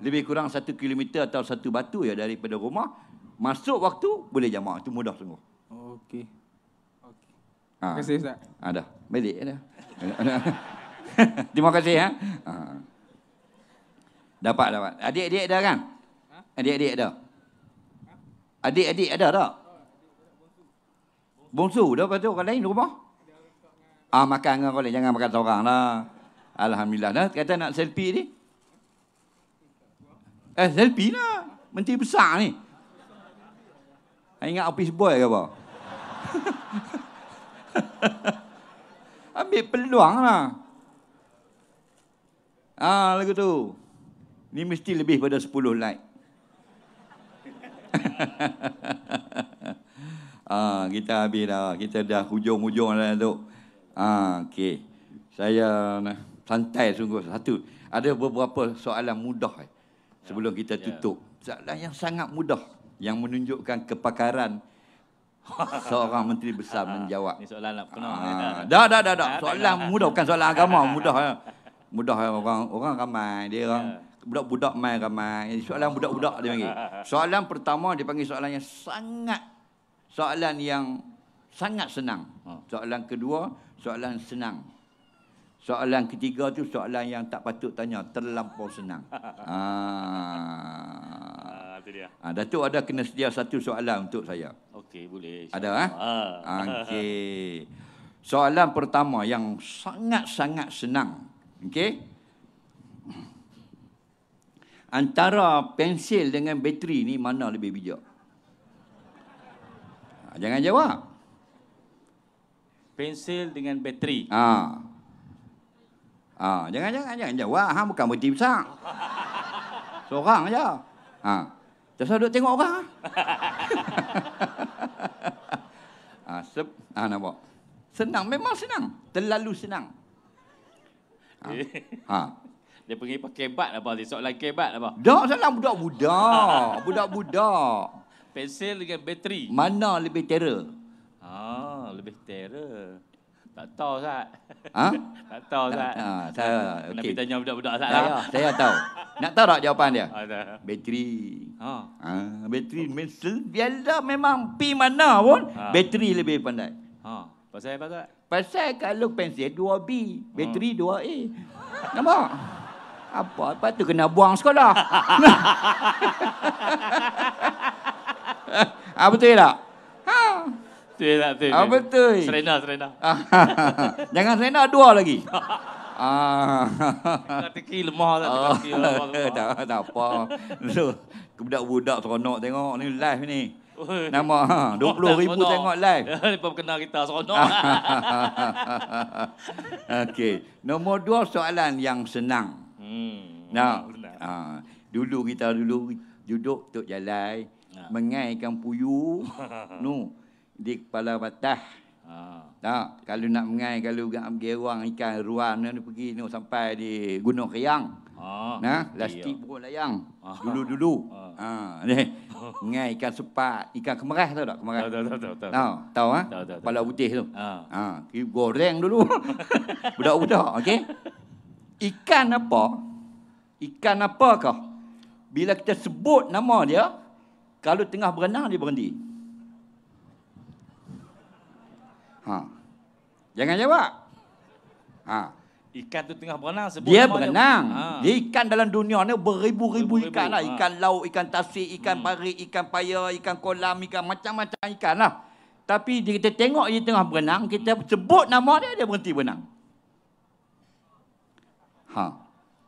Lebih kurang satu kilometer atau satu batu ya daripada rumah. Masuk waktu boleh jamak itu mudah sungguh. Oh, Okey. Okey. Ha. Terima kasih Ustaz. Ada. Ha, Balik ada. Ya, Terima kasih ya. Ha. Dapat dapat. Adik-adik ada kan? Ha? Adik-adik ada. Adik-adik ada tak? Bongsu dah pada orang lain rumah. Ah makan dengan kau jangan makan seorang lah. Alhamdulillah dah kata nak selfie ni. Eh selfie lah. Menteri besar ni. Ingat office boy ke apa? Ambil peluang lah. Ah, lagu tu. Ni mesti lebih pada 10 like. ah, kita habis dah. Kita dah hujung-hujung lah tu. Ah, okay. Saya nak santai sungguh. Satu, ada beberapa soalan mudah. Eh, sebelum kita ya. tutup. Soalan yang sangat mudah yang menunjukkan kepakaran seorang menteri besar ah, menjawab. Ini soalan nak penuh. Ah, dah, dah, dah, dah. Soalan mudah bukan soalan agama, mudah. Ya. Mudah ya. orang orang ramai, dia orang ya. budak-budak main ramai. Soalan budak-budak dia panggil. Soalan pertama dia panggil soalan yang sangat soalan yang sangat senang. Ha. Soalan kedua, soalan senang. Soalan ketiga tu soalan yang tak patut tanya, terlampau senang. Ah itu dia. Ha, Datuk ada kena sedia satu soalan untuk saya. Okey, boleh. Ada eh? ah? Ha? Ha. Okey. Soalan pertama yang sangat-sangat senang. Okey. Antara pensil dengan bateri ni mana lebih bijak? Ha, jangan jawab. Pensil dengan bateri. Ha. Ah. Ha, jangan jangan jangan jawab. Hang bukan berhenti besar. Seorang aja. Ha. Tak usah duduk tengok orang. ha, sep, ha, ah, nampak? Senang, memang senang. Terlalu senang. Ha. ha. Dia pergi pakai bat apa? Dia soalan kebat apa? Tak, senang budak-budak. Budak-budak. Pensil dengan bateri. Mana lebih teror? Ah, lebih teror. Tak tahu Ustaz. Ha? Tak tahu Ustaz. Ha, saya okay. Nabi tanya budak-budak Ustaz. Saya, lah. saya tahu. Nak tahu tak jawapan dia? Ada. Ah, bateri. Ha. ha bateri oh. mesel biasa memang pi mana pun ha. bateri lebih pandai. Ha. Pasal apa Ustaz? Pasal kalau pensi 2B, bateri ha. 2A. Nampak? Apa? Apa tu kena buang sekolah? Apa tu tak? Betul tak lah, betul? Ah, betul. Serena, serena. Jangan serena dua lagi. ah. Teki lemah tak oh. teki lemah. Tak apa. Lu budak-budak seronok tengok ni live ni. Nama ha, ribu tengok live. Dia pun kenal kita seronok. Okey. Nombor dua soalan yang senang. Hmm. Nah, hmm. Ah, dulu kita dulu duduk tok jalan. Nah. Mengaikan puyuh. nu di kepala batah. Ha. Tak, kalau nak mengai kalau nak gerang ikan ruan ni pergi ni sampai di Gunung Kiang. Ha. Nah, lastik iya. burung layang. Ha. Dulu-dulu. Ha. ha. Ni. Mengai ikan sepat, ikan kemerah tahu tak? Kemerah. Tahu, tahu, tahu. Tahu, tahu. Tahu, tahu, ha? Kepala putih tu. Ha. ha. goreng dulu. Budak-budak, okey. Ikan apa? Ikan apakah? Bila kita sebut nama dia, kalau tengah berenang dia berhenti. Ha. Jangan jawab. Ha. Ikan tu tengah berenang sebut. Dia berenang. Ha. Dia ikan dalam dunia ni beribu-ribu ikan lah. Ikan ha. laut, ikan tasik, ikan hmm. pari, ikan paya, ikan kolam, ikan macam-macam ikan lah. Tapi kita tengok dia tengah berenang, kita sebut nama dia, dia berhenti berenang. Ha.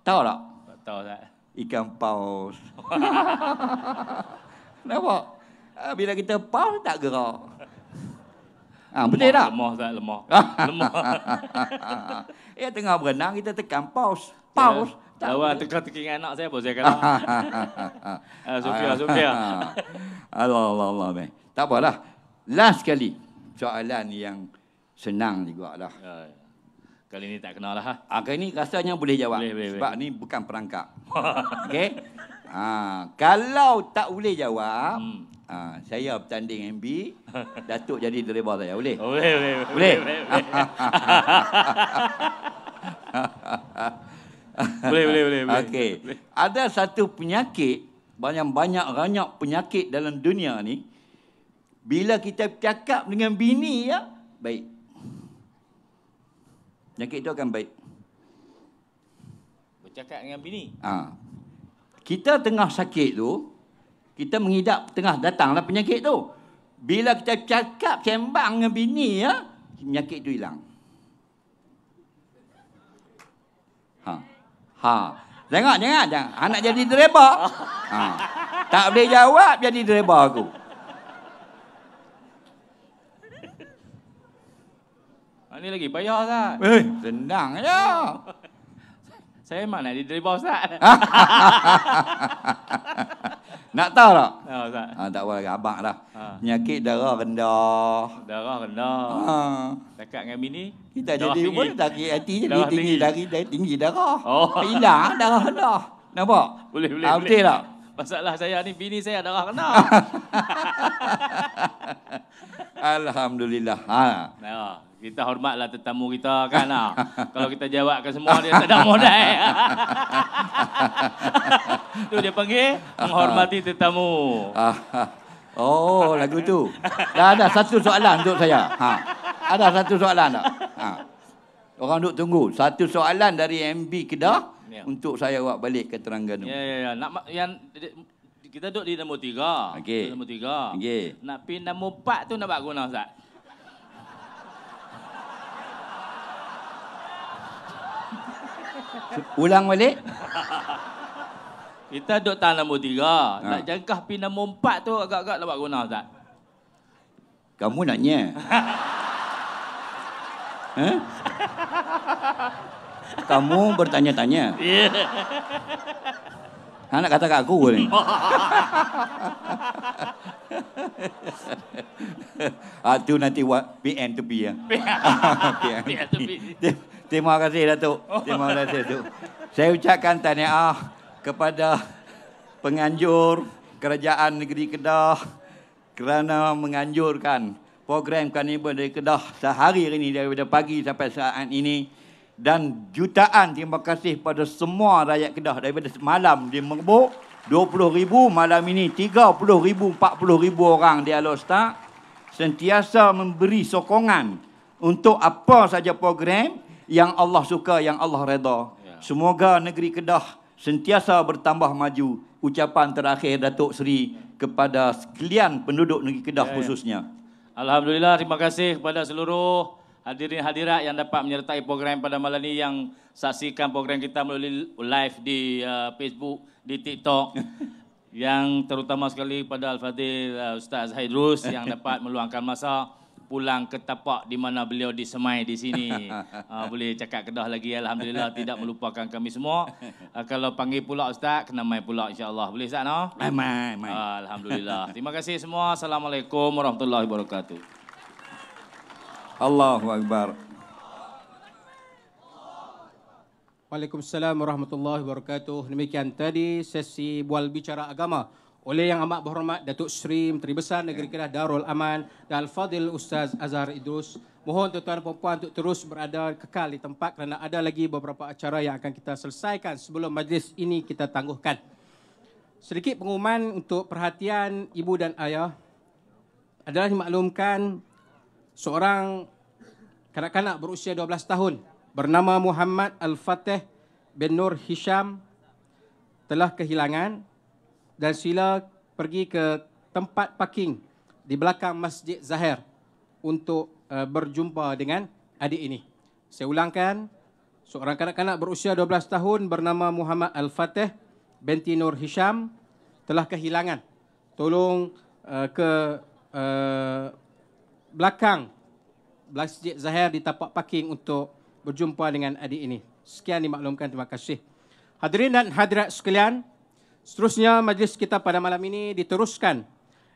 Tahu tak? Tak tahu tak. Ikan paus. Nampak? Ha, bila kita paus, tak gerak. Ha, lemah, boleh tak? Lemah, Ustaz. Lemah. lemah. eh, tengah berenang, kita tekan pause. Ya. Pause. Yeah. Lawa tekan tekan anak saya boleh kata. Ah, Sofia, Sofia. Allah Allah Allah. Man. Tak apalah. Last sekali soalan yang senang juga lah. Ya. Kali ni tak kenal lah. Ha? Ah, kali ni rasanya boleh jawab. Boleh, sebab boleh. ni bukan perangkap. okay Ha, kalau tak boleh jawab, hmm. ha, saya bertanding MB, Datuk jadi deliver saya. Oh, boleh? Boleh, boleh. Boleh? Boleh, boleh. boleh, boleh, boleh. Okey. Ada satu penyakit, banyak-banyak ranyak penyakit dalam dunia ni, bila kita cakap dengan bini, ya, baik. Penyakit itu akan baik. Bercakap dengan bini? Ha kita tengah sakit tu, kita mengidap tengah datanglah penyakit tu. Bila kita cakap sembang dengan bini ya, penyakit tu hilang. Ha. Ha. Tengok, tengok, tengok. anak jadi dereba. Ha. Tak boleh jawab jadi dereba aku. Ini ha, lagi payah kan? Eh, senang je. Saya memang nak diterima Ustaz. nak tahu tak? Oh, Ha, tak apa abang lah. Ha. Penyakit darah rendah. Darah rendah. Ha. Ah. Cakap dengan bini, Kita darah jadi tinggi. dari hati jadi darah tinggi. tinggi. Dari, tinggi darah. Oh. Hilang darah rendah. Nampak? Boleh, boleh. Ha, boleh. Betul tak? Masalah saya ni, bini saya darah rendah. Alhamdulillah. Ha. Nah, ya, kita hormatlah tetamu kita kan. Ha. Kalau kita jawabkan semua dia tak ada modal. tu dia panggil menghormati tetamu. Ah, ah. oh, lagu tu. Dah ada satu soalan untuk saya. Ha. Ada satu soalan tak? Ha. Orang duk tunggu. Satu soalan dari MB Kedah. Ya. Untuk saya buat balik ke Terengganu. Ya, ya, ya. Nak, yang, kita duduk di nombor tiga. Okey. Nombor tiga. Okey. Nak pin nombor empat tu nak buat guna, Ustaz. Ulang balik. kita duduk tahan nombor tiga. Ha. Nak jangkah pin nombor empat tu agak-agak nak buat guna, Ustaz. Kamu nak nye. Kamu bertanya-tanya. Ya. Ha, nak kata kat aku ni. ha, tu nanti buat PM to P ya. PM to P. Terima kasih Datuk. Terima kasih Datuk. Saya ucapkan tahniah kepada penganjur Kerajaan Negeri Kedah kerana menganjurkan program karnival dari Kedah sehari ini daripada pagi sampai saat ini dan jutaan terima kasih pada semua rakyat Kedah daripada malam di Merbuk 20 ribu malam ini 30 ribu 40 ribu orang di Alostak sentiasa memberi sokongan untuk apa saja program yang Allah suka yang Allah reda. Ya. semoga negeri Kedah sentiasa bertambah maju ucapan terakhir Datuk Seri kepada sekalian penduduk negeri Kedah ya, ya. khususnya Alhamdulillah terima kasih kepada seluruh hadirin hadirat yang dapat menyertai program pada malam ini yang saksikan program kita melalui live di uh, Facebook, di TikTok. yang terutama sekali pada Al-Fadhil uh, Ustaz Haidrus yang dapat meluangkan masa pulang ke tapak di mana beliau disemai di sini. Uh, boleh cakap kedah lagi alhamdulillah tidak melupakan kami semua. Uh, kalau panggil pula ustaz kena mai pula insyaallah. Boleh ustaz no? Mai mai mai. Uh, alhamdulillah. Terima kasih semua. Assalamualaikum warahmatullahi wabarakatuh. Allahu Akbar. Waalaikumsalam warahmatullahi wabarakatuh. Demikian tadi sesi bual bicara agama oleh yang amat berhormat Datuk Seri Menteri Besar Negeri Kedah Darul Aman dan Al-Fadil Ustaz Azhar Idrus. Mohon tuan-tuan dan puan-puan untuk terus berada kekal di tempat kerana ada lagi beberapa acara yang akan kita selesaikan sebelum majlis ini kita tangguhkan. Sedikit pengumuman untuk perhatian ibu dan ayah adalah dimaklumkan seorang kanak-kanak berusia 12 tahun bernama Muhammad Al-Fatih bin Nur Hisham telah kehilangan dan sila pergi ke tempat parking di belakang Masjid Zahir untuk eh, berjumpa dengan adik ini. Saya ulangkan, seorang kanak-kanak berusia 12 tahun bernama Muhammad Al-Fatih binti Nur Hisham telah kehilangan. Tolong eh, ke eh, belakang Masjid Zahir di tapak parking untuk berjumpa dengan adik ini. Sekian dimaklumkan, terima kasih. Hadirin dan hadirat sekalian, seterusnya majlis kita pada malam ini diteruskan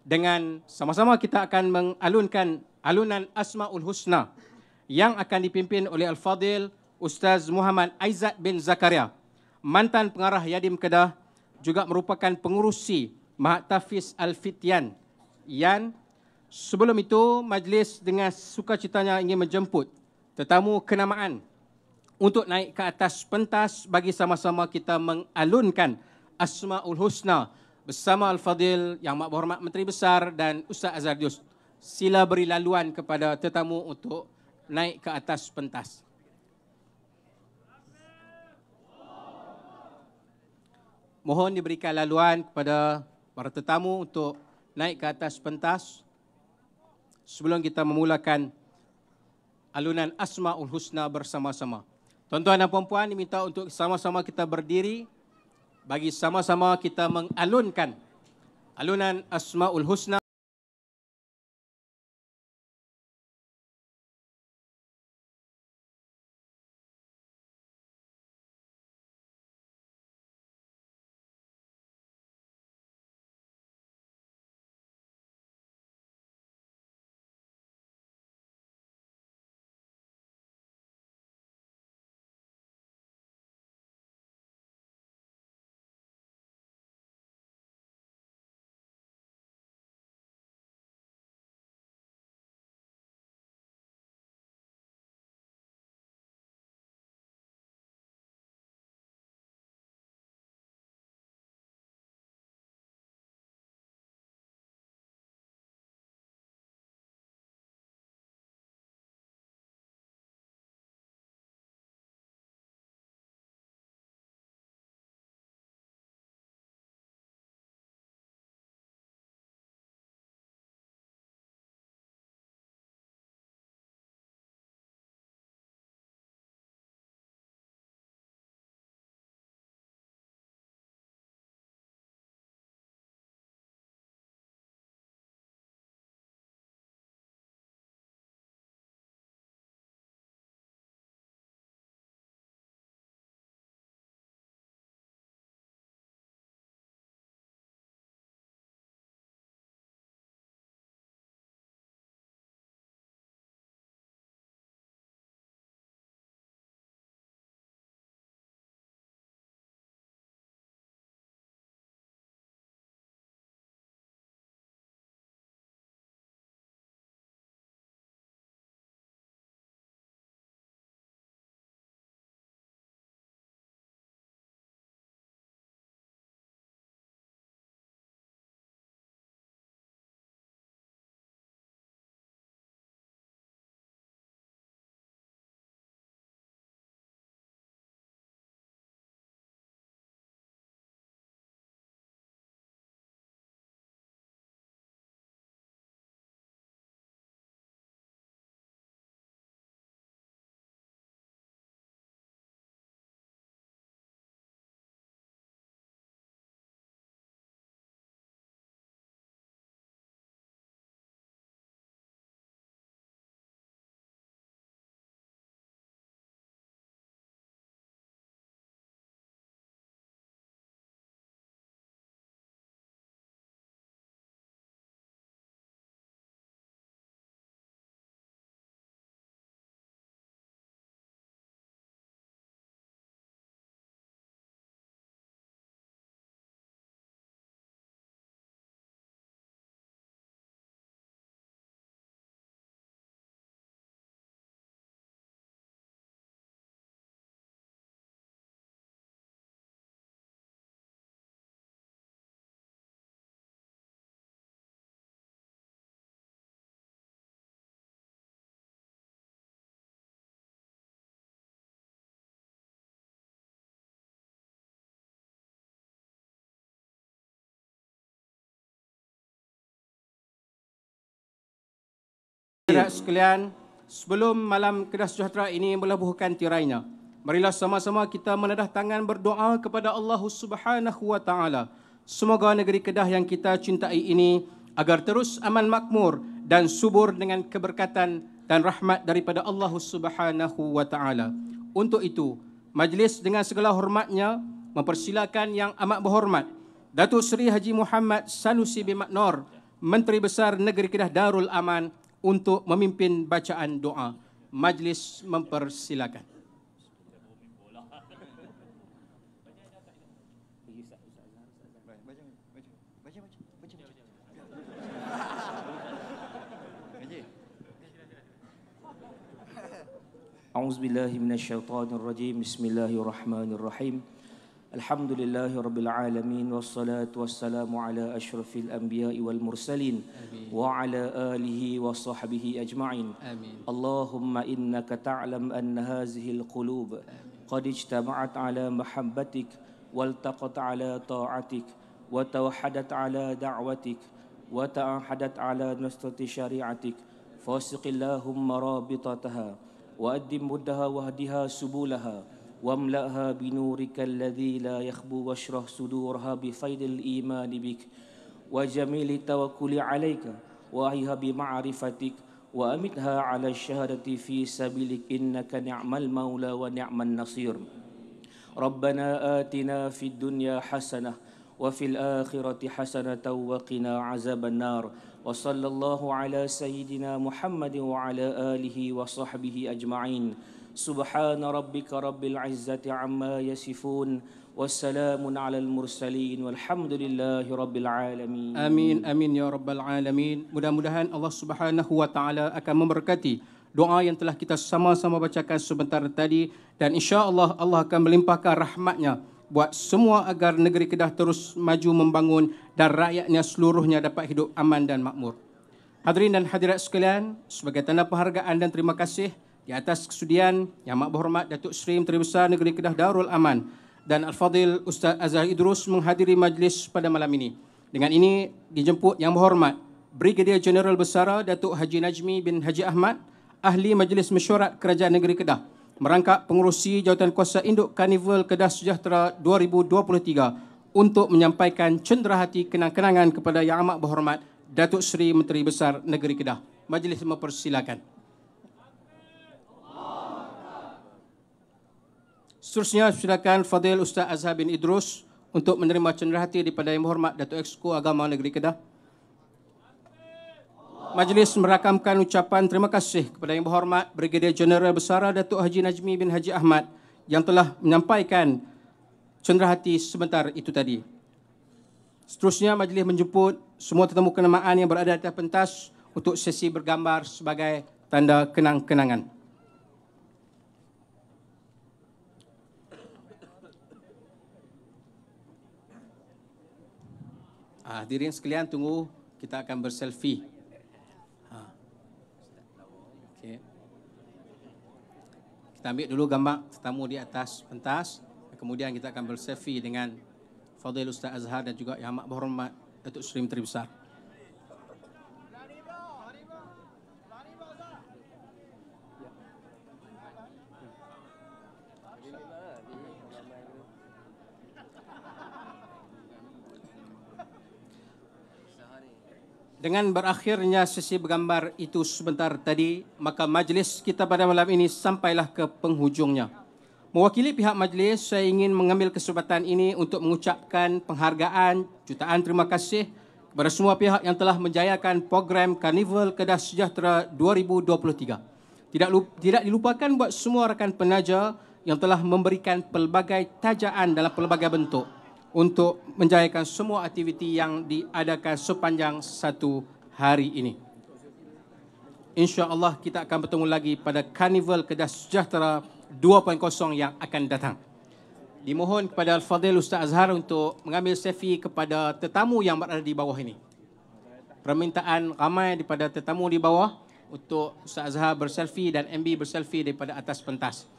dengan sama-sama kita akan mengalunkan alunan Asmaul Husna yang akan dipimpin oleh Al-Fadil Ustaz Muhammad Aizat bin Zakaria, mantan pengarah Yadim Kedah, juga merupakan pengurusi Mahat Tafiz Al-Fityan yang Sebelum itu, majlis dengan sukacitanya ingin menjemput tetamu kenamaan untuk naik ke atas pentas bagi sama-sama kita mengalunkan Asmaul Husna bersama Al-Fadhil Yang Mak Berhormat Menteri Besar dan Ustaz Azardius. Sila beri laluan kepada tetamu untuk naik ke atas pentas. Mohon diberikan laluan kepada para tetamu untuk naik ke atas pentas sebelum kita memulakan alunan Asmaul Husna bersama-sama. Tuan-tuan dan puan-puan diminta untuk sama-sama kita berdiri bagi sama-sama kita mengalunkan alunan Asmaul Husna Kedah sekalian, sebelum malam Kedah Sejahtera ini melabuhkan tirainya, marilah sama-sama kita menedah tangan berdoa kepada Allah Subhanahu Wa Semoga negeri Kedah yang kita cintai ini agar terus aman makmur dan subur dengan keberkatan dan rahmat daripada Allah Subhanahu Wa Untuk itu, majlis dengan segala hormatnya mempersilakan yang amat berhormat, Datuk Seri Haji Muhammad Sanusi bin Maknor, Menteri Besar Negeri Kedah Darul Aman, untuk memimpin bacaan doa. Majlis mempersilakan. أعوذ بالله من الشيطان الرجيم بسم الله الرحمن الرحيم الحمد لله رب العالمين والصلاة والسلام على أشرف الأنبياء والمرسلين آمين. وعلى آله وصحبه أجمعين آمين. اللهم إنك تعلم أن هذه القلوب قد اجتمعت على محبتك والتقت على طاعتك وتوحدت على دعوتك وتأحدت على نصرة شريعتك فاسق اللهم رابطتها وأدم مدها واهدها سبلها واملأها بنورك الذي لا يخبو واشرح صدورها بفيض الإيمان بك وجميل التوكل عليك وأحيها بمعرفتك وأمتها على الشهادة في سبيلك إنك نعم المولى ونعم النصير ربنا آتنا في الدنيا حسنة وفي الآخرة حسنة وقنا عذاب النار وصلى الله على سيدنا محمد وعلى آله وصحبه أجمعين سبحان ربك رب العزة عما يصفون والسلام على المرسلين والحمد لله رب العالمين امين امين يا رب العالمين mudah-mudahan Allah Subhanahu wa taala akan memberkati doa yang telah kita sama-sama bacakan sebentar tadi dan insya Allah Allah akan melimpahkan rahmatnya buat semua agar negeri kita terus maju membangun dan rakyatnya seluruhnya dapat hidup aman dan makmur. Hadirin dan hadirat sekalian, sebagai tanda penghargaan dan terima kasih, di atas kesudian Yang Mak Berhormat Datuk Seri Menteri Besar Negeri Kedah Darul Aman dan Al-Fadhil Ustaz Azhar Idrus menghadiri majlis pada malam ini. Dengan ini dijemput Yang Berhormat Brigadier General Besara Datuk Haji Najmi bin Haji Ahmad, Ahli Majlis Mesyuarat Kerajaan Negeri Kedah, merangkap pengurusi jawatan kuasa Induk Karnival Kedah Sejahtera 2023 untuk menyampaikan cenderahati kenang-kenangan kepada Yang Amat Berhormat Datuk Seri Menteri Besar Negeri Kedah. Majlis mempersilakan. Seterusnya, silakan Fadil Ustaz Azhar bin Idrus untuk menerima cenderahati daripada Yang Berhormat Datuk Exko Agama Negeri Kedah. Majlis merakamkan ucapan terima kasih kepada Yang Berhormat Brigadier General Besara Datuk Haji Najmi bin Haji Ahmad yang telah menyampaikan cenderahati sebentar itu tadi. Seterusnya, majlis menjemput semua tetamu kenamaan yang berada di atas pentas untuk sesi bergambar sebagai tanda kenang-kenangan. Ah, hadirin sekalian tunggu kita akan berselfie. Ha. Okay. Kita ambil dulu gambar tetamu di atas pentas. Kemudian kita akan berselfie dengan Fadil Ustaz Azhar dan juga Yang Amat Berhormat Datuk Seri Menteri Besar. Dengan berakhirnya sesi bergambar itu sebentar tadi, maka majlis kita pada malam ini sampailah ke penghujungnya. Mewakili pihak majlis, saya ingin mengambil kesempatan ini untuk mengucapkan penghargaan jutaan terima kasih kepada semua pihak yang telah menjayakan program Karnival Kedah Sejahtera 2023. Tidak, lupa, tidak dilupakan buat semua rakan penaja yang telah memberikan pelbagai tajaan dalam pelbagai bentuk untuk menjayakan semua aktiviti yang diadakan sepanjang satu hari ini. Insya Allah kita akan bertemu lagi pada Karnival Kedah Sejahtera 2.0 yang akan datang. Dimohon kepada Al-Fadhil Ustaz Azhar untuk mengambil selfie kepada tetamu yang berada di bawah ini. Permintaan ramai daripada tetamu di bawah untuk Ustaz Azhar berselfie dan MB berselfie daripada atas pentas.